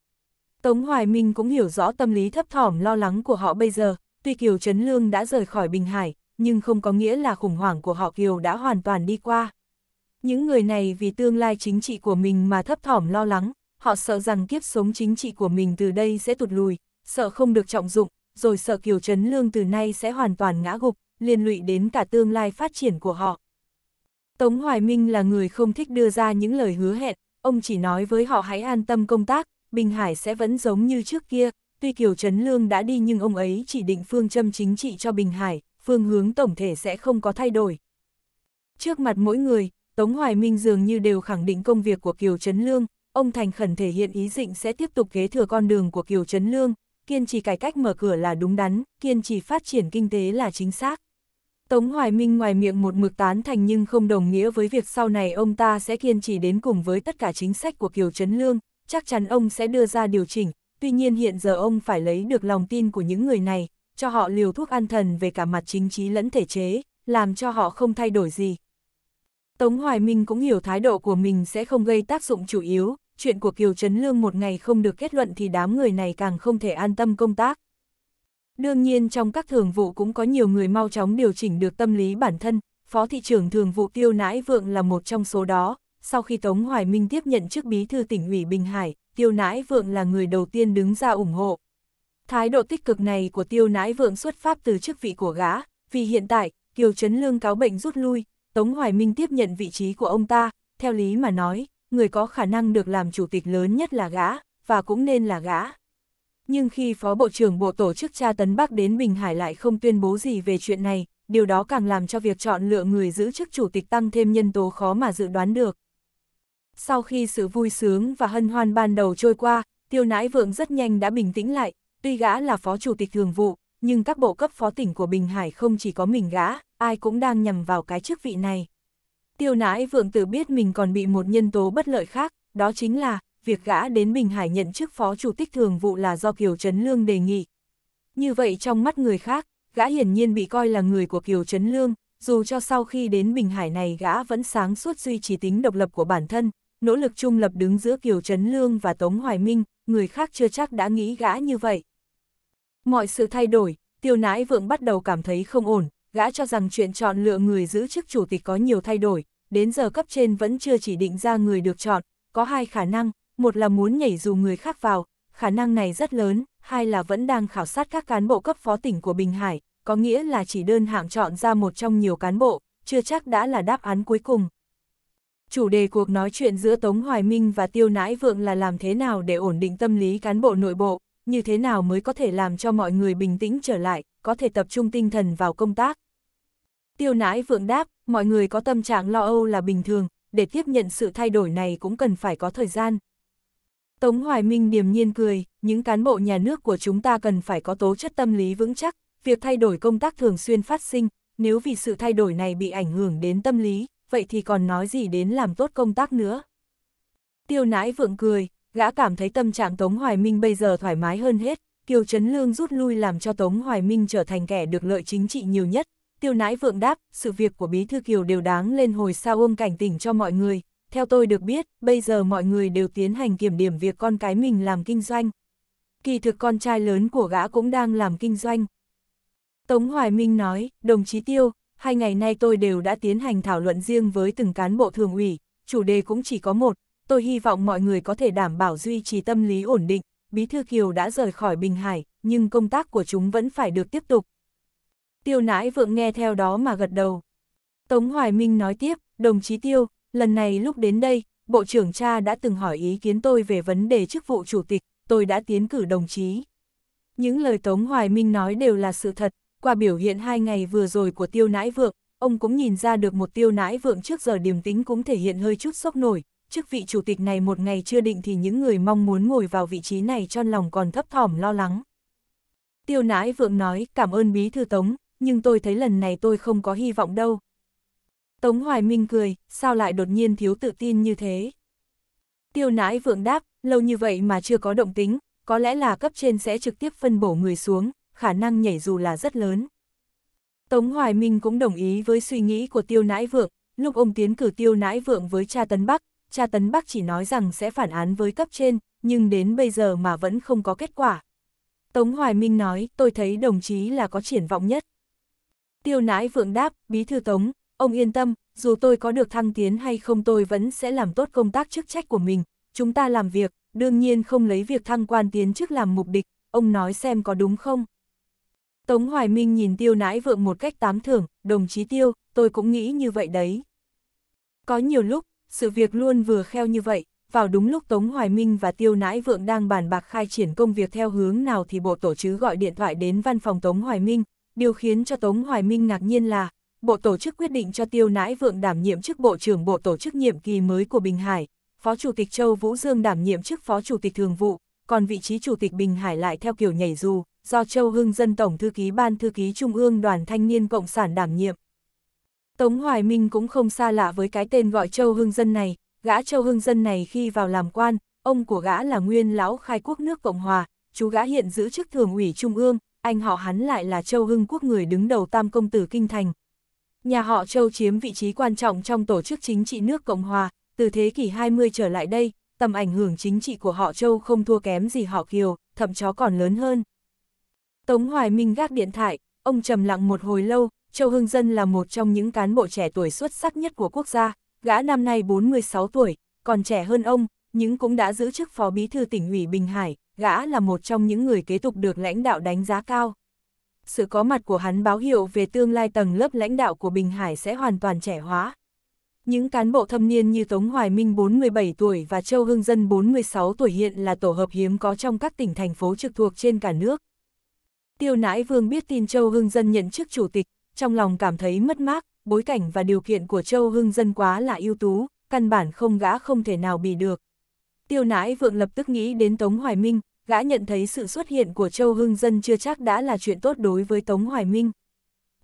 Tống Hoài Minh cũng hiểu rõ tâm lý thấp thỏm lo lắng của họ bây giờ, tuy Kiều Trấn Lương đã rời khỏi Bình Hải, nhưng không có nghĩa là khủng hoảng của họ Kiều đã hoàn toàn đi qua. Những người này vì tương lai chính trị của mình mà thấp thỏm lo lắng, họ sợ rằng kiếp sống chính trị của mình từ đây sẽ tụt lùi, sợ không được trọng dụng, rồi sợ Kiều Trấn Lương từ nay sẽ hoàn toàn ngã gục, liên lụy đến cả tương lai phát triển của họ. Tống Hoài Minh là người không thích đưa ra những lời hứa hẹn, ông chỉ nói với họ hãy an tâm công tác, Bình Hải sẽ vẫn giống như trước kia, tuy Kiều Trấn Lương đã đi nhưng ông ấy chỉ định phương châm chính trị cho Bình Hải, phương hướng tổng thể sẽ không có thay đổi. Trước mặt mỗi người, Tống Hoài Minh dường như đều khẳng định công việc của Kiều Trấn Lương, ông thành khẩn thể hiện ý định sẽ tiếp tục kế thừa con đường của Kiều Trấn Lương, kiên trì cải cách mở cửa là đúng đắn, kiên trì phát triển kinh tế là chính xác. Tống Hoài Minh ngoài miệng một mực tán thành nhưng không đồng nghĩa với việc sau này ông ta sẽ kiên trì đến cùng với tất cả chính sách của Kiều Trấn Lương, chắc chắn ông sẽ đưa ra điều chỉnh, tuy nhiên hiện giờ ông phải lấy được lòng tin của những người này, cho họ liều thuốc an thần về cả mặt chính trí lẫn thể chế, làm cho họ không thay đổi gì. Tống Hoài Minh cũng hiểu thái độ của mình sẽ không gây tác dụng chủ yếu, chuyện của Kiều Trấn Lương một ngày không được kết luận thì đám người này càng không thể an tâm công tác. Đương nhiên trong các thường vụ cũng có nhiều người mau chóng điều chỉnh được tâm lý bản thân, Phó Thị trưởng Thường vụ Tiêu Nãi Vượng là một trong số đó. Sau khi Tống Hoài Minh tiếp nhận chức bí thư tỉnh ủy Bình Hải, Tiêu Nãi Vượng là người đầu tiên đứng ra ủng hộ. Thái độ tích cực này của Tiêu Nãi Vượng xuất phát từ chức vị của gã, vì hiện tại, Kiều Trấn Lương cáo bệnh rút lui, Tống Hoài Minh tiếp nhận vị trí của ông ta, theo lý mà nói, người có khả năng được làm chủ tịch lớn nhất là gã, và cũng nên là gã. Nhưng khi Phó Bộ trưởng Bộ Tổ chức tra tấn Bắc đến Bình Hải lại không tuyên bố gì về chuyện này, điều đó càng làm cho việc chọn lựa người giữ chức chủ tịch tăng thêm nhân tố khó mà dự đoán được. Sau khi sự vui sướng và hân hoan ban đầu trôi qua, tiêu nãi vượng rất nhanh đã bình tĩnh lại, tuy gã là phó chủ tịch thường vụ, nhưng các bộ cấp phó tỉnh của Bình Hải không chỉ có mình gã, ai cũng đang nhầm vào cái chức vị này tiêu nãi vượng tử biết mình còn bị một nhân tố bất lợi khác, đó chính là, việc gã đến Bình Hải nhận chức phó chủ tịch thường vụ là do Kiều Trấn Lương đề nghị. Như vậy trong mắt người khác, gã hiển nhiên bị coi là người của Kiều Trấn Lương, dù cho sau khi đến Bình Hải này gã vẫn sáng suốt duy trì tính độc lập của bản thân, nỗ lực trung lập đứng giữa Kiều Trấn Lương và Tống Hoài Minh, người khác chưa chắc đã nghĩ gã như vậy. Mọi sự thay đổi, tiêu nãi vượng bắt đầu cảm thấy không ổn, gã cho rằng chuyện chọn lựa người giữ chức chủ tịch có nhiều thay đổi, đến giờ cấp trên vẫn chưa chỉ định ra người được chọn, có hai khả năng, một là muốn nhảy dù người khác vào, khả năng này rất lớn, hai là vẫn đang khảo sát các cán bộ cấp phó tỉnh của Bình Hải, có nghĩa là chỉ đơn hạng chọn ra một trong nhiều cán bộ, chưa chắc đã là đáp án cuối cùng. Chủ đề cuộc nói chuyện giữa Tống Hoài Minh và Tiêu Nãi Vượng là làm thế nào để ổn định tâm lý cán bộ nội bộ, như thế nào mới có thể làm cho mọi người bình tĩnh trở lại, có thể tập trung tinh thần vào công tác. Tiêu nãi vượng đáp, mọi người có tâm trạng lo âu là bình thường, để tiếp nhận sự thay đổi này cũng cần phải có thời gian. Tống Hoài Minh điềm nhiên cười, những cán bộ nhà nước của chúng ta cần phải có tố chất tâm lý vững chắc, việc thay đổi công tác thường xuyên phát sinh, nếu vì sự thay đổi này bị ảnh hưởng đến tâm lý, vậy thì còn nói gì đến làm tốt công tác nữa. Tiêu nãi vượng cười, gã cảm thấy tâm trạng Tống Hoài Minh bây giờ thoải mái hơn hết, Kiều Trấn Lương rút lui làm cho Tống Hoài Minh trở thành kẻ được lợi chính trị nhiều nhất, tiêu nãi vượng đáp, sự việc của Bí Thư Kiều đều đáng lên hồi sao ôm cảnh tỉnh cho mọi người. Theo tôi được biết, bây giờ mọi người đều tiến hành kiểm điểm việc con cái mình làm kinh doanh. Kỳ thực con trai lớn của gã cũng đang làm kinh doanh. Tống Hoài Minh nói, đồng chí Tiêu, hai ngày nay tôi đều đã tiến hành thảo luận riêng với từng cán bộ thường ủy, chủ đề cũng chỉ có một, tôi hy vọng mọi người có thể đảm bảo duy trì tâm lý ổn định. Bí Thư Kiều đã rời khỏi Bình Hải, nhưng công tác của chúng vẫn phải được tiếp tục, tiêu nãi vượng nghe theo đó mà gật đầu. Tống Hoài Minh nói tiếp, đồng chí tiêu, lần này lúc đến đây, Bộ trưởng cha đã từng hỏi ý kiến tôi về vấn đề chức vụ chủ tịch, tôi đã tiến cử đồng chí. Những lời Tống Hoài Minh nói đều là sự thật, qua biểu hiện hai ngày vừa rồi của tiêu nãi vượng, ông cũng nhìn ra được một tiêu nãi vượng trước giờ điềm tính cũng thể hiện hơi chút sốc nổi, chức vị chủ tịch này một ngày chưa định thì những người mong muốn ngồi vào vị trí này tròn lòng còn thấp thỏm lo lắng. Tiêu nãi vượng nói cảm ơn bí thư Tống, nhưng tôi thấy lần này tôi không có hy vọng đâu. Tống Hoài Minh cười, sao lại đột nhiên thiếu tự tin như thế? Tiêu nãi vượng đáp, lâu như vậy mà chưa có động tính, có lẽ là cấp trên sẽ trực tiếp phân bổ người xuống, khả năng nhảy dù là rất lớn. Tống Hoài Minh cũng đồng ý với suy nghĩ của tiêu nãi vượng, lúc ông tiến cử tiêu nãi vượng với cha Tấn Bắc, cha Tấn Bắc chỉ nói rằng sẽ phản án với cấp trên, nhưng đến bây giờ mà vẫn không có kết quả. Tống Hoài Minh nói, tôi thấy đồng chí là có triển vọng nhất. Tiêu nãi vượng đáp, bí thư tống, ông yên tâm, dù tôi có được thăng tiến hay không tôi vẫn sẽ làm tốt công tác chức trách của mình, chúng ta làm việc, đương nhiên không lấy việc thăng quan tiến chức làm mục địch, ông nói xem có đúng không? Tống Hoài Minh nhìn tiêu nãi vượng một cách tám thưởng, đồng chí tiêu, tôi cũng nghĩ như vậy đấy. Có nhiều lúc, sự việc luôn vừa kheo như vậy, vào đúng lúc Tống Hoài Minh và tiêu nãi vượng đang bàn bạc khai triển công việc theo hướng nào thì bộ tổ chứ gọi điện thoại đến văn phòng Tống Hoài Minh, Điều khiến cho Tống Hoài Minh ngạc nhiên là, Bộ Tổ chức quyết định cho Tiêu Nãi Vượng đảm nhiệm chức Bộ trưởng Bộ Tổ chức nhiệm kỳ mới của Bình Hải, Phó Chủ tịch Châu Vũ Dương đảm nhiệm chức Phó Chủ tịch Thường vụ, còn vị trí Chủ tịch Bình Hải lại theo kiểu nhảy dù, do Châu Hưng Dân Tổng Thư ký Ban Thư ký Trung ương Đoàn Thanh niên Cộng sản đảm nhiệm. Tống Hoài Minh cũng không xa lạ với cái tên gọi Châu Hưng Dân này, gã Châu Hưng Dân này khi vào làm quan, ông của gã là nguyên lão khai quốc nước Cộng Hòa, chú gã hiện giữ chức Thường ủy Trung ương, anh họ hắn lại là Châu Hưng Quốc người đứng đầu tam công tử Kinh Thành. Nhà họ Châu chiếm vị trí quan trọng trong tổ chức chính trị nước Cộng Hòa, từ thế kỷ 20 trở lại đây, tầm ảnh hưởng chính trị của họ Châu không thua kém gì họ Kiều, thậm chó còn lớn hơn. Tống Hoài Minh gác điện thoại, ông trầm lặng một hồi lâu, Châu Hưng Dân là một trong những cán bộ trẻ tuổi xuất sắc nhất của quốc gia, gã năm nay 46 tuổi, còn trẻ hơn ông, nhưng cũng đã giữ chức phó bí thư tỉnh ủy Bình Hải, gã là một trong những người kế tục được lãnh đạo đánh giá cao. Sự có mặt của hắn báo hiệu về tương lai tầng lớp lãnh đạo của Bình Hải sẽ hoàn toàn trẻ hóa. Những cán bộ thâm niên như Tống Hoài Minh 47 tuổi và Châu Hưng Dân 46 tuổi hiện là tổ hợp hiếm có trong các tỉnh thành phố trực thuộc trên cả nước. Tiêu nãi vương biết tin Châu Hưng Dân nhận chức chủ tịch, trong lòng cảm thấy mất mát, bối cảnh và điều kiện của Châu Hưng Dân quá là ưu tú, căn bản không gã không thể nào bị được. Tiêu nãi vượng lập tức nghĩ đến Tống Hoài Minh, gã nhận thấy sự xuất hiện của Châu Hưng Dân chưa chắc đã là chuyện tốt đối với Tống Hoài Minh.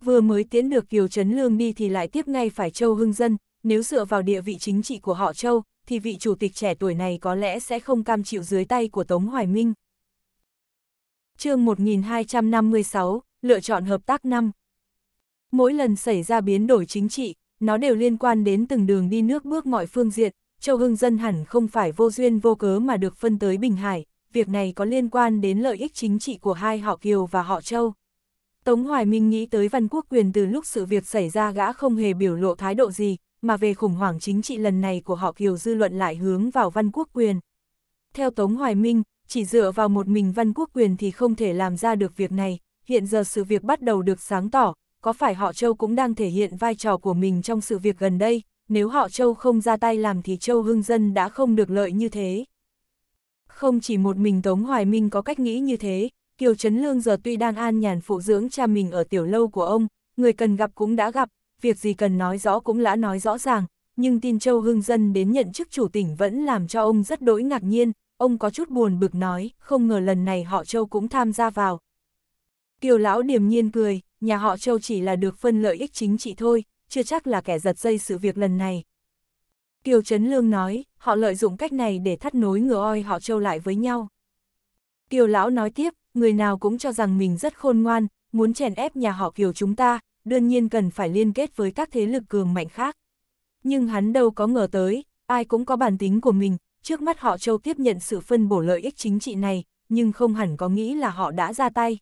Vừa mới tiến được Kiều Trấn Lương đi thì lại tiếp ngay phải Châu Hưng Dân, nếu dựa vào địa vị chính trị của họ Châu, thì vị chủ tịch trẻ tuổi này có lẽ sẽ không cam chịu dưới tay của Tống Hoài Minh. chương 1256, Lựa chọn hợp tác năm Mỗi lần xảy ra biến đổi chính trị, nó đều liên quan đến từng đường đi nước bước mọi phương diện, Châu Hưng Dân hẳn không phải vô duyên vô cớ mà được phân tới Bình Hải, việc này có liên quan đến lợi ích chính trị của hai họ Kiều và họ Châu. Tống Hoài Minh nghĩ tới Văn Quốc Quyền từ lúc sự việc xảy ra gã không hề biểu lộ thái độ gì, mà về khủng hoảng chính trị lần này của họ Kiều dư luận lại hướng vào Văn Quốc Quyền. Theo Tống Hoài Minh, chỉ dựa vào một mình Văn Quốc Quyền thì không thể làm ra được việc này, hiện giờ sự việc bắt đầu được sáng tỏ, có phải họ Châu cũng đang thể hiện vai trò của mình trong sự việc gần đây, nếu họ Châu không ra tay làm thì Châu Hưng Dân đã không được lợi như thế. Không chỉ một mình Tống Hoài Minh có cách nghĩ như thế, Kiều Trấn Lương giờ tuy đang an nhàn phụ dưỡng cha mình ở tiểu lâu của ông, người cần gặp cũng đã gặp, việc gì cần nói rõ cũng đã nói rõ ràng, nhưng tin Châu Hưng Dân đến nhận chức chủ tỉnh vẫn làm cho ông rất đỗi ngạc nhiên, ông có chút buồn bực nói, không ngờ lần này họ Châu cũng tham gia vào. Kiều Lão điềm nhiên cười, nhà họ Châu chỉ là được phân lợi ích chính trị thôi, chưa chắc là kẻ giật dây sự việc lần này, Kiều Trấn Lương nói, họ lợi dụng cách này để thắt nối ngựa oi họ trâu lại với nhau. Kiều Lão nói tiếp, người nào cũng cho rằng mình rất khôn ngoan, muốn chèn ép nhà họ Kiều chúng ta, đương nhiên cần phải liên kết với các thế lực cường mạnh khác. Nhưng hắn đâu có ngờ tới, ai cũng có bản tính của mình, trước mắt họ châu tiếp nhận sự phân bổ lợi ích chính trị này, nhưng không hẳn có nghĩ là họ đã ra tay.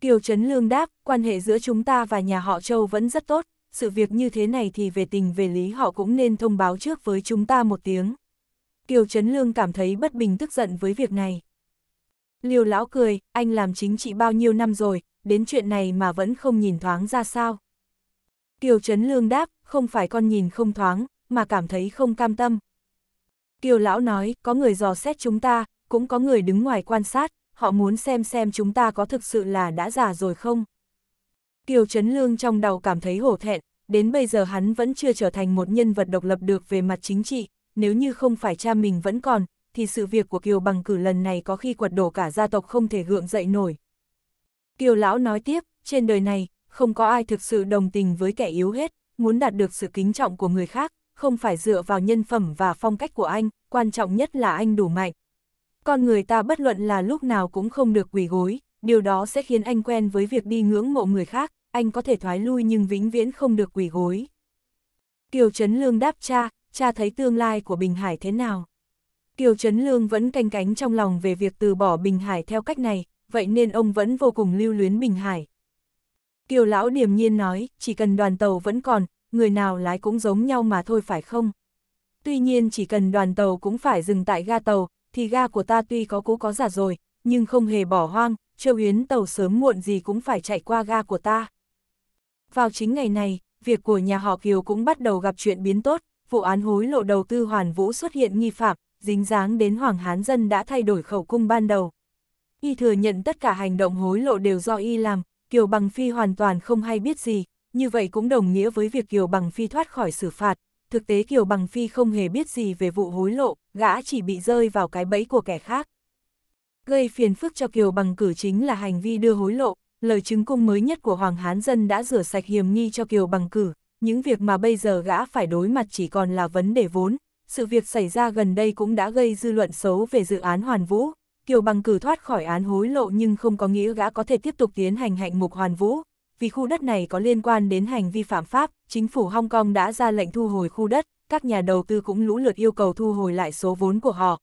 Kiều Trấn Lương đáp, quan hệ giữa chúng ta và nhà họ châu vẫn rất tốt, sự việc như thế này thì về tình về lý họ cũng nên thông báo trước với chúng ta một tiếng. Kiều Trấn Lương cảm thấy bất bình tức giận với việc này. Liêu lão cười, anh làm chính trị bao nhiêu năm rồi, đến chuyện này mà vẫn không nhìn thoáng ra sao. Kiều Trấn Lương đáp, không phải con nhìn không thoáng, mà cảm thấy không cam tâm. Kiều lão nói, có người dò xét chúng ta, cũng có người đứng ngoài quan sát, họ muốn xem xem chúng ta có thực sự là đã già rồi không. Kiều Trấn Lương trong đầu cảm thấy hổ thẹn, đến bây giờ hắn vẫn chưa trở thành một nhân vật độc lập được về mặt chính trị, nếu như không phải cha mình vẫn còn, thì sự việc của Kiều bằng cử lần này có khi quật đổ cả gia tộc không thể gượng dậy nổi. Kiều Lão nói tiếp, trên đời này, không có ai thực sự đồng tình với kẻ yếu hết, muốn đạt được sự kính trọng của người khác, không phải dựa vào nhân phẩm và phong cách của anh, quan trọng nhất là anh đủ mạnh. Con người ta bất luận là lúc nào cũng không được quỳ gối, điều đó sẽ khiến anh quen với việc đi ngưỡng mộ người khác, anh có thể thoái lui nhưng vĩnh viễn không được quỳ gối. Kiều Trấn Lương đáp cha, cha thấy tương lai của Bình Hải thế nào? Kiều Trấn Lương vẫn canh cánh trong lòng về việc từ bỏ Bình Hải theo cách này, vậy nên ông vẫn vô cùng lưu luyến Bình Hải. Kiều Lão điềm nhiên nói, chỉ cần đoàn tàu vẫn còn, người nào lái cũng giống nhau mà thôi phải không? Tuy nhiên chỉ cần đoàn tàu cũng phải dừng tại ga tàu, thì ga của ta tuy có cũ có giả rồi, nhưng không hề bỏ hoang, Châu Yến tàu sớm muộn gì cũng phải chạy qua ga của ta. Vào chính ngày này, việc của nhà họ Kiều cũng bắt đầu gặp chuyện biến tốt, vụ án hối lộ đầu tư Hoàn Vũ xuất hiện nghi phạm, dính dáng đến Hoàng Hán Dân đã thay đổi khẩu cung ban đầu. Y thừa nhận tất cả hành động hối lộ đều do Y làm, Kiều Bằng Phi hoàn toàn không hay biết gì, như vậy cũng đồng nghĩa với việc Kiều Bằng Phi thoát khỏi xử phạt. Thực tế Kiều Bằng Phi không hề biết gì về vụ hối lộ, gã chỉ bị rơi vào cái bẫy của kẻ khác gây phiền phức cho Kiều bằng cử chính là hành vi đưa hối lộ, lời chứng cung mới nhất của Hoàng Hán Dân đã rửa sạch hiểm nghi cho Kiều bằng cử, những việc mà bây giờ gã phải đối mặt chỉ còn là vấn đề vốn. Sự việc xảy ra gần đây cũng đã gây dư luận xấu về dự án Hoàn Vũ, Kiều bằng cử thoát khỏi án hối lộ nhưng không có nghĩa gã có thể tiếp tục tiến hành hạnh mục Hoàn Vũ, vì khu đất này có liên quan đến hành vi phạm pháp, chính phủ Hong Kong đã ra lệnh thu hồi khu đất, các nhà đầu tư cũng lũ lượt yêu cầu thu hồi lại số vốn của họ,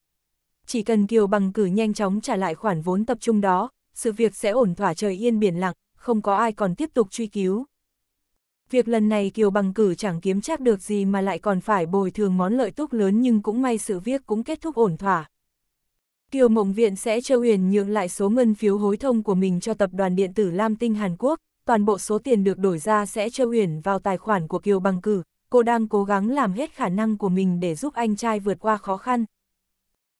chỉ cần Kiều Bằng cử nhanh chóng trả lại khoản vốn tập trung đó, sự việc sẽ ổn thỏa trời yên biển lặng, không có ai còn tiếp tục truy cứu. Việc lần này Kiều Bằng cử chẳng kiếm chắc được gì mà lại còn phải bồi thường món lợi túc lớn nhưng cũng may sự việc cũng kết thúc ổn thỏa. Kiều Mộng Viện sẽ cho Huyền nhượng lại số ngân phiếu hối thông của mình cho tập đoàn điện tử Lam Tinh Hàn Quốc, toàn bộ số tiền được đổi ra sẽ cho Huyền vào tài khoản của Kiều Bằng Cử. Cô đang cố gắng làm hết khả năng của mình để giúp anh trai vượt qua khó khăn,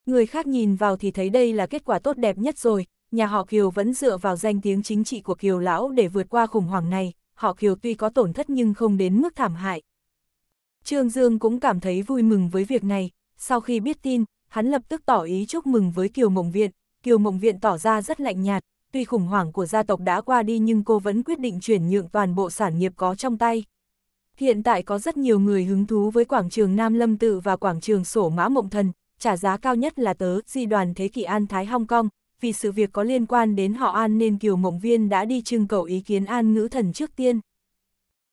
Người khác nhìn vào thì thấy đây là kết quả tốt đẹp nhất rồi, nhà họ Kiều vẫn dựa vào danh tiếng chính trị của Kiều Lão để vượt qua khủng hoảng này, họ Kiều tuy có tổn thất nhưng không đến mức thảm hại. Trương Dương cũng cảm thấy vui mừng với việc này, sau khi biết tin, hắn lập tức tỏ ý chúc mừng với Kiều Mộng Viện, Kiều Mộng Viện tỏ ra rất lạnh nhạt, tuy khủng hoảng của gia tộc đã qua đi nhưng cô vẫn quyết định chuyển nhượng toàn bộ sản nghiệp có trong tay. Hiện tại có rất nhiều người hứng thú với quảng trường Nam Lâm Tự và quảng trường Sổ Mã Mộng Thần, trả giá cao nhất là tớ, di đoàn thế kỷ An Thái Hong Kong, vì sự việc có liên quan đến họ An nên Kiều Mộng Viên đã đi trưng cầu ý kiến An Ngữ Thần trước tiên.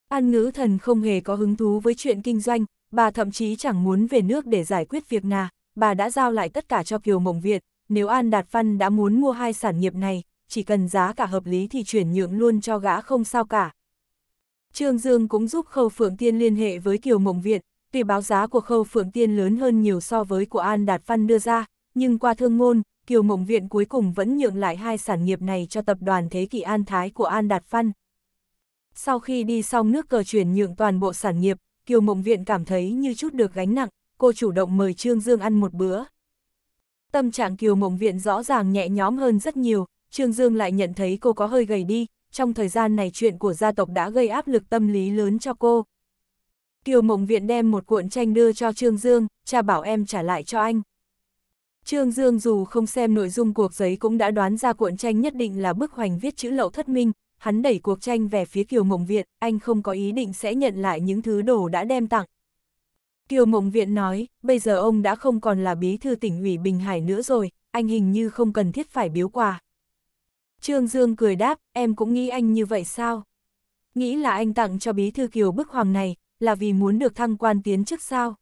An Ngữ Thần không hề có hứng thú với chuyện kinh doanh, bà thậm chí chẳng muốn về nước để giải quyết việc nà, bà đã giao lại tất cả cho Kiều Mộng viện nếu An Đạt Văn đã muốn mua hai sản nghiệp này, chỉ cần giá cả hợp lý thì chuyển nhượng luôn cho gã không sao cả. Trương Dương cũng giúp Khâu Phượng Tiên liên hệ với Kiều Mộng viện Tuy báo giá của Khâu Phượng Tiên lớn hơn nhiều so với của An Đạt Phân đưa ra, nhưng qua thương ngôn, Kiều Mộng Viện cuối cùng vẫn nhượng lại hai sản nghiệp này cho tập đoàn Thế Kỷ An Thái của An Đạt Phân. Sau khi đi xong nước cờ chuyển nhượng toàn bộ sản nghiệp, Kiều Mộng Viện cảm thấy như chút được gánh nặng, cô chủ động mời Trương Dương ăn một bữa. Tâm trạng Kiều Mộng Viện rõ ràng nhẹ nhõm hơn rất nhiều, Trương Dương lại nhận thấy cô có hơi gầy đi, trong thời gian này chuyện của gia tộc đã gây áp lực tâm lý lớn cho cô. Kiều Mộng Viện đem một cuộn tranh đưa cho Trương Dương, cha bảo em trả lại cho anh. Trương Dương dù không xem nội dung cuộc giấy cũng đã đoán ra cuộn tranh nhất định là bức hoành viết chữ lậu thất minh, hắn đẩy cuộc tranh về phía Kiều Mộng Viện, anh không có ý định sẽ nhận lại những thứ đồ đã đem tặng. Kiều Mộng Viện nói, bây giờ ông đã không còn là bí thư tỉnh ủy Bình Hải nữa rồi, anh hình như không cần thiết phải biếu quà. Trương Dương cười đáp, em cũng nghĩ anh như vậy sao? Nghĩ là anh tặng cho bí thư Kiều bức hoàng này, là vì muốn được thăng quan tiến chức sao?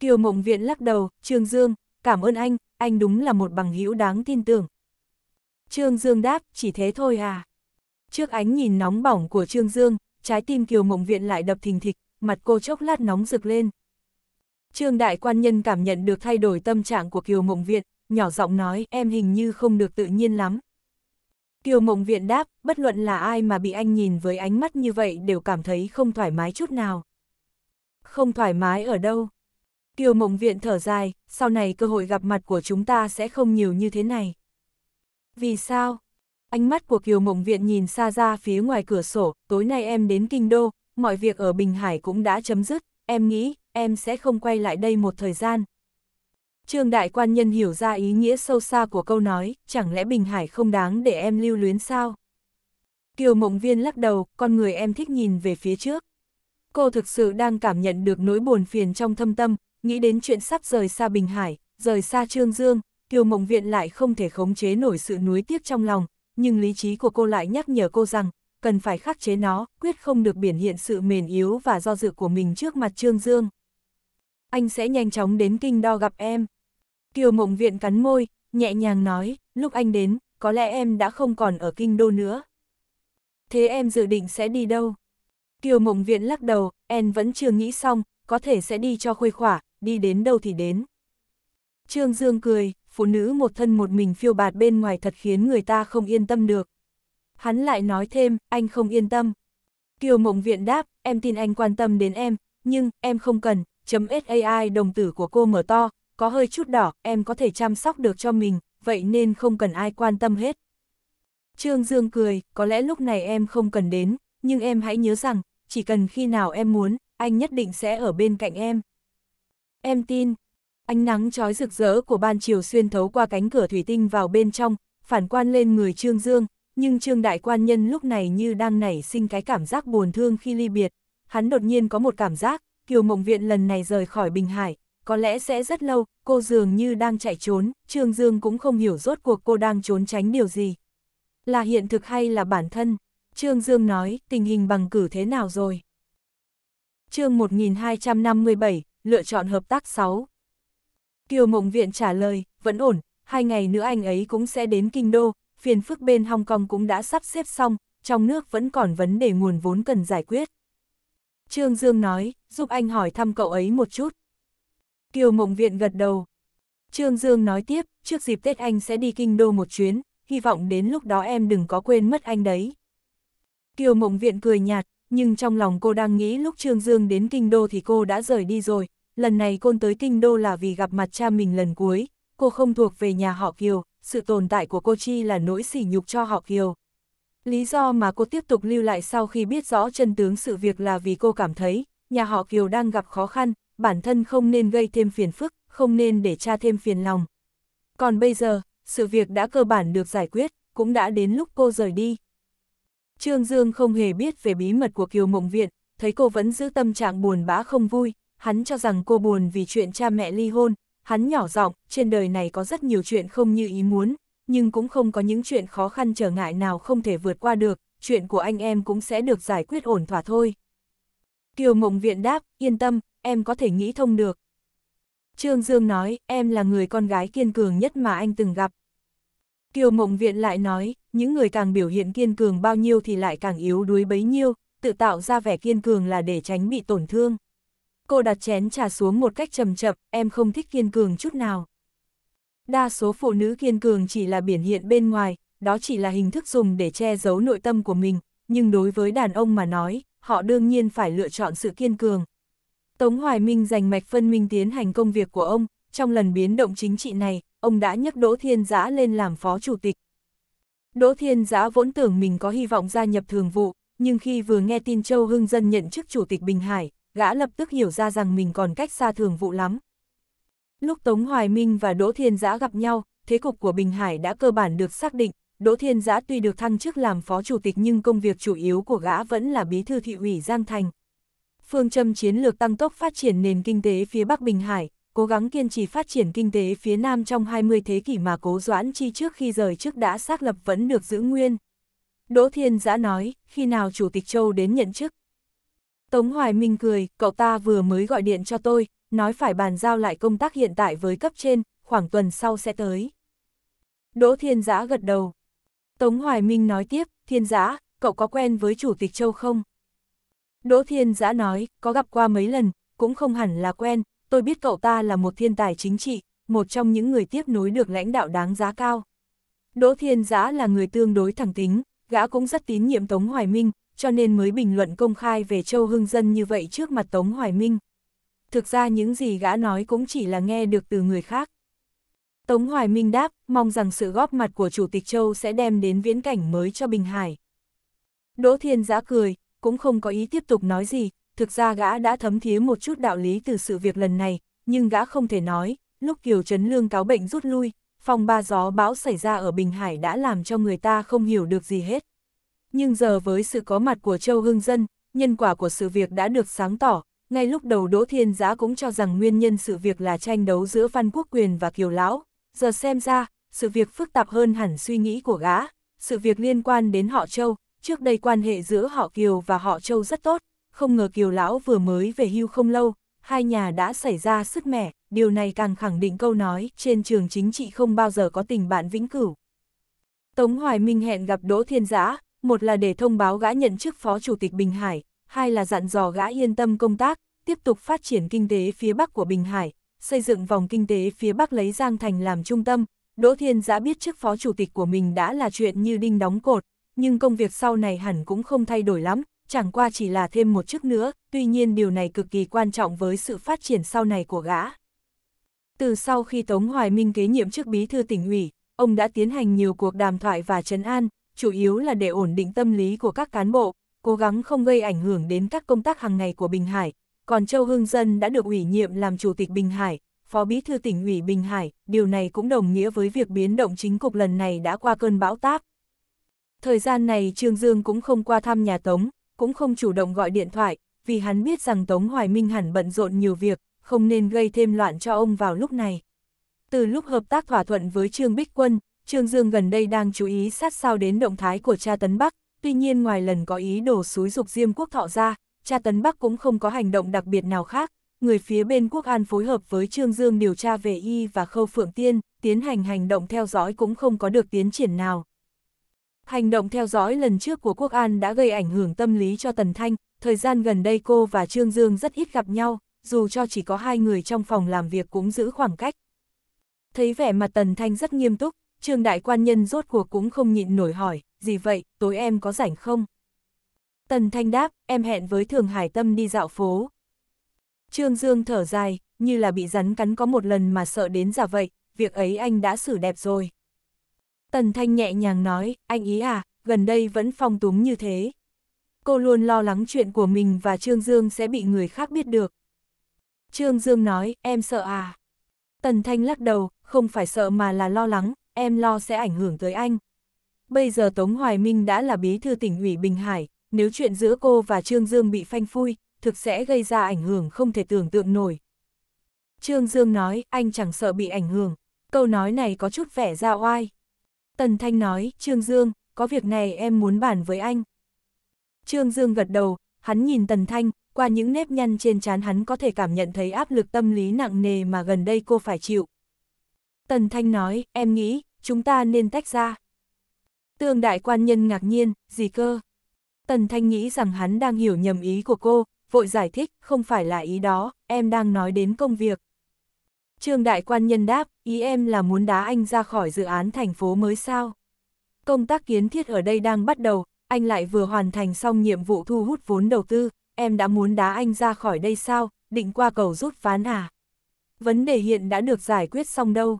Kiều Mộng Viện lắc đầu, Trương Dương, cảm ơn anh, anh đúng là một bằng hữu đáng tin tưởng. Trương Dương đáp, chỉ thế thôi à. Trước ánh nhìn nóng bỏng của Trương Dương, trái tim Kiều Mộng Viện lại đập thình thịch, mặt cô chốc lát nóng rực lên. Trương Đại Quan Nhân cảm nhận được thay đổi tâm trạng của Kiều Mộng Viện, nhỏ giọng nói em hình như không được tự nhiên lắm. Kiều Mộng Viện đáp, bất luận là ai mà bị anh nhìn với ánh mắt như vậy đều cảm thấy không thoải mái chút nào. Không thoải mái ở đâu? Kiều Mộng Viện thở dài, sau này cơ hội gặp mặt của chúng ta sẽ không nhiều như thế này. Vì sao? Ánh mắt của Kiều Mộng Viện nhìn xa ra phía ngoài cửa sổ, tối nay em đến Kinh Đô, mọi việc ở Bình Hải cũng đã chấm dứt, em nghĩ em sẽ không quay lại đây một thời gian, Trương đại quan nhân hiểu ra ý nghĩa sâu xa của câu nói, chẳng lẽ Bình Hải không đáng để em lưu luyến sao? Kiều Mộng Viên lắc đầu, con người em thích nhìn về phía trước. Cô thực sự đang cảm nhận được nỗi buồn phiền trong thâm tâm, nghĩ đến chuyện sắp rời xa Bình Hải, rời xa Trương Dương, Kiều Mộng Viện lại không thể khống chế nổi sự nuối tiếc trong lòng, nhưng lý trí của cô lại nhắc nhở cô rằng, cần phải khắc chế nó, quyết không được biển hiện sự mềm yếu và do dự của mình trước mặt Trương Dương anh sẽ nhanh chóng đến kinh đo gặp em. Kiều mộng viện cắn môi, nhẹ nhàng nói, lúc anh đến, có lẽ em đã không còn ở kinh đô nữa. Thế em dự định sẽ đi đâu? Kiều mộng viện lắc đầu, em vẫn chưa nghĩ xong, có thể sẽ đi cho khuây khỏa, đi đến đâu thì đến. Trương Dương cười, phụ nữ một thân một mình phiêu bạt bên ngoài thật khiến người ta không yên tâm được. Hắn lại nói thêm, anh không yên tâm. Kiều Mộng Viện đáp, em tin anh quan tâm đến em, nhưng em không cần, .sai đồng tử của cô mở to, có hơi chút đỏ, em có thể chăm sóc được cho mình, vậy nên không cần ai quan tâm hết. Trương Dương cười, có lẽ lúc này em không cần đến, nhưng em hãy nhớ rằng, chỉ cần khi nào em muốn, anh nhất định sẽ ở bên cạnh em. Em tin, ánh nắng trói rực rỡ của ban chiều xuyên thấu qua cánh cửa thủy tinh vào bên trong, phản quan lên người Trương Dương, nhưng Trương Đại Quan Nhân lúc này như đang nảy sinh cái cảm giác buồn thương khi ly biệt. Hắn đột nhiên có một cảm giác, Kiều Mộng Viện lần này rời khỏi Bình Hải, có lẽ sẽ rất lâu, cô dường như đang chạy trốn, Trương Dương cũng không hiểu rốt cuộc cô đang trốn tránh điều gì. Là hiện thực hay là bản thân? Trương Dương nói, tình hình bằng cử thế nào rồi? chương 1257, lựa chọn hợp tác 6. Kiều Mộng Viện trả lời, vẫn ổn, hai ngày nữa anh ấy cũng sẽ đến Kinh Đô, phiền phức bên Hong Kong cũng đã sắp xếp xong, trong nước vẫn còn vấn đề nguồn vốn cần giải quyết. Trương Dương nói, giúp anh hỏi thăm cậu ấy một chút. Kiều Mộng Viện gật đầu. Trương Dương nói tiếp, trước dịp Tết anh sẽ đi kinh đô một chuyến, hy vọng đến lúc đó em đừng có quên mất anh đấy. Kiều Mộng Viện cười nhạt, nhưng trong lòng cô đang nghĩ lúc Trương Dương đến kinh đô thì cô đã rời đi rồi, lần này cô tới kinh đô là vì gặp mặt cha mình lần cuối, cô không thuộc về nhà họ Kiều, sự tồn tại của cô Chi là nỗi sỉ nhục cho họ Kiều. Lý do mà cô tiếp tục lưu lại sau khi biết rõ chân tướng sự việc là vì cô cảm thấy, nhà họ Kiều đang gặp khó khăn, bản thân không nên gây thêm phiền phức, không nên để cha thêm phiền lòng. Còn bây giờ, sự việc đã cơ bản được giải quyết, cũng đã đến lúc cô rời đi. Trương Dương không hề biết về bí mật của Kiều Mộng Viện, thấy cô vẫn giữ tâm trạng buồn bã không vui, hắn cho rằng cô buồn vì chuyện cha mẹ ly hôn, hắn nhỏ giọng, trên đời này có rất nhiều chuyện không như ý muốn, nhưng cũng không có những chuyện khó khăn trở ngại nào không thể vượt qua được, chuyện của anh em cũng sẽ được giải quyết ổn thỏa thôi. Kiều Mộng Viện đáp, yên tâm, em có thể nghĩ thông được. Trương Dương nói, em là người con gái kiên cường nhất mà anh từng gặp. Kiều Mộng Viện lại nói, những người càng biểu hiện kiên cường bao nhiêu thì lại càng yếu đuối bấy nhiêu, tự tạo ra vẻ kiên cường là để tránh bị tổn thương. Cô đặt chén trà xuống một cách chậm chậm, em không thích kiên cường chút nào. Đa số phụ nữ kiên cường chỉ là biển hiện bên ngoài, đó chỉ là hình thức dùng để che giấu nội tâm của mình, nhưng đối với đàn ông mà nói, họ đương nhiên phải lựa chọn sự kiên cường. Tống Hoài Minh dành mạch phân minh tiến hành công việc của ông, trong lần biến động chính trị này, ông đã nhắc Đỗ Thiên Giã lên làm phó chủ tịch. Đỗ Thiên Giã vốn tưởng mình có hy vọng gia nhập thường vụ, nhưng khi vừa nghe tin Châu Hưng Dân nhận chức chủ tịch Bình Hải, gã lập tức hiểu ra rằng mình còn cách xa thường vụ lắm. Lúc Tống Hoài Minh và Đỗ Thiên Giã gặp nhau, thế cục của Bình Hải đã cơ bản được xác định, Đỗ Thiên Giã tuy được thăng chức làm phó chủ tịch nhưng công việc chủ yếu của gã vẫn là bí thư thị ủy Giang Thành. Phương châm chiến lược tăng tốc phát triển nền kinh tế phía Bắc Bình Hải, cố gắng kiên trì phát triển kinh tế phía Nam trong 20 thế kỷ mà cố doãn chi trước khi rời chức đã xác lập vẫn được giữ nguyên. Đỗ Thiên Giã nói, khi nào Chủ tịch Châu đến nhận chức? Tống Hoài Minh cười, cậu ta vừa mới gọi điện cho tôi, nói phải bàn giao lại công tác hiện tại với cấp trên, khoảng tuần sau sẽ tới. Đỗ Thiên Giã gật đầu. Tống Hoài Minh nói tiếp, Thiên Giã, cậu có quen với Chủ tịch Châu không? Đỗ Thiên Giã nói, có gặp qua mấy lần, cũng không hẳn là quen, tôi biết cậu ta là một thiên tài chính trị, một trong những người tiếp nối được lãnh đạo đáng giá cao. Đỗ Thiên Giã là người tương đối thẳng tính, gã cũng rất tín nhiệm Tống Hoài Minh, cho nên mới bình luận công khai về Châu Hưng Dân như vậy trước mặt Tống Hoài Minh thực ra những gì gã nói cũng chỉ là nghe được từ người khác. Tống Hoài Minh đáp, mong rằng sự góp mặt của Chủ tịch Châu sẽ đem đến viễn cảnh mới cho Bình Hải. Đỗ Thiên giã cười, cũng không có ý tiếp tục nói gì, thực ra gã đã thấm thía một chút đạo lý từ sự việc lần này, nhưng gã không thể nói, lúc Kiều Trấn Lương cáo bệnh rút lui, phòng ba gió bão xảy ra ở Bình Hải đã làm cho người ta không hiểu được gì hết. Nhưng giờ với sự có mặt của Châu Hưng Dân, nhân quả của sự việc đã được sáng tỏ, ngay lúc đầu Đỗ Thiên Giá cũng cho rằng nguyên nhân sự việc là tranh đấu giữa Phan Quốc Quyền và Kiều Lão, giờ xem ra, sự việc phức tạp hơn hẳn suy nghĩ của gã, sự việc liên quan đến họ Châu, trước đây quan hệ giữa họ Kiều và họ Châu rất tốt, không ngờ Kiều Lão vừa mới về hưu không lâu, hai nhà đã xảy ra sức mẻ, điều này càng khẳng định câu nói trên trường chính trị không bao giờ có tình bạn vĩnh cửu. Tống Hoài Minh hẹn gặp Đỗ Thiên Giá, một là để thông báo gã nhận chức Phó Chủ tịch Bình Hải, hai là dặn dò gã yên tâm công tác, tiếp tục phát triển kinh tế phía Bắc của Bình Hải, xây dựng vòng kinh tế phía Bắc lấy Giang Thành làm trung tâm. Đỗ Thiên Giã biết chức phó chủ tịch của mình đã là chuyện như đinh đóng cột, nhưng công việc sau này hẳn cũng không thay đổi lắm, chẳng qua chỉ là thêm một chức nữa, tuy nhiên điều này cực kỳ quan trọng với sự phát triển sau này của gã. Từ sau khi Tống Hoài Minh kế nhiệm chức bí thư tỉnh ủy, ông đã tiến hành nhiều cuộc đàm thoại và trấn an, chủ yếu là để ổn định tâm lý của các cán bộ, cố gắng không gây ảnh hưởng đến các công tác hàng ngày của Bình Hải, còn Châu Hưng Dân đã được ủy nhiệm làm Chủ tịch Bình Hải, Phó Bí Thư tỉnh ủy Bình Hải, điều này cũng đồng nghĩa với việc biến động chính cục lần này đã qua cơn bão táp. Thời gian này Trương Dương cũng không qua thăm nhà Tống, cũng không chủ động gọi điện thoại, vì hắn biết rằng Tống Hoài Minh hẳn bận rộn nhiều việc, không nên gây thêm loạn cho ông vào lúc này. Từ lúc hợp tác thỏa thuận với Trương Bích Quân, Trương Dương gần đây đang chú ý sát sao đến động thái của cha Tấn Bắc, tuy nhiên ngoài lần có ý đồ xúi dục Diêm Quốc Thọ ra, cha Tấn Bắc cũng không có hành động đặc biệt nào khác, người phía bên Quốc An phối hợp với Trương Dương điều tra về Y và Khâu Phượng Tiên, tiến hành hành động theo dõi cũng không có được tiến triển nào. Hành động theo dõi lần trước của Quốc An đã gây ảnh hưởng tâm lý cho Tần Thanh, thời gian gần đây cô và Trương Dương rất ít gặp nhau, dù cho chỉ có hai người trong phòng làm việc cũng giữ khoảng cách. Thấy vẻ mặt Tần Thanh rất nghiêm túc, Trương Đại Quan Nhân rốt cuộc cũng không nhịn nổi hỏi, gì vậy, tối em có rảnh không? Tần Thanh đáp, em hẹn với Thường Hải Tâm đi dạo phố. Trương Dương thở dài, như là bị rắn cắn có một lần mà sợ đến giả vậy, việc ấy anh đã xử đẹp rồi. Tần Thanh nhẹ nhàng nói, anh ý à, gần đây vẫn phong túng như thế. Cô luôn lo lắng chuyện của mình và Trương Dương sẽ bị người khác biết được. Trương Dương nói, em sợ à? Tần Thanh lắc đầu, không phải sợ mà là lo lắng, em lo sẽ ảnh hưởng tới anh. Bây giờ Tống Hoài Minh đã là bí thư tỉnh ủy Bình Hải, nếu chuyện giữa cô và Trương Dương bị phanh phui, thực sẽ gây ra ảnh hưởng không thể tưởng tượng nổi. Trương Dương nói, anh chẳng sợ bị ảnh hưởng, câu nói này có chút vẻ ra oai. Tần Thanh nói, Trương Dương, có việc này em muốn bàn với anh. Trương Dương gật đầu, hắn nhìn Tần Thanh, qua những nếp nhăn trên trán hắn có thể cảm nhận thấy áp lực tâm lý nặng nề mà gần đây cô phải chịu. Tần Thanh nói, em nghĩ, chúng ta nên tách ra. Tương đại quan nhân ngạc nhiên, gì cơ? Tần Thanh nghĩ rằng hắn đang hiểu nhầm ý của cô, vội giải thích, không phải là ý đó, em đang nói đến công việc. Trương đại quan nhân đáp, ý em là muốn đá anh ra khỏi dự án thành phố mới sao? Công tác kiến thiết ở đây đang bắt đầu, anh lại vừa hoàn thành xong nhiệm vụ thu hút vốn đầu tư, em đã muốn đá anh ra khỏi đây sao, định qua cầu rút ván à? Vấn đề hiện đã được giải quyết xong đâu.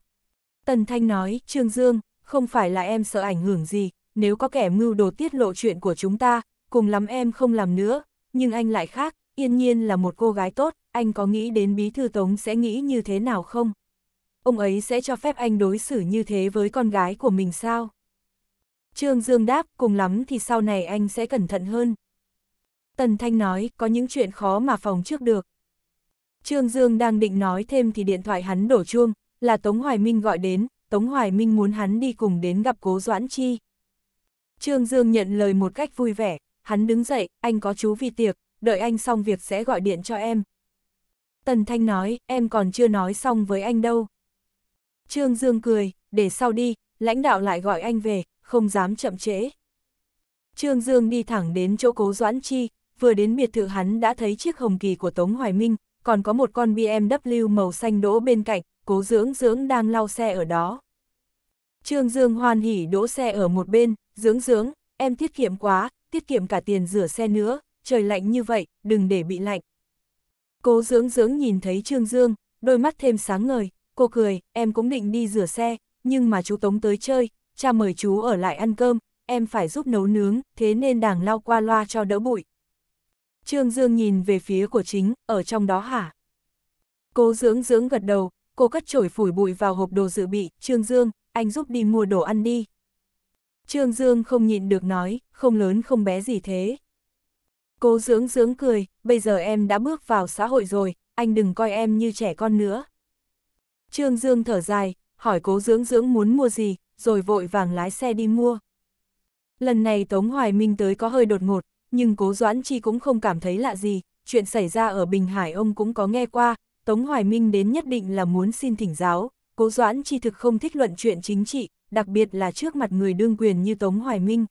Tần Thanh nói, Trương Dương, không phải là em sợ ảnh hưởng gì, nếu có kẻ mưu đồ tiết lộ chuyện của chúng ta, cùng lắm em không làm nữa, nhưng anh lại khác, yên nhiên là một cô gái tốt, anh có nghĩ đến bí thư tống sẽ nghĩ như thế nào không? Ông ấy sẽ cho phép anh đối xử như thế với con gái của mình sao? Trương Dương đáp, cùng lắm thì sau này anh sẽ cẩn thận hơn. Tần Thanh nói, có những chuyện khó mà phòng trước được. Trương Dương đang định nói thêm thì điện thoại hắn đổ chuông, là Tống Hoài Minh gọi đến, Tống Hoài Minh muốn hắn đi cùng đến gặp Cố Doãn Chi. Trương Dương nhận lời một cách vui vẻ, hắn đứng dậy, anh có chú vì tiệc, đợi anh xong việc sẽ gọi điện cho em. Tần Thanh nói, em còn chưa nói xong với anh đâu. Trương Dương cười, để sau đi, lãnh đạo lại gọi anh về, không dám chậm trễ. Trương Dương đi thẳng đến chỗ cố Doãn Chi, vừa đến biệt thự hắn đã thấy chiếc hồng kỳ của Tống Hoài Minh, còn có một con BMW màu xanh đỗ bên cạnh, cố dưỡng dưỡng đang lau xe ở đó. Trương Dương hoan hỉ đỗ xe ở một bên, dưỡng dưỡng, em tiết kiệm quá, tiết kiệm cả tiền rửa xe nữa, trời lạnh như vậy, đừng để bị lạnh. Cố dưỡng dưỡng nhìn thấy Trương Dương, đôi mắt thêm sáng ngời, cô cười, em cũng định đi rửa xe, nhưng mà chú Tống tới chơi, cha mời chú ở lại ăn cơm, em phải giúp nấu nướng, thế nên đảng lau qua loa cho đỡ bụi. Trương Dương nhìn về phía của chính, ở trong đó hả? Cố dưỡng dưỡng gật đầu, Cô cất chổi phủi bụi vào hộp đồ dự bị, Trương Dương, anh giúp đi mua đồ ăn đi. Trương Dương không nhịn được nói, không lớn không bé gì thế. Cô dưỡng dưỡng cười, bây giờ em đã bước vào xã hội rồi, anh đừng coi em như trẻ con nữa. Trương Dương thở dài, hỏi cố dưỡng dưỡng muốn mua gì, rồi vội vàng lái xe đi mua. Lần này Tống Hoài Minh tới có hơi đột ngột, nhưng cố Doãn Chi cũng không cảm thấy lạ gì, chuyện xảy ra ở Bình Hải ông cũng có nghe qua, Tống Hoài Minh đến nhất định là muốn xin thỉnh giáo, cố doãn chi thực không thích luận chuyện chính trị, đặc biệt là trước mặt người đương quyền như Tống Hoài Minh.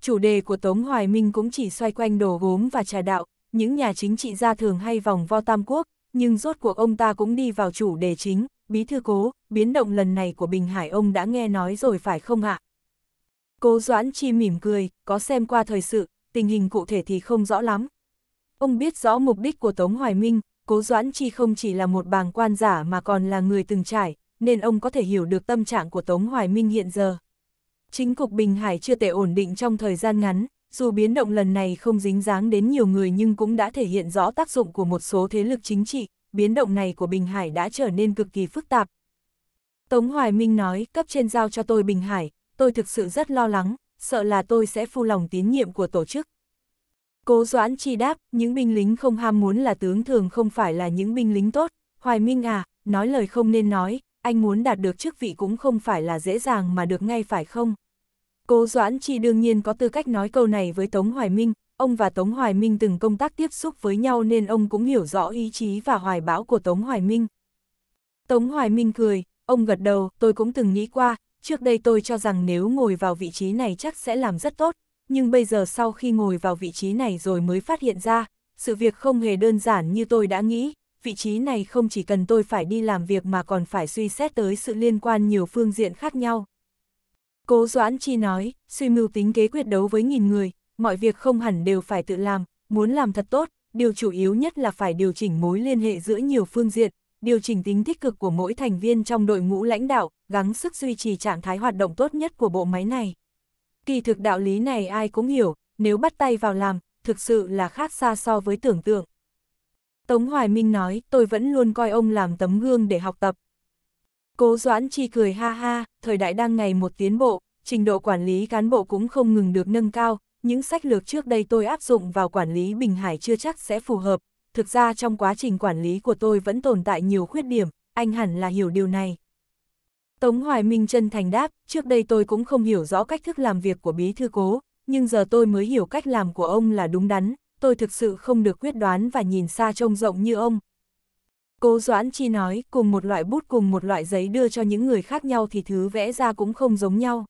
Chủ đề của Tống Hoài Minh cũng chỉ xoay quanh đồ gốm và trà đạo, những nhà chính trị gia thường hay vòng vo tam quốc, nhưng rốt cuộc ông ta cũng đi vào chủ đề chính, bí thư cố, biến động lần này của Bình Hải ông đã nghe nói rồi phải không ạ? Cố Doãn Chi mỉm cười, có xem qua thời sự, tình hình cụ thể thì không rõ lắm. Ông biết rõ mục đích của Tống Hoài Minh, Cố Doãn Chi không chỉ là một bàng quan giả mà còn là người từng trải, nên ông có thể hiểu được tâm trạng của Tống Hoài Minh hiện giờ. Chính cục Bình Hải chưa thể ổn định trong thời gian ngắn, dù biến động lần này không dính dáng đến nhiều người nhưng cũng đã thể hiện rõ tác dụng của một số thế lực chính trị, biến động này của Bình Hải đã trở nên cực kỳ phức tạp. Tống Hoài Minh nói, cấp trên giao cho tôi Bình Hải, tôi thực sự rất lo lắng, sợ là tôi sẽ phu lòng tín nhiệm của tổ chức. Cố Doãn Chi đáp, những binh lính không ham muốn là tướng thường không phải là những binh lính tốt, Hoài Minh à, nói lời không nên nói, anh muốn đạt được chức vị cũng không phải là dễ dàng mà được ngay phải không? Cố Doãn Chi đương nhiên có tư cách nói câu này với Tống Hoài Minh, ông và Tống Hoài Minh từng công tác tiếp xúc với nhau nên ông cũng hiểu rõ ý chí và hoài bão của Tống Hoài Minh. Tống Hoài Minh cười, ông gật đầu, tôi cũng từng nghĩ qua, trước đây tôi cho rằng nếu ngồi vào vị trí này chắc sẽ làm rất tốt, nhưng bây giờ sau khi ngồi vào vị trí này rồi mới phát hiện ra, sự việc không hề đơn giản như tôi đã nghĩ, vị trí này không chỉ cần tôi phải đi làm việc mà còn phải suy xét tới sự liên quan nhiều phương diện khác nhau. Cố Doãn Chi nói, suy mưu tính kế quyết đấu với nghìn người, mọi việc không hẳn đều phải tự làm, muốn làm thật tốt, điều chủ yếu nhất là phải điều chỉnh mối liên hệ giữa nhiều phương diện, điều chỉnh tính tích cực của mỗi thành viên trong đội ngũ lãnh đạo, gắng sức duy trì trạng thái hoạt động tốt nhất của bộ máy này. Kỳ thực đạo lý này ai cũng hiểu, nếu bắt tay vào làm, thực sự là khác xa so với tưởng tượng. Tống Hoài Minh nói, tôi vẫn luôn coi ông làm tấm gương để học tập. Cố Doãn Chi cười ha ha, thời đại đang ngày một tiến bộ, trình độ quản lý cán bộ cũng không ngừng được nâng cao, những sách lược trước đây tôi áp dụng vào quản lý Bình Hải chưa chắc sẽ phù hợp, thực ra trong quá trình quản lý của tôi vẫn tồn tại nhiều khuyết điểm, anh hẳn là hiểu điều này. Tống Hoài Minh chân thành đáp, trước đây tôi cũng không hiểu rõ cách thức làm việc của bí thư cố, nhưng giờ tôi mới hiểu cách làm của ông là đúng đắn, tôi thực sự không được quyết đoán và nhìn xa trông rộng như ông. Cố Doãn Chi nói, cùng một loại bút cùng một loại giấy đưa cho những người khác nhau thì thứ vẽ ra cũng không giống nhau.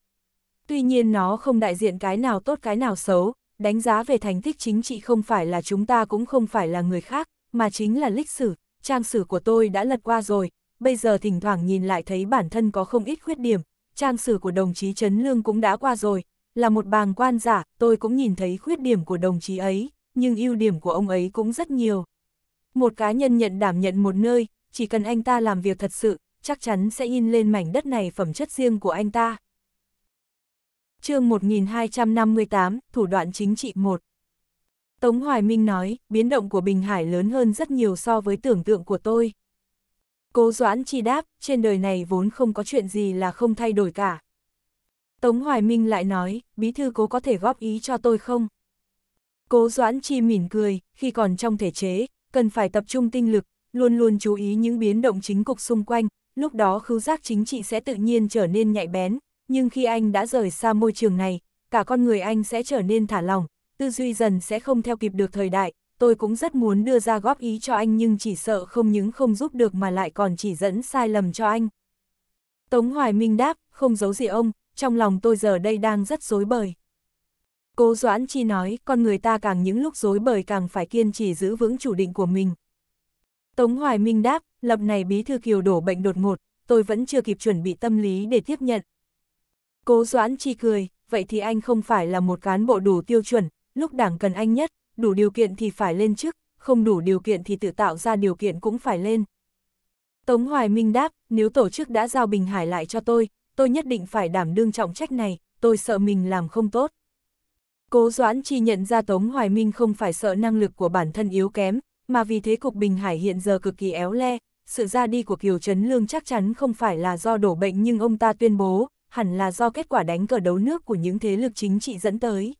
Tuy nhiên nó không đại diện cái nào tốt cái nào xấu, đánh giá về thành tích chính trị không phải là chúng ta cũng không phải là người khác, mà chính là lịch sử, trang sử của tôi đã lật qua rồi, bây giờ thỉnh thoảng nhìn lại thấy bản thân có không ít khuyết điểm, trang sử của đồng chí Trấn Lương cũng đã qua rồi, là một bàng quan giả, tôi cũng nhìn thấy khuyết điểm của đồng chí ấy, nhưng ưu điểm của ông ấy cũng rất nhiều. Một cá nhân nhận đảm nhận một nơi, chỉ cần anh ta làm việc thật sự, chắc chắn sẽ in lên mảnh đất này phẩm chất riêng của anh ta. chương 1258, Thủ đoạn chính trị 1 Tống Hoài Minh nói, biến động của Bình Hải lớn hơn rất nhiều so với tưởng tượng của tôi. Cố Doãn Chi đáp, trên đời này vốn không có chuyện gì là không thay đổi cả. Tống Hoài Minh lại nói, bí thư cố có thể góp ý cho tôi không? Cố Doãn Chi mỉm cười, khi còn trong thể chế, cần phải tập trung tinh lực, luôn luôn chú ý những biến động chính cục xung quanh, lúc đó khứu giác chính trị sẽ tự nhiên trở nên nhạy bén, nhưng khi anh đã rời xa môi trường này, cả con người anh sẽ trở nên thả lỏng, tư duy dần sẽ không theo kịp được thời đại, tôi cũng rất muốn đưa ra góp ý cho anh nhưng chỉ sợ không những không giúp được mà lại còn chỉ dẫn sai lầm cho anh. Tống Hoài Minh đáp, không giấu gì ông, trong lòng tôi giờ đây đang rất dối bời. Cố Doãn Chi nói, con người ta càng những lúc dối bời càng phải kiên trì giữ vững chủ định của mình. Tống Hoài Minh đáp, lập này bí thư kiều đổ bệnh đột ngột, tôi vẫn chưa kịp chuẩn bị tâm lý để tiếp nhận. Cố Doãn Chi cười, vậy thì anh không phải là một cán bộ đủ tiêu chuẩn, lúc đảng cần anh nhất, đủ điều kiện thì phải lên chức, không đủ điều kiện thì tự tạo ra điều kiện cũng phải lên. Tống Hoài Minh đáp, nếu tổ chức đã giao Bình Hải lại cho tôi, tôi nhất định phải đảm đương trọng trách này, tôi sợ mình làm không tốt. Cố Doãn Chi nhận ra Tống Hoài Minh không phải sợ năng lực của bản thân yếu kém, mà vì thế cục Bình Hải hiện giờ cực kỳ éo le, sự ra đi của Kiều Trấn Lương chắc chắn không phải là do đổ bệnh nhưng ông ta tuyên bố, hẳn là do kết quả đánh cờ đấu nước của những thế lực chính trị dẫn tới.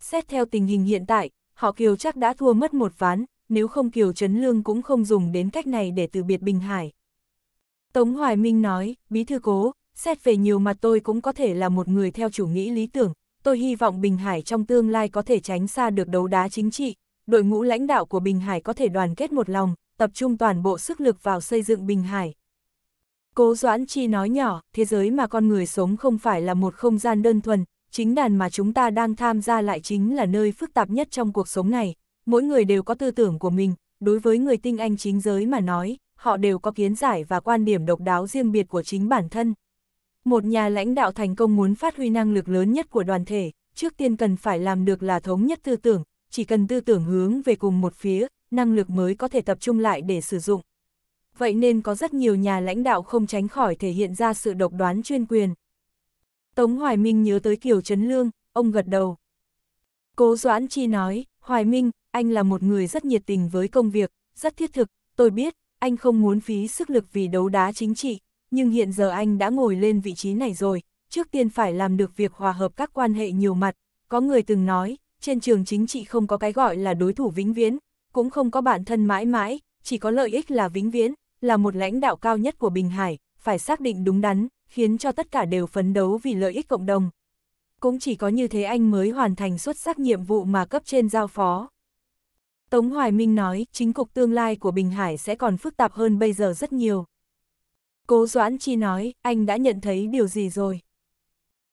Xét theo tình hình hiện tại, họ Kiều chắc đã thua mất một ván, nếu không Kiều Trấn Lương cũng không dùng đến cách này để từ biệt Bình Hải. Tống Hoài Minh nói, bí thư cố, xét về nhiều mặt tôi cũng có thể là một người theo chủ nghĩa lý tưởng, tôi hy vọng Bình Hải trong tương lai có thể tránh xa được đấu đá chính trị, đội ngũ lãnh đạo của Bình Hải có thể đoàn kết một lòng, tập trung toàn bộ sức lực vào xây dựng Bình Hải. Cố Doãn Chi nói nhỏ, thế giới mà con người sống không phải là một không gian đơn thuần, chính đàn mà chúng ta đang tham gia lại chính là nơi phức tạp nhất trong cuộc sống này, mỗi người đều có tư tưởng của mình, đối với người tinh anh chính giới mà nói, họ đều có kiến giải và quan điểm độc đáo riêng biệt của chính bản thân. Một nhà lãnh đạo thành công muốn phát huy năng lực lớn nhất của đoàn thể, trước tiên cần phải làm được là thống nhất tư tưởng, chỉ cần tư tưởng hướng về cùng một phía, năng lực mới có thể tập trung lại để sử dụng. Vậy nên có rất nhiều nhà lãnh đạo không tránh khỏi thể hiện ra sự độc đoán chuyên quyền, Tống Hoài Minh nhớ tới Kiều Trấn Lương, ông gật đầu. Cố Doãn Chi nói, Hoài Minh, anh là một người rất nhiệt tình với công việc, rất thiết thực, tôi biết, anh không muốn phí sức lực vì đấu đá chính trị, nhưng hiện giờ anh đã ngồi lên vị trí này rồi, trước tiên phải làm được việc hòa hợp các quan hệ nhiều mặt. Có người từng nói, trên trường chính trị không có cái gọi là đối thủ vĩnh viễn, cũng không có bản thân mãi mãi, chỉ có lợi ích là vĩnh viễn, là một lãnh đạo cao nhất của Bình Hải, phải xác định đúng đắn, khiến cho tất cả đều phấn đấu vì lợi ích cộng đồng. Cũng chỉ có như thế anh mới hoàn thành xuất sắc nhiệm vụ mà cấp trên giao phó. Tống Hoài Minh nói, chính cục tương lai của Bình Hải sẽ còn phức tạp hơn bây giờ rất nhiều. Cố Doãn Chi nói, anh đã nhận thấy điều gì rồi?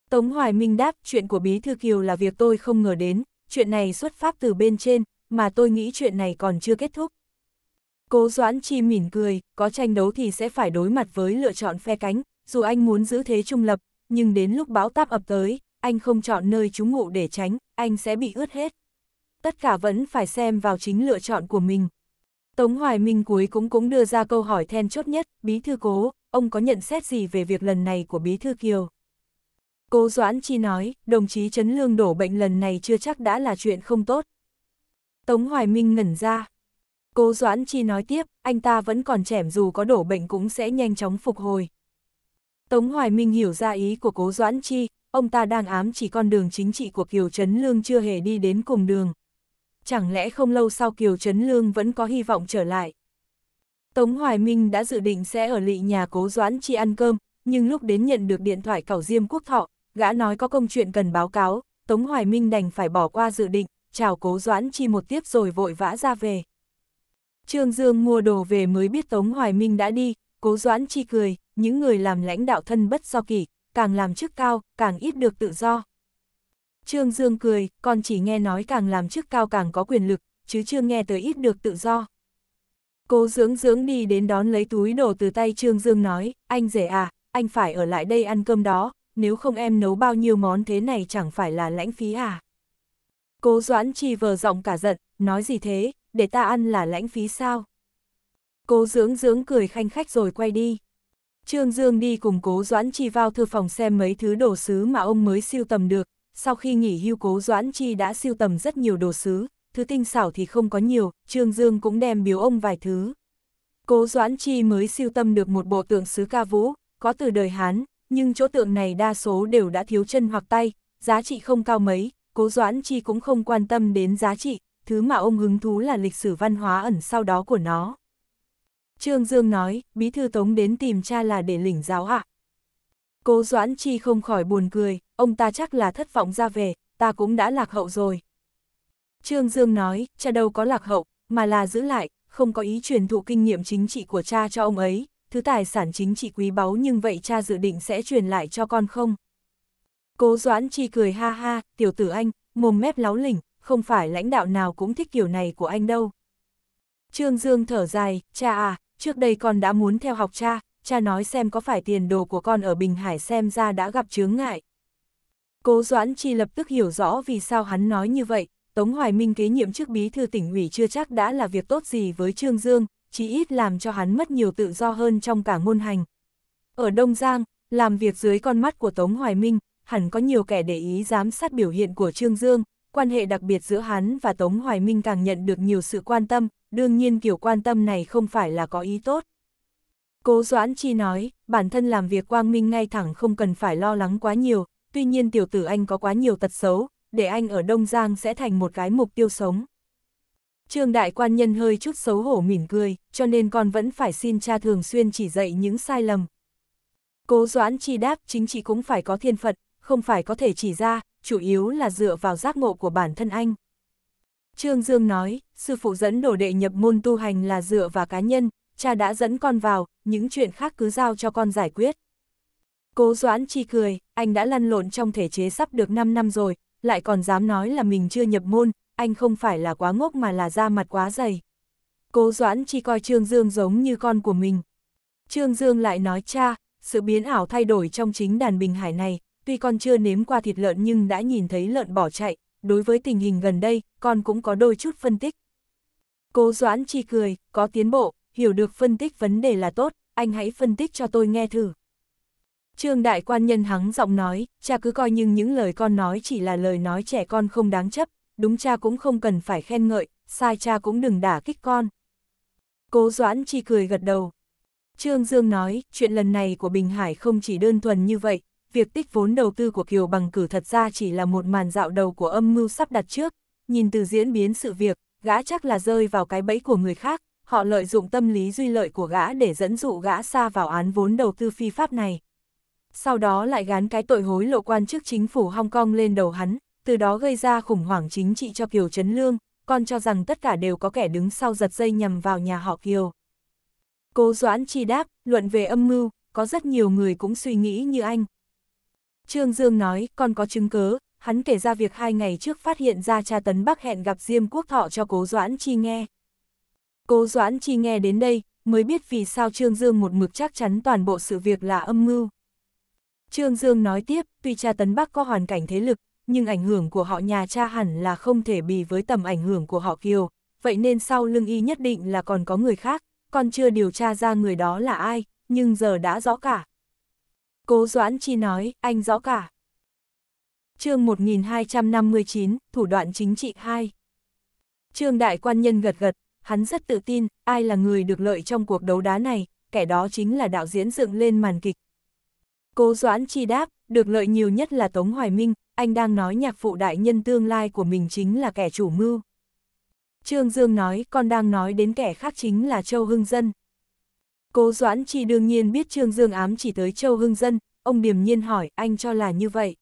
Tống Hoài Minh đáp, chuyện của Bí Thư Kiều là việc tôi không ngờ đến, chuyện này xuất phát từ bên trên, mà tôi nghĩ chuyện này còn chưa kết thúc. Cố Doãn Chi mỉm cười, có tranh đấu thì sẽ phải đối mặt với lựa chọn phe cánh, dù anh muốn giữ thế trung lập, nhưng đến lúc bão táp ập tới, anh không chọn nơi trú ngụ để tránh, anh sẽ bị ướt hết. Tất cả vẫn phải xem vào chính lựa chọn của mình. Tống Hoài Minh cuối cũng cũng đưa ra câu hỏi then chốt nhất, Bí Thư Cố, ông có nhận xét gì về việc lần này của Bí Thư Kiều? Cố Doãn Chi nói, đồng chí Trấn Lương đổ bệnh lần này chưa chắc đã là chuyện không tốt. Tống Hoài Minh ngẩn ra. Cố Doãn Chi nói tiếp, anh ta vẫn còn chẻm dù có đổ bệnh cũng sẽ nhanh chóng phục hồi, Tống Hoài Minh hiểu ra ý của Cố Doãn Chi, ông ta đang ám chỉ con đường chính trị của Kiều Trấn Lương chưa hề đi đến cùng đường. Chẳng lẽ không lâu sau Kiều Trấn Lương vẫn có hy vọng trở lại? Tống Hoài Minh đã dự định sẽ ở lị nhà Cố Doãn Chi ăn cơm, nhưng lúc đến nhận được điện thoại cảo Diêm Quốc Thọ, gã nói có công chuyện cần báo cáo, Tống Hoài Minh đành phải bỏ qua dự định, chào Cố Doãn Chi một tiếp rồi vội vã ra về. Trương Dương mua đồ về mới biết Tống Hoài Minh đã đi, Cố Doãn Chi cười, những người làm lãnh đạo thân bất do kỷ, càng làm chức cao, càng ít được tự do. Trương Dương cười, còn chỉ nghe nói càng làm chức cao càng có quyền lực, chứ chưa nghe tới ít được tự do. Cố dưỡng dưỡng đi đến đón lấy túi đồ từ tay Trương Dương nói, anh rể à, anh phải ở lại đây ăn cơm đó, nếu không em nấu bao nhiêu món thế này chẳng phải là lãnh phí à. Cố Doãn Chi vờ giọng cả giận, nói gì thế, để ta ăn là lãnh phí sao? Cố dưỡng dưỡng cười khanh khách rồi quay đi. Trương Dương đi cùng cố Doãn Chi vào thư phòng xem mấy thứ đồ sứ mà ông mới siêu tầm được. Sau khi nghỉ hưu cố Doãn Chi đã siêu tầm rất nhiều đồ sứ, thứ tinh xảo thì không có nhiều, Trương Dương cũng đem biếu ông vài thứ. Cố Doãn Chi mới siêu tầm được một bộ tượng sứ ca vũ, có từ đời Hán, nhưng chỗ tượng này đa số đều đã thiếu chân hoặc tay, giá trị không cao mấy, Cố Doãn Chi cũng không quan tâm đến giá trị, thứ mà ông hứng thú là lịch sử văn hóa ẩn sau đó của nó. Trương Dương nói, bí thư tống đến tìm cha là để lỉnh giáo ạ. À? Cố Doãn Chi không khỏi buồn cười, ông ta chắc là thất vọng ra về, ta cũng đã lạc hậu rồi. Trương Dương nói, cha đâu có lạc hậu, mà là giữ lại, không có ý truyền thụ kinh nghiệm chính trị của cha cho ông ấy, thứ tài sản chính trị quý báu nhưng vậy cha dự định sẽ truyền lại cho con không? Cố Doãn Chi cười ha ha, tiểu tử anh, mồm mép láo lỉnh, không phải lãnh đạo nào cũng thích kiểu này của anh đâu. Trương Dương thở dài, cha à, trước đây con đã muốn theo học cha, cha nói xem có phải tiền đồ của con ở Bình Hải xem ra đã gặp chướng ngại. Cố Doãn Chi lập tức hiểu rõ vì sao hắn nói như vậy, Tống Hoài Minh kế nhiệm chức bí thư tỉnh ủy chưa chắc đã là việc tốt gì với Trương Dương, chỉ ít làm cho hắn mất nhiều tự do hơn trong cả ngôn hành. Ở Đông Giang, làm việc dưới con mắt của Tống Hoài Minh, hẳn có nhiều kẻ để ý giám sát biểu hiện của Trương Dương, quan hệ đặc biệt giữa hắn và Tống Hoài Minh càng nhận được nhiều sự quan tâm, đương nhiên kiểu quan tâm này không phải là có ý tốt. Cố Doãn Chi nói, bản thân làm việc quang minh ngay thẳng không cần phải lo lắng quá nhiều, tuy nhiên tiểu tử anh có quá nhiều tật xấu, để anh ở Đông Giang sẽ thành một cái mục tiêu sống. Trương đại quan nhân hơi chút xấu hổ mỉm cười, cho nên con vẫn phải xin cha thường xuyên chỉ dạy những sai lầm. Cố Doãn Chi đáp chính trị cũng phải có thiên phật, không phải có thể chỉ ra, chủ yếu là dựa vào giác ngộ của bản thân anh. Trương Dương nói, sư phụ dẫn đồ đệ nhập môn tu hành là dựa vào cá nhân, cha đã dẫn con vào, những chuyện khác cứ giao cho con giải quyết. Cố Doãn chi cười, anh đã lăn lộn trong thể chế sắp được 5 năm rồi, lại còn dám nói là mình chưa nhập môn, anh không phải là quá ngốc mà là da mặt quá dày. Cố Doãn chi coi Trương Dương giống như con của mình. Trương Dương lại nói cha, sự biến ảo thay đổi trong chính đàn Bình Hải này, tuy con chưa nếm qua thịt lợn nhưng đã nhìn thấy lợn bỏ chạy, đối với tình hình gần đây, con cũng có đôi chút phân tích. Cố Doãn Chi cười, có tiến bộ, hiểu được phân tích vấn đề là tốt, anh hãy phân tích cho tôi nghe thử. Trương Đại Quan Nhân hắng giọng nói, cha cứ coi nhưng những lời con nói chỉ là lời nói trẻ con không đáng chấp, đúng cha cũng không cần phải khen ngợi, sai cha cũng đừng đả kích con. Cố Doãn Chi cười gật đầu. Trương Dương nói, chuyện lần này của Bình Hải không chỉ đơn thuần như vậy, việc tích vốn đầu tư của Kiều Bằng cử thật ra chỉ là một màn dạo đầu của âm mưu sắp đặt trước, nhìn từ diễn biến sự việc, gã chắc là rơi vào cái bẫy của người khác, họ lợi dụng tâm lý duy lợi của gã để dẫn dụ gã xa vào án vốn đầu tư phi pháp này. Sau đó lại gán cái tội hối lộ quan chức chính phủ Hong Kong lên đầu hắn, từ đó gây ra khủng hoảng chính trị cho Kiều Trấn Lương, còn cho rằng tất cả đều có kẻ đứng sau giật dây nhằm vào nhà họ Kiều. Cố Doãn chi đáp, luận về âm mưu, có rất nhiều người cũng suy nghĩ như anh, Trương Dương nói, còn có chứng cớ, hắn kể ra việc hai ngày trước phát hiện ra cha tấn bắc hẹn gặp Diêm Quốc Thọ cho Cố Doãn Chi nghe. Cố Doãn Chi nghe đến đây, mới biết vì sao Trương Dương một mực chắc chắn toàn bộ sự việc là âm mưu. Trương Dương nói tiếp, tuy cha tấn bắc có hoàn cảnh thế lực, nhưng ảnh hưởng của họ nhà cha hẳn là không thể bì với tầm ảnh hưởng của họ Kiều, vậy nên sau lưng y nhất định là còn có người khác, còn chưa điều tra ra người đó là ai, nhưng giờ đã rõ cả. Cố Doãn Chi nói, anh rõ cả. chương 1259, Thủ đoạn chính trị 2 Trương Đại Quan Nhân gật gật, hắn rất tự tin, ai là người được lợi trong cuộc đấu đá này, kẻ đó chính là đạo diễn dựng lên màn kịch. Cố Doãn Chi đáp, được lợi nhiều nhất là Tống Hoài Minh, anh đang nói nhạc phụ đại nhân tương lai của mình chính là kẻ chủ mưu. Trương Dương nói, con đang nói đến kẻ khác chính là Châu Hưng Dân. Cố Doãn Chi đương nhiên biết Trương Dương ám chỉ tới Châu Hưng Dân, ông điềm nhiên hỏi anh cho là như vậy.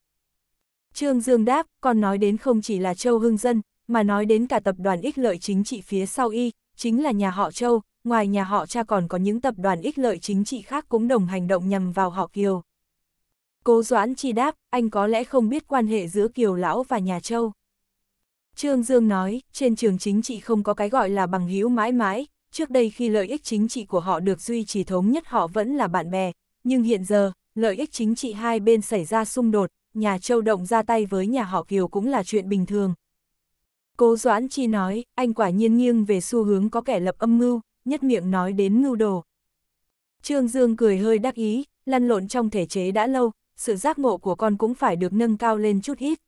Trương Dương đáp, còn nói đến không chỉ là Châu Hưng Dân, mà nói đến cả tập đoàn ích lợi chính trị phía sau y, chính là nhà họ Châu, ngoài nhà họ cha còn có những tập đoàn ích lợi chính trị khác cũng đồng hành động nhằm vào họ Kiều. Cố Doãn Chi đáp, anh có lẽ không biết quan hệ giữa Kiều Lão và nhà Châu. Trương Dương nói, trên trường chính trị không có cái gọi là bằng hữu mãi mãi, trước đây khi lợi ích chính trị của họ được duy trì thống nhất họ vẫn là bạn bè, nhưng hiện giờ, lợi ích chính trị hai bên xảy ra xung đột, nhà châu động ra tay với nhà họ Kiều cũng là chuyện bình thường. Cố Doãn Chi nói, anh quả nhiên nghiêng về xu hướng có kẻ lập âm mưu, nhất miệng nói đến ngưu đồ. Trương Dương cười hơi đắc ý, lăn lộn trong thể chế đã lâu, sự giác ngộ của con cũng phải được nâng cao lên chút ít.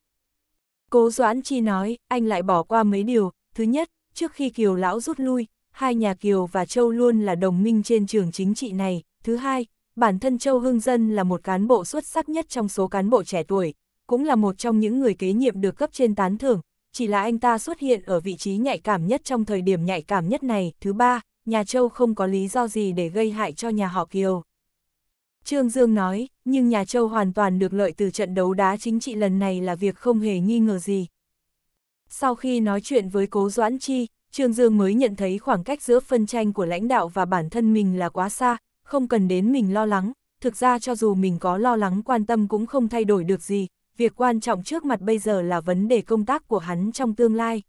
Cố Doãn Chi nói, anh lại bỏ qua mấy điều, thứ nhất, trước khi Kiều Lão rút lui, hai nhà Kiều và Châu luôn là đồng minh trên trường chính trị này. Thứ hai, bản thân Châu Hưng Dân là một cán bộ xuất sắc nhất trong số cán bộ trẻ tuổi, cũng là một trong những người kế nhiệm được cấp trên tán thưởng, chỉ là anh ta xuất hiện ở vị trí nhạy cảm nhất trong thời điểm nhạy cảm nhất này. Thứ ba, nhà Châu không có lý do gì để gây hại cho nhà họ Kiều. Trương Dương nói, nhưng nhà Châu hoàn toàn được lợi từ trận đấu đá chính trị lần này là việc không hề nghi ngờ gì. Sau khi nói chuyện với Cố Doãn Chi, Trương Dương mới nhận thấy khoảng cách giữa phân tranh của lãnh đạo và bản thân mình là quá xa, không cần đến mình lo lắng, thực ra cho dù mình có lo lắng quan tâm cũng không thay đổi được gì, việc quan trọng trước mặt bây giờ là vấn đề công tác của hắn trong tương lai.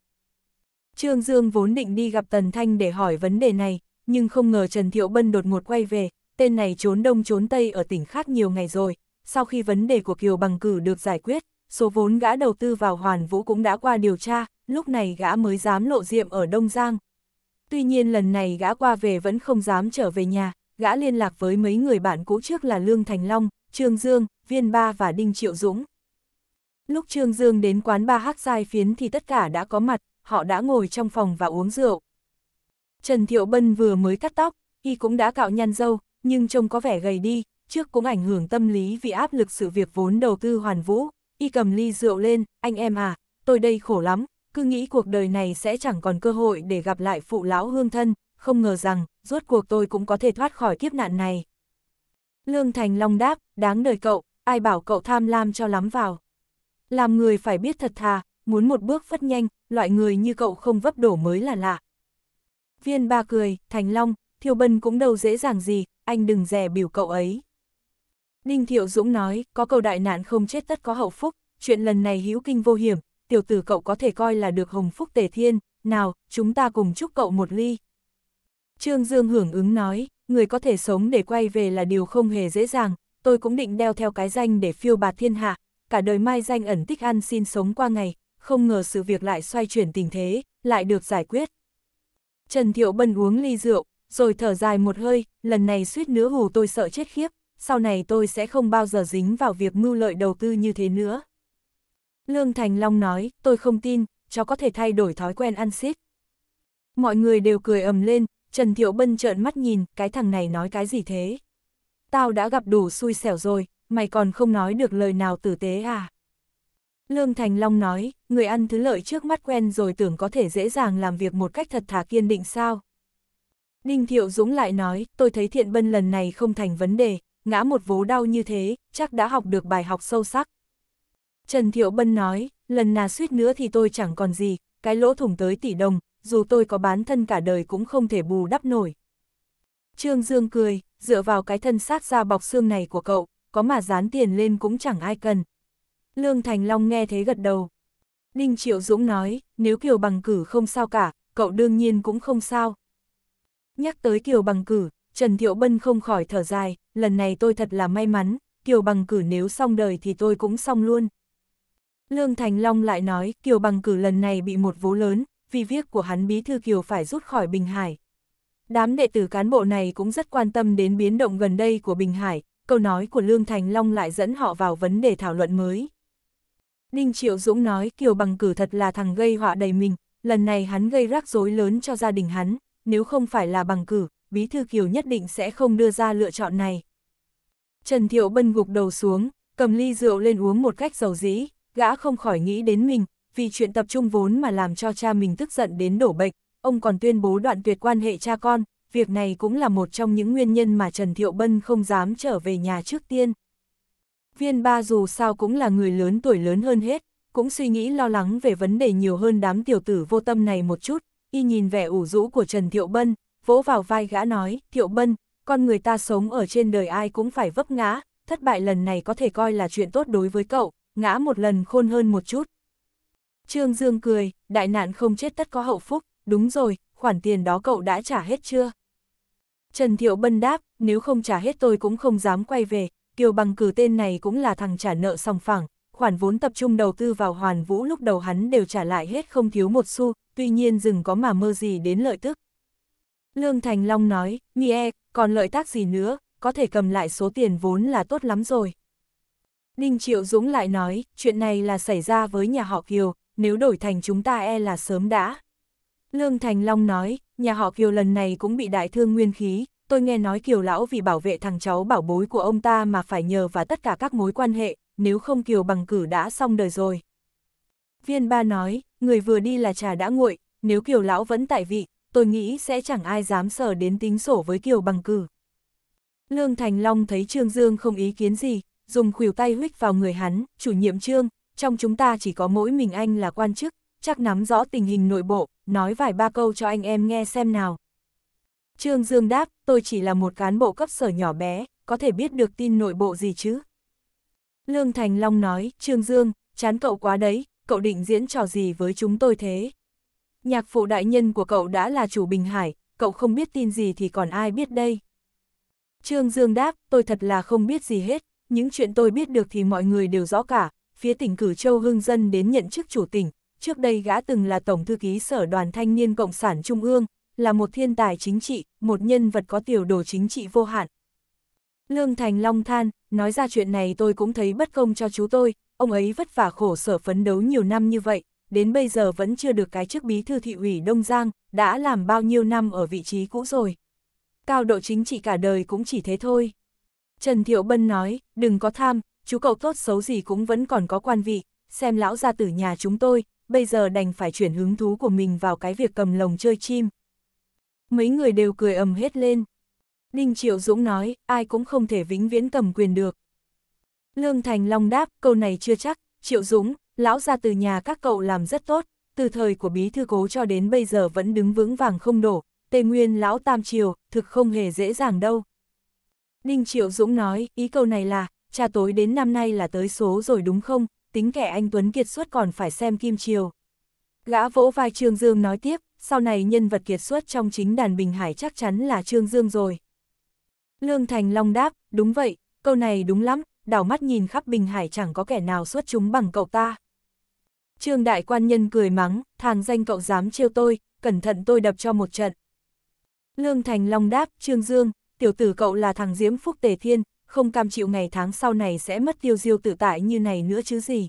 Trương Dương vốn định đi gặp Tần Thanh để hỏi vấn đề này, nhưng không ngờ Trần Thiệu Bân đột ngột quay về, tên này trốn đông trốn tây ở tỉnh khác nhiều ngày rồi, sau khi vấn đề của Kiều Bằng Cử được giải quyết, số vốn gã đầu tư vào Hoàn Vũ cũng đã qua điều tra, lúc này gã mới dám lộ diệm ở Đông Giang. Tuy nhiên lần này gã qua về vẫn không dám trở về nhà, gã liên lạc với mấy người bạn cũ trước là Lương Thành Long, Trương Dương, Viên Ba và Đinh Triệu Dũng. Lúc Trương Dương đến quán ba hát giai phiến thì tất cả đã có mặt, họ đã ngồi trong phòng và uống rượu. Trần Thiệu Bân vừa mới cắt tóc, y cũng đã cạo nhăn dâu, nhưng trông có vẻ gầy đi, trước cũng ảnh hưởng tâm lý vì áp lực sự việc vốn đầu tư hoàn vũ. Y cầm ly rượu lên, anh em à, tôi đây khổ lắm, cứ nghĩ cuộc đời này sẽ chẳng còn cơ hội để gặp lại phụ lão hương thân, không ngờ rằng, rốt cuộc tôi cũng có thể thoát khỏi kiếp nạn này. Lương Thành Long đáp, đáng đời cậu, ai bảo cậu tham lam cho lắm vào. Làm người phải biết thật thà, muốn một bước phất nhanh, loại người như cậu không vấp đổ mới là lạ. Viên ba cười, Thành Long, Thiều Bân cũng đâu dễ dàng gì, anh đừng dè biểu cậu ấy. đinh Thiệu Dũng nói, có cầu đại nạn không chết tất có hậu phúc, chuyện lần này hữu kinh vô hiểm, tiểu tử cậu có thể coi là được hồng phúc tề thiên, nào, chúng ta cùng chúc cậu một ly. Trương Dương hưởng ứng nói, người có thể sống để quay về là điều không hề dễ dàng, tôi cũng định đeo theo cái danh để phiêu bạt thiên hạ, cả đời mai danh ẩn tích ăn xin sống qua ngày, không ngờ sự việc lại xoay chuyển tình thế, lại được giải quyết. Trần Thiệu Bân uống ly rượu, rồi thở dài một hơi, lần này suýt nữa hù tôi sợ chết khiếp, sau này tôi sẽ không bao giờ dính vào việc mưu lợi đầu tư như thế nữa. Lương Thành Long nói, tôi không tin, cháu có thể thay đổi thói quen ăn xít. Mọi người đều cười ầm lên, Trần Thiệu Bân trợn mắt nhìn, cái thằng này nói cái gì thế? Tao đã gặp đủ xui xẻo rồi, mày còn không nói được lời nào tử tế à? Lương Thành Long nói, người ăn thứ lợi trước mắt quen rồi tưởng có thể dễ dàng làm việc một cách thật thà kiên định sao? Ninh Thiệu Dũng lại nói, tôi thấy Thiện Bân lần này không thành vấn đề, ngã một vố đau như thế, chắc đã học được bài học sâu sắc. Trần Thiệu Bân nói, lần nào suýt nữa thì tôi chẳng còn gì, cái lỗ thủng tới tỷ đồng, dù tôi có bán thân cả đời cũng không thể bù đắp nổi. Trương Dương cười, dựa vào cái thân sát ra bọc xương này của cậu, có mà dán tiền lên cũng chẳng ai cần. Lương Thành Long nghe thế gật đầu. Đinh Triệu Dũng nói, nếu Kiều Bằng Cử không sao cả, cậu đương nhiên cũng không sao. Nhắc tới Kiều Bằng Cử, Trần Thiệu Bân không khỏi thở dài, lần này tôi thật là may mắn, Kiều Bằng Cử nếu xong đời thì tôi cũng xong luôn. Lương Thành Long lại nói, Kiều bằng cử lần này bị một vố lớn, vì việc của hắn bí thư Kiều phải rút khỏi Bình Hải. Đám đệ tử cán bộ này cũng rất quan tâm đến biến động gần đây của Bình Hải, câu nói của Lương Thành Long lại dẫn họ vào vấn đề thảo luận mới. Đinh Triệu Dũng nói Kiều bằng cử thật là thằng gây họa đầy mình, lần này hắn gây rắc rối lớn cho gia đình hắn, nếu không phải là bằng cử, bí thư Kiều nhất định sẽ không đưa ra lựa chọn này. Trần Thiệu Bân gục đầu xuống, cầm ly rượu lên uống một cách dầu dĩ, gã không khỏi nghĩ đến mình, vì chuyện tập trung vốn mà làm cho cha mình tức giận đến đổ bệnh, ông còn tuyên bố đoạn tuyệt quan hệ cha con, việc này cũng là một trong những nguyên nhân mà Trần Thiệu Bân không dám trở về nhà trước tiên. Viên ba dù sao cũng là người lớn tuổi lớn hơn hết, cũng suy nghĩ lo lắng về vấn đề nhiều hơn đám tiểu tử vô tâm này một chút, y nhìn vẻ ủ rũ của Trần Thiệu Bân, vỗ vào vai gã nói, Thiệu Bân, con người ta sống ở trên đời ai cũng phải vấp ngã, thất bại lần này có thể coi là chuyện tốt đối với cậu, ngã một lần khôn hơn một chút. Trương Dương cười, đại nạn không chết tất có hậu phúc, đúng rồi, khoản tiền đó cậu đã trả hết chưa? Trần Thiệu Bân đáp, nếu không trả hết tôi cũng không dám quay về, Kiều Bằng cử tên này cũng là thằng trả nợ sòng phẳng, khoản vốn tập trung đầu tư vào hoàn vũ lúc đầu hắn đều trả lại hết không thiếu một xu, tuy nhiên dừng có mà mơ gì đến lợi tức. Lương Thành Long nói, Mie, còn lợi tác gì nữa, có thể cầm lại số tiền vốn là tốt lắm rồi. Đinh Triệu Dũng lại nói, chuyện này là xảy ra với nhà họ Kiều, nếu đổi thành chúng ta e là sớm đã. Lương Thành Long nói, nhà họ Kiều lần này cũng bị đại thương nguyên khí, tôi nghe nói Kiều Lão vì bảo vệ thằng cháu bảo bối của ông ta mà phải nhờ vào tất cả các mối quan hệ, nếu không Kiều bằng cử đã xong đời rồi. Viên ba nói, người vừa đi là trà đã nguội, nếu Kiều Lão vẫn tại vị, tôi nghĩ sẽ chẳng ai dám sờ đến tính sổ với Kiều bằng cử. Lương Thành Long thấy Trương Dương không ý kiến gì, dùng khuỷu tay huých vào người hắn, chủ nhiệm trương, trong chúng ta chỉ có mỗi mình anh là quan chức, chắc nắm rõ tình hình nội bộ, nói vài ba câu cho anh em nghe xem nào. Trương Dương đáp, tôi chỉ là một cán bộ cấp sở nhỏ bé, có thể biết được tin nội bộ gì chứ? Lương Thành Long nói, Trương Dương, chán cậu quá đấy, cậu định diễn trò gì với chúng tôi thế? Nhạc phụ đại nhân của cậu đã là chủ Bình Hải, cậu không biết tin gì thì còn ai biết đây? Trương Dương đáp, tôi thật là không biết gì hết, những chuyện tôi biết được thì mọi người đều rõ cả, phía tỉnh cử châu hương dân đến nhận chức chủ tỉnh, trước đây gã từng là Tổng Thư ký Sở đoàn Thanh niên Cộng sản Trung ương, là một thiên tài chính trị, một nhân vật có tiểu đồ chính trị vô hạn. Lương Thành Long than, nói ra chuyện này tôi cũng thấy bất công cho chú tôi, ông ấy vất vả khổ sở phấn đấu nhiều năm như vậy, đến bây giờ vẫn chưa được cái chức bí thư thị ủy Đông Giang, đã làm bao nhiêu năm ở vị trí cũ rồi. Cao độ chính trị cả đời cũng chỉ thế thôi. Trần Thiệu Bân nói, đừng có tham, chú cậu tốt xấu gì cũng vẫn còn có quan vị, xem lão gia tử nhà chúng tôi, bây giờ đành phải chuyển hứng thú của mình vào cái việc cầm lồng chơi chim. Mấy người đều cười ầm hết lên. Đinh Triệu Dũng nói, ai cũng không thể vĩnh viễn cầm quyền được. Lương Thành Long đáp, câu này chưa chắc, Triệu Dũng, lão gia tử nhà các cậu làm rất tốt, từ thời của bí thư cố cho đến bây giờ vẫn đứng vững vàng không đổ, Tề Nguyên lão Tam Triều, thực không hề dễ dàng đâu. Ninh Triệu Dũng nói, ý câu này là, cha tối đến năm nay là tới số rồi đúng không, tính kẻ anh Tuấn kiệt xuất còn phải xem Kim Triều. Gã vỗ vai Trương Dương nói tiếp, sau này nhân vật kiệt xuất trong chính đàn Bình Hải chắc chắn là Trương Dương rồi. Lương Thành Long đáp, đúng vậy, câu này đúng lắm, đảo mắt nhìn khắp Bình Hải chẳng có kẻ nào xuất chúng bằng cậu ta. Trương Đại Quan Nhân cười mắng, thằng danh cậu dám trêu tôi, cẩn thận tôi đập cho một trận. Lương Thành Long đáp, Trương Dương, tiểu tử cậu là thằng diễm phúc tề thiên, không cam chịu ngày tháng sau này sẽ mất tiêu diêu tự tại như này nữa chứ gì.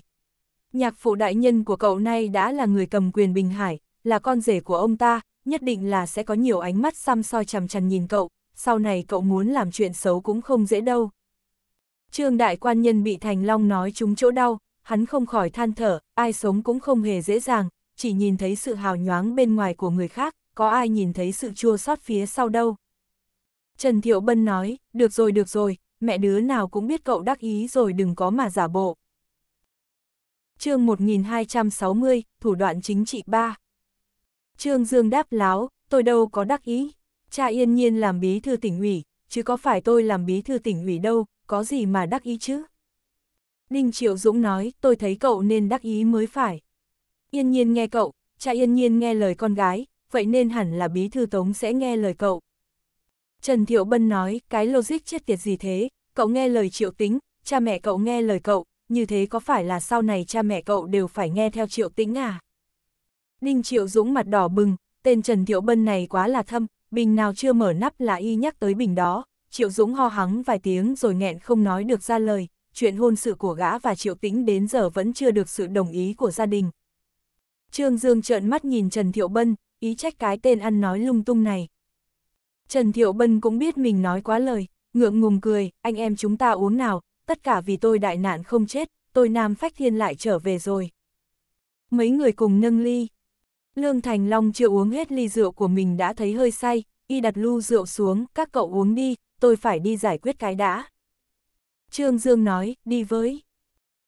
Nhạc phụ đại nhân của cậu nay đã là người cầm quyền Bình Hải, là con rể của ông ta, nhất định là sẽ có nhiều ánh mắt xăm soi chằm chằm nhìn cậu, sau này cậu muốn làm chuyện xấu cũng không dễ đâu. Trương đại quan nhân bị Thành Long nói trúng chỗ đau, hắn không khỏi than thở, ai sống cũng không hề dễ dàng, chỉ nhìn thấy sự hào nhoáng bên ngoài của người khác, có ai nhìn thấy sự chua xót phía sau đâu. Trần Thiệu Bân nói, được rồi được rồi, mẹ đứa nào cũng biết cậu đắc ý rồi đừng có mà giả bộ. chương 1260, Thủ đoạn chính trị 3 Trương Dương đáp láo, tôi đâu có đắc ý. Cha yên nhiên làm bí thư tỉnh ủy, chứ có phải tôi làm bí thư tỉnh ủy đâu, có gì mà đắc ý chứ? Ninh Triệu Dũng nói, tôi thấy cậu nên đắc ý mới phải. Yên nhiên nghe cậu, cha yên nhiên nghe lời con gái, vậy nên hẳn là bí thư tống sẽ nghe lời cậu. Trần Thiệu Bân nói, cái logic chết tiệt gì thế, cậu nghe lời triệu tính, cha mẹ cậu nghe lời cậu, như thế có phải là sau này cha mẹ cậu đều phải nghe theo triệu tính à? Đinh Triệu Dũng mặt đỏ bừng, tên Trần Thiệu Bân này quá là thâm, bình nào chưa mở nắp là y nhắc tới bình đó, Triệu Dũng ho hắng vài tiếng rồi nghẹn không nói được ra lời, chuyện hôn sự của gã và Triệu tính đến giờ vẫn chưa được sự đồng ý của gia đình. Trương Dương trợn mắt nhìn Trần Thiệu Bân, ý trách cái tên ăn nói lung tung này. Trần Thiệu Bân cũng biết mình nói quá lời, ngượng ngùng cười, anh em chúng ta uống nào, tất cả vì tôi đại nạn không chết, tôi Nam Phách Thiên lại trở về rồi. Mấy người cùng nâng ly. Lương Thành Long chưa uống hết ly rượu của mình đã thấy hơi say, y đặt lu rượu xuống, các cậu uống đi, tôi phải đi giải quyết cái đã. Trương Dương nói, đi với.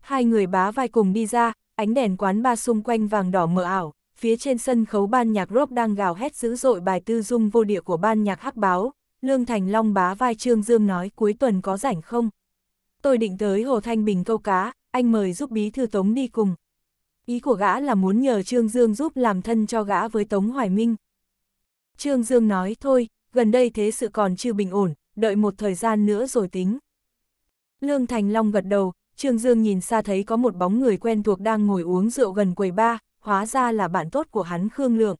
Hai người bá vai cùng đi ra, ánh đèn quán ba xung quanh vàng đỏ mờ ảo, phía trên sân khấu ban nhạc rock đang gào hét dữ dội bài tư dung vô địa của ban nhạc hắc báo, Lương Thành Long bá vai Trương Dương nói cuối tuần có rảnh không? Tôi định tới Hồ Thanh Bình câu cá, anh mời giúp bí thư Tống đi cùng. Ý của gã là muốn nhờ Trương Dương giúp làm thân cho gã với Tống Hoài Minh. Trương Dương nói thôi, gần đây thế sự còn chưa bình ổn, đợi một thời gian nữa rồi tính. Lương Thành Long gật đầu, Trương Dương nhìn xa thấy có một bóng người quen thuộc đang ngồi uống rượu gần quầy ba, hóa ra là bạn tốt của hắn Khương Lượng.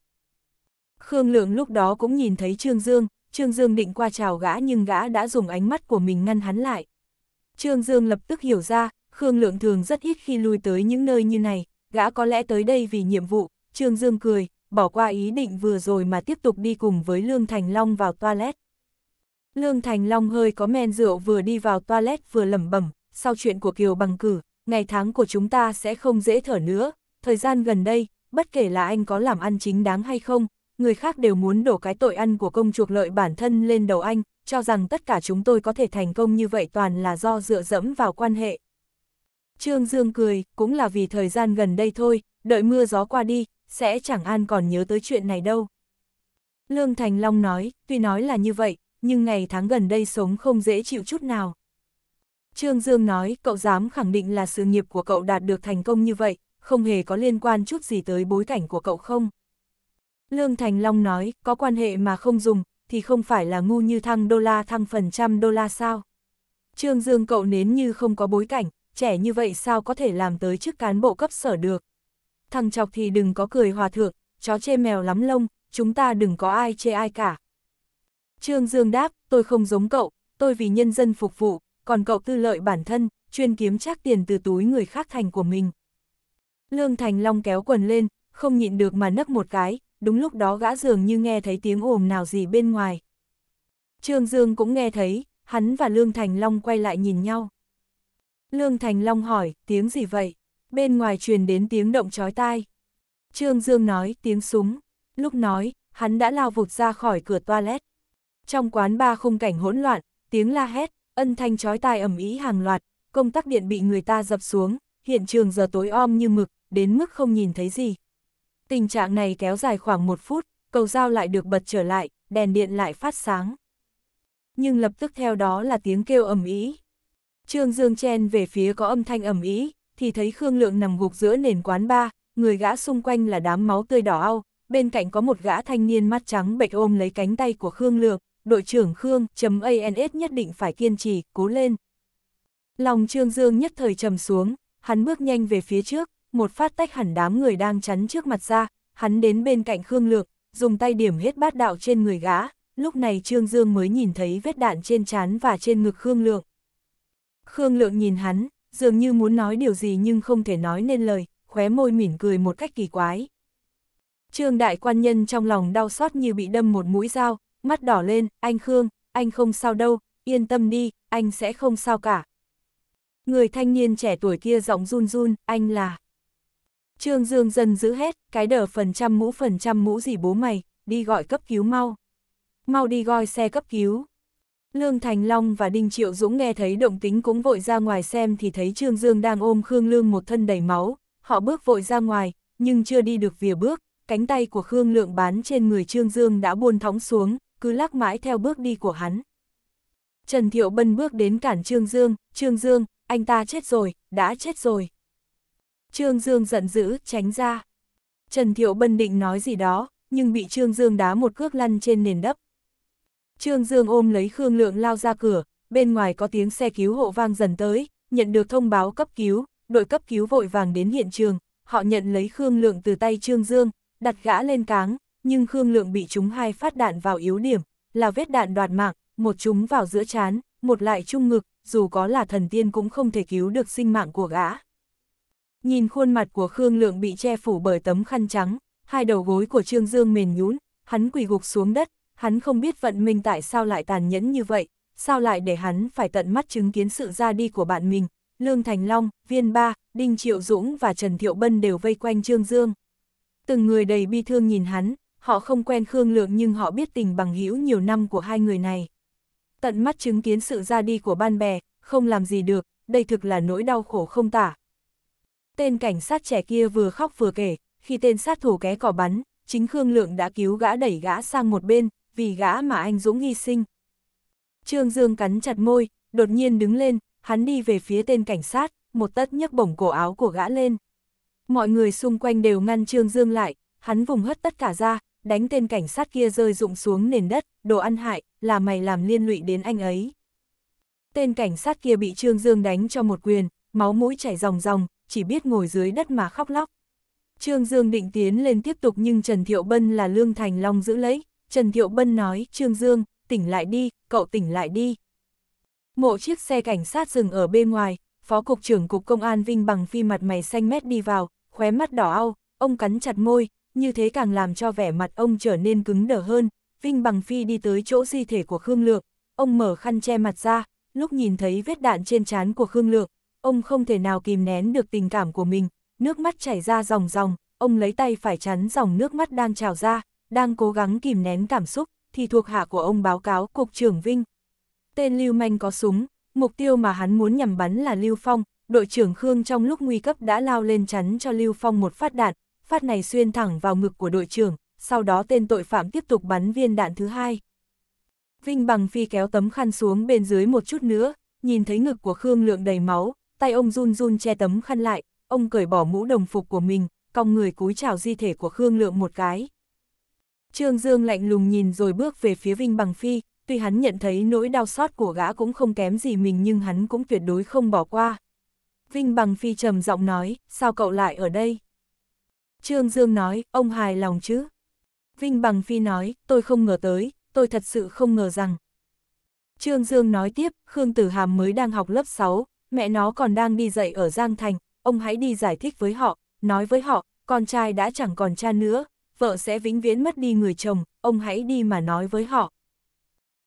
Khương Lượng lúc đó cũng nhìn thấy Trương Dương, Trương Dương định qua chào gã nhưng gã đã dùng ánh mắt của mình ngăn hắn lại. Trương Dương lập tức hiểu ra, Khương Lượng thường rất ít khi lui tới những nơi như này, gã có lẽ tới đây vì nhiệm vụ, Trương Dương cười, bỏ qua ý định vừa rồi mà tiếp tục đi cùng với Lương Thành Long vào toilet. Lương Thành Long hơi có men rượu vừa đi vào toilet vừa lẩm bẩm, sau chuyện của Kiều Bằng Cử, ngày tháng của chúng ta sẽ không dễ thở nữa, Thời gian gần đây, bất kể là anh có làm ăn chính đáng hay không, người khác đều muốn đổ cái tội ăn của công chuộc lợi bản thân lên đầu anh, cho rằng tất cả chúng tôi có thể thành công như vậy toàn là do dựa dẫm vào quan hệ. Trương Dương cười, cũng là vì thời gian gần đây thôi, đợi mưa gió qua đi, sẽ chẳng an còn nhớ tới chuyện này đâu. Lương Thành Long nói, tuy nói là như vậy, nhưng ngày tháng gần đây sống không dễ chịu chút nào. Trương Dương nói, cậu dám khẳng định là sự nghiệp của cậu đạt được thành công như vậy, không hề có liên quan chút gì tới bối cảnh của cậu không? Lương Thành Long nói, có quan hệ mà không dùng, thì không phải là ngu như thăng đô la thăng phần trăm đô la sao? Trương Dương cậu nến như không có bối cảnh, trẻ như vậy sao có thể làm tới chức cán bộ cấp sở được? Thằng chọc thì đừng có cười hòa thượng, chó chê mèo lắm lông, chúng ta đừng có ai chê ai cả. Trương Dương đáp, tôi không giống cậu, tôi vì nhân dân phục vụ, còn cậu tư lợi bản thân, chuyên kiếm chắc tiền từ túi người khác thành của mình. Lương Thành Long kéo quần lên, không nhịn được mà nấc một cái, đúng lúc đó gã dường như nghe thấy tiếng ồn nào gì bên ngoài. Trương Dương cũng nghe thấy, hắn và Lương Thành Long quay lại nhìn nhau. Lương Thành Long hỏi, tiếng gì vậy? Bên ngoài truyền đến tiếng động chói tai. Trương Dương nói, tiếng súng. Lúc nói, hắn đã lao vụt ra khỏi cửa toilet. Trong quán ba khung cảnh hỗn loạn, tiếng la hét, ân thanh chói tai ẩm ý hàng loạt, công tắc điện bị người ta dập xuống, hiện trường giờ tối om như mực, đến mức không nhìn thấy gì. Tình trạng này kéo dài khoảng một phút, cầu dao lại được bật trở lại, đèn điện lại phát sáng. Nhưng lập tức theo đó là tiếng kêu ầm ĩ. Trương Dương chen về phía có âm thanh ầm ĩ, thì thấy Khương Lượng nằm gục giữa nền quán ba, người gã xung quanh là đám máu tươi đỏ ao, bên cạnh có một gã thanh niên mắt trắng bệch ôm lấy cánh tay của Khương Lượng, đội trưởng Khương, ANS nhất định phải kiên trì, cố lên. Lòng Trương Dương nhất thời trầm xuống, hắn bước nhanh về phía trước, một phát tách hẳn đám người đang chắn trước mặt ra, hắn đến bên cạnh Khương Lược, dùng tay điểm hết bát đạo trên người gã, lúc này Trương Dương mới nhìn thấy vết đạn trên trán và trên ngực Khương Lượng. Khương Lượng nhìn hắn, dường như muốn nói điều gì nhưng không thể nói nên lời, khóe môi mỉm cười một cách kỳ quái. Trương đại quan nhân trong lòng đau xót như bị đâm một mũi dao, mắt đỏ lên, anh Khương, anh không sao đâu, yên tâm đi, anh sẽ không sao cả. Người thanh niên trẻ tuổi kia giọng run run, anh là... Trương Dương dần giữ hết, cái đờ phần trăm mũ phần trăm mũ gì bố mày, đi gọi cấp cứu mau. Mau đi gọi xe cấp cứu. Lương Thành Long và Đinh Triệu Dũng nghe thấy động tính cũng vội ra ngoài xem thì thấy Trương Dương đang ôm Khương Lương một thân đầy máu, họ bước vội ra ngoài, nhưng chưa đi được vỉa bước, cánh tay của Khương Lượng bán trên người Trương Dương đã buôn thõng xuống, cứ lắc mãi theo bước đi của hắn. Trần Thiệu Bân bước đến cản Trương Dương, Trương Dương, anh ta chết rồi, đã chết rồi. Trương Dương giận dữ, tránh ra. Trần Thiệu Bân định nói gì đó, nhưng bị Trương Dương đá một cước lăn trên nền đất. Trương Dương ôm lấy Khương Lượng lao ra cửa, bên ngoài có tiếng xe cứu hộ vang dần tới, nhận được thông báo cấp cứu, đội cấp cứu vội vàng đến hiện trường, họ nhận lấy Khương Lượng từ tay Trương Dương, đặt gã lên cáng, nhưng Khương Lượng bị trúng hai phát đạn vào yếu điểm, là vết đạn đoạt mạng, một trúng vào giữa chán, một lại trung ngực, dù có là thần tiên cũng không thể cứu được sinh mạng của gã. Nhìn khuôn mặt của Khương Lượng bị che phủ bởi tấm khăn trắng, hai đầu gối của Trương Dương mềm nhún, hắn quỳ gục xuống đất, hắn không biết vận minh tại sao lại tàn nhẫn như vậy, sao lại để hắn phải tận mắt chứng kiến sự ra đi của bạn mình. Lương Thành Long, Viên Ba, Đinh Triệu Dũng và Trần Thiệu Bân đều vây quanh Trương Dương. Từng người đầy bi thương nhìn hắn, họ không quen Khương Lượng nhưng họ biết tình bằng hữu nhiều năm của hai người này. Tận mắt chứng kiến sự ra đi của bạn bè, không làm gì được, đây thực là nỗi đau khổ không tả, Tên cảnh sát trẻ kia vừa khóc vừa kể, khi tên sát thủ ké cỏ bắn, chính Khương Lượng đã cứu gã đẩy gã sang một bên, vì gã mà anh Dũng hy sinh. Trương Dương cắn chặt môi, đột nhiên đứng lên, hắn đi về phía tên cảnh sát, một tất nhấc bổng cổ áo của gã lên. Mọi người xung quanh đều ngăn Trương Dương lại, hắn vùng hất tất cả ra, đánh tên cảnh sát kia rơi rụng xuống nền đất, đồ ăn hại, là mày làm liên lụy đến anh ấy. Tên cảnh sát kia bị Trương Dương đánh cho một quyền, máu mũi chảy ròng ròng, chỉ biết ngồi dưới đất mà khóc lóc. Trương Dương định tiến lên tiếp tục nhưng Trần Thiệu Bân là Lương Thành Long giữ lấy. Trần Thiệu Bân nói, Trương Dương, tỉnh lại đi, cậu tỉnh lại đi. Mộ chiếc xe cảnh sát dừng ở bên ngoài, Phó Cục trưởng Cục Công an Vinh bằng phi mặt mày xanh mét đi vào, khóe mắt đỏ ao, ông cắn chặt môi, như thế càng làm cho vẻ mặt ông trở nên cứng đờ hơn. Vinh bằng phi đi tới chỗ di thể của Khương Lược, ông mở khăn che mặt ra, lúc nhìn thấy vết đạn trên trán của Khương Lược, ông không thể nào kìm nén được tình cảm của mình, nước mắt chảy ra ròng ròng, ông lấy tay phải chắn dòng nước mắt đang trào ra, đang cố gắng kìm nén cảm xúc, thì thuộc hạ của ông báo cáo Cục trưởng Vinh. Tên Lưu Manh có súng, mục tiêu mà hắn muốn nhằm bắn là Lưu Phong, đội trưởng Khương trong lúc nguy cấp đã lao lên chắn cho Lưu Phong một phát đạn, phát này xuyên thẳng vào ngực của đội trưởng, sau đó tên tội phạm tiếp tục bắn viên đạn thứ hai. Vinh bằng phi kéo tấm khăn xuống bên dưới một chút nữa, nhìn thấy ngực của Khương lượng đầy máu, tay ông run run che tấm khăn lại, ông cởi bỏ mũ đồng phục của mình, cong người cúi chào di thể của Khương Lượng một cái. Trương Dương lạnh lùng nhìn rồi bước về phía Vinh Bằng Phi, tuy hắn nhận thấy nỗi đau xót của gã cũng không kém gì mình nhưng hắn cũng tuyệt đối không bỏ qua. Vinh Bằng Phi trầm giọng nói, sao cậu lại ở đây? Trương Dương nói, ông hài lòng chứ? Vinh Bằng Phi nói, tôi không ngờ tới, tôi thật sự không ngờ rằng. Trương Dương nói tiếp, Khương Tử Hàm mới đang học lớp 6, mẹ nó còn đang đi dạy ở Giang Thành, ông hãy đi giải thích với họ, nói với họ, con trai đã chẳng còn cha nữa, vợ sẽ vĩnh viễn mất đi người chồng, ông hãy đi mà nói với họ.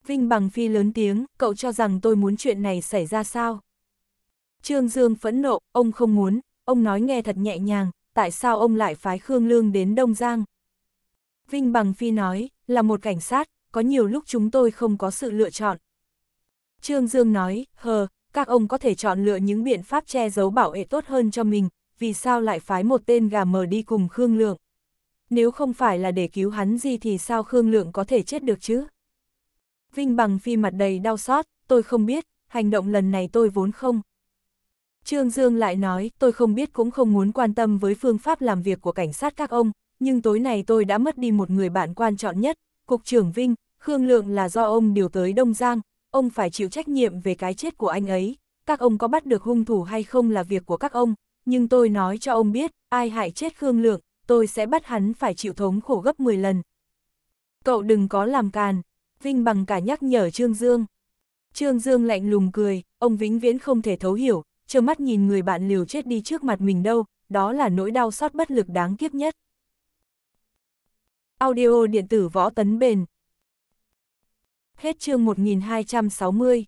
Vinh Bằng Phi lớn tiếng, cậu cho rằng tôi muốn chuyện này xảy ra sao? Trương Dương phẫn nộ, ông không muốn, ông nói nghe thật nhẹ nhàng, tại sao ông lại phái Khương Lương đến Đông Giang? Vinh Bằng Phi nói, là một cảnh sát, có nhiều lúc chúng tôi không có sự lựa chọn. Trương Dương nói, hờ, các ông có thể chọn lựa những biện pháp che giấu bảo vệ tốt hơn cho mình, vì sao lại phái một tên gà mờ đi cùng Khương Lượng? Nếu không phải là để cứu hắn gì thì sao Khương Lượng có thể chết được chứ? Vinh bằng phi mặt đầy đau xót, tôi không biết, hành động lần này tôi vốn không. Trương Dương lại nói, tôi không biết cũng không muốn quan tâm với phương pháp làm việc của cảnh sát các ông, nhưng tối nay tôi đã mất đi một người bạn quan trọng nhất, Cục trưởng Vinh, Khương Lượng là do ông điều tới Đông Giang, ông phải chịu trách nhiệm về cái chết của anh ấy, các ông có bắt được hung thủ hay không là việc của các ông, nhưng tôi nói cho ông biết, ai hại chết Khương Lượng, tôi sẽ bắt hắn phải chịu thống khổ gấp 10 lần. Cậu đừng có làm càn, Vinh bằng cả nhắc nhở Trương Dương. Trương Dương lạnh lùng cười, ông vĩnh viễn không thể thấu hiểu, trơ mắt nhìn người bạn liều chết đi trước mặt mình đâu, đó là nỗi đau xót bất lực đáng kiếp nhất. Audio điện tử võ tấn bền Hết chương 1260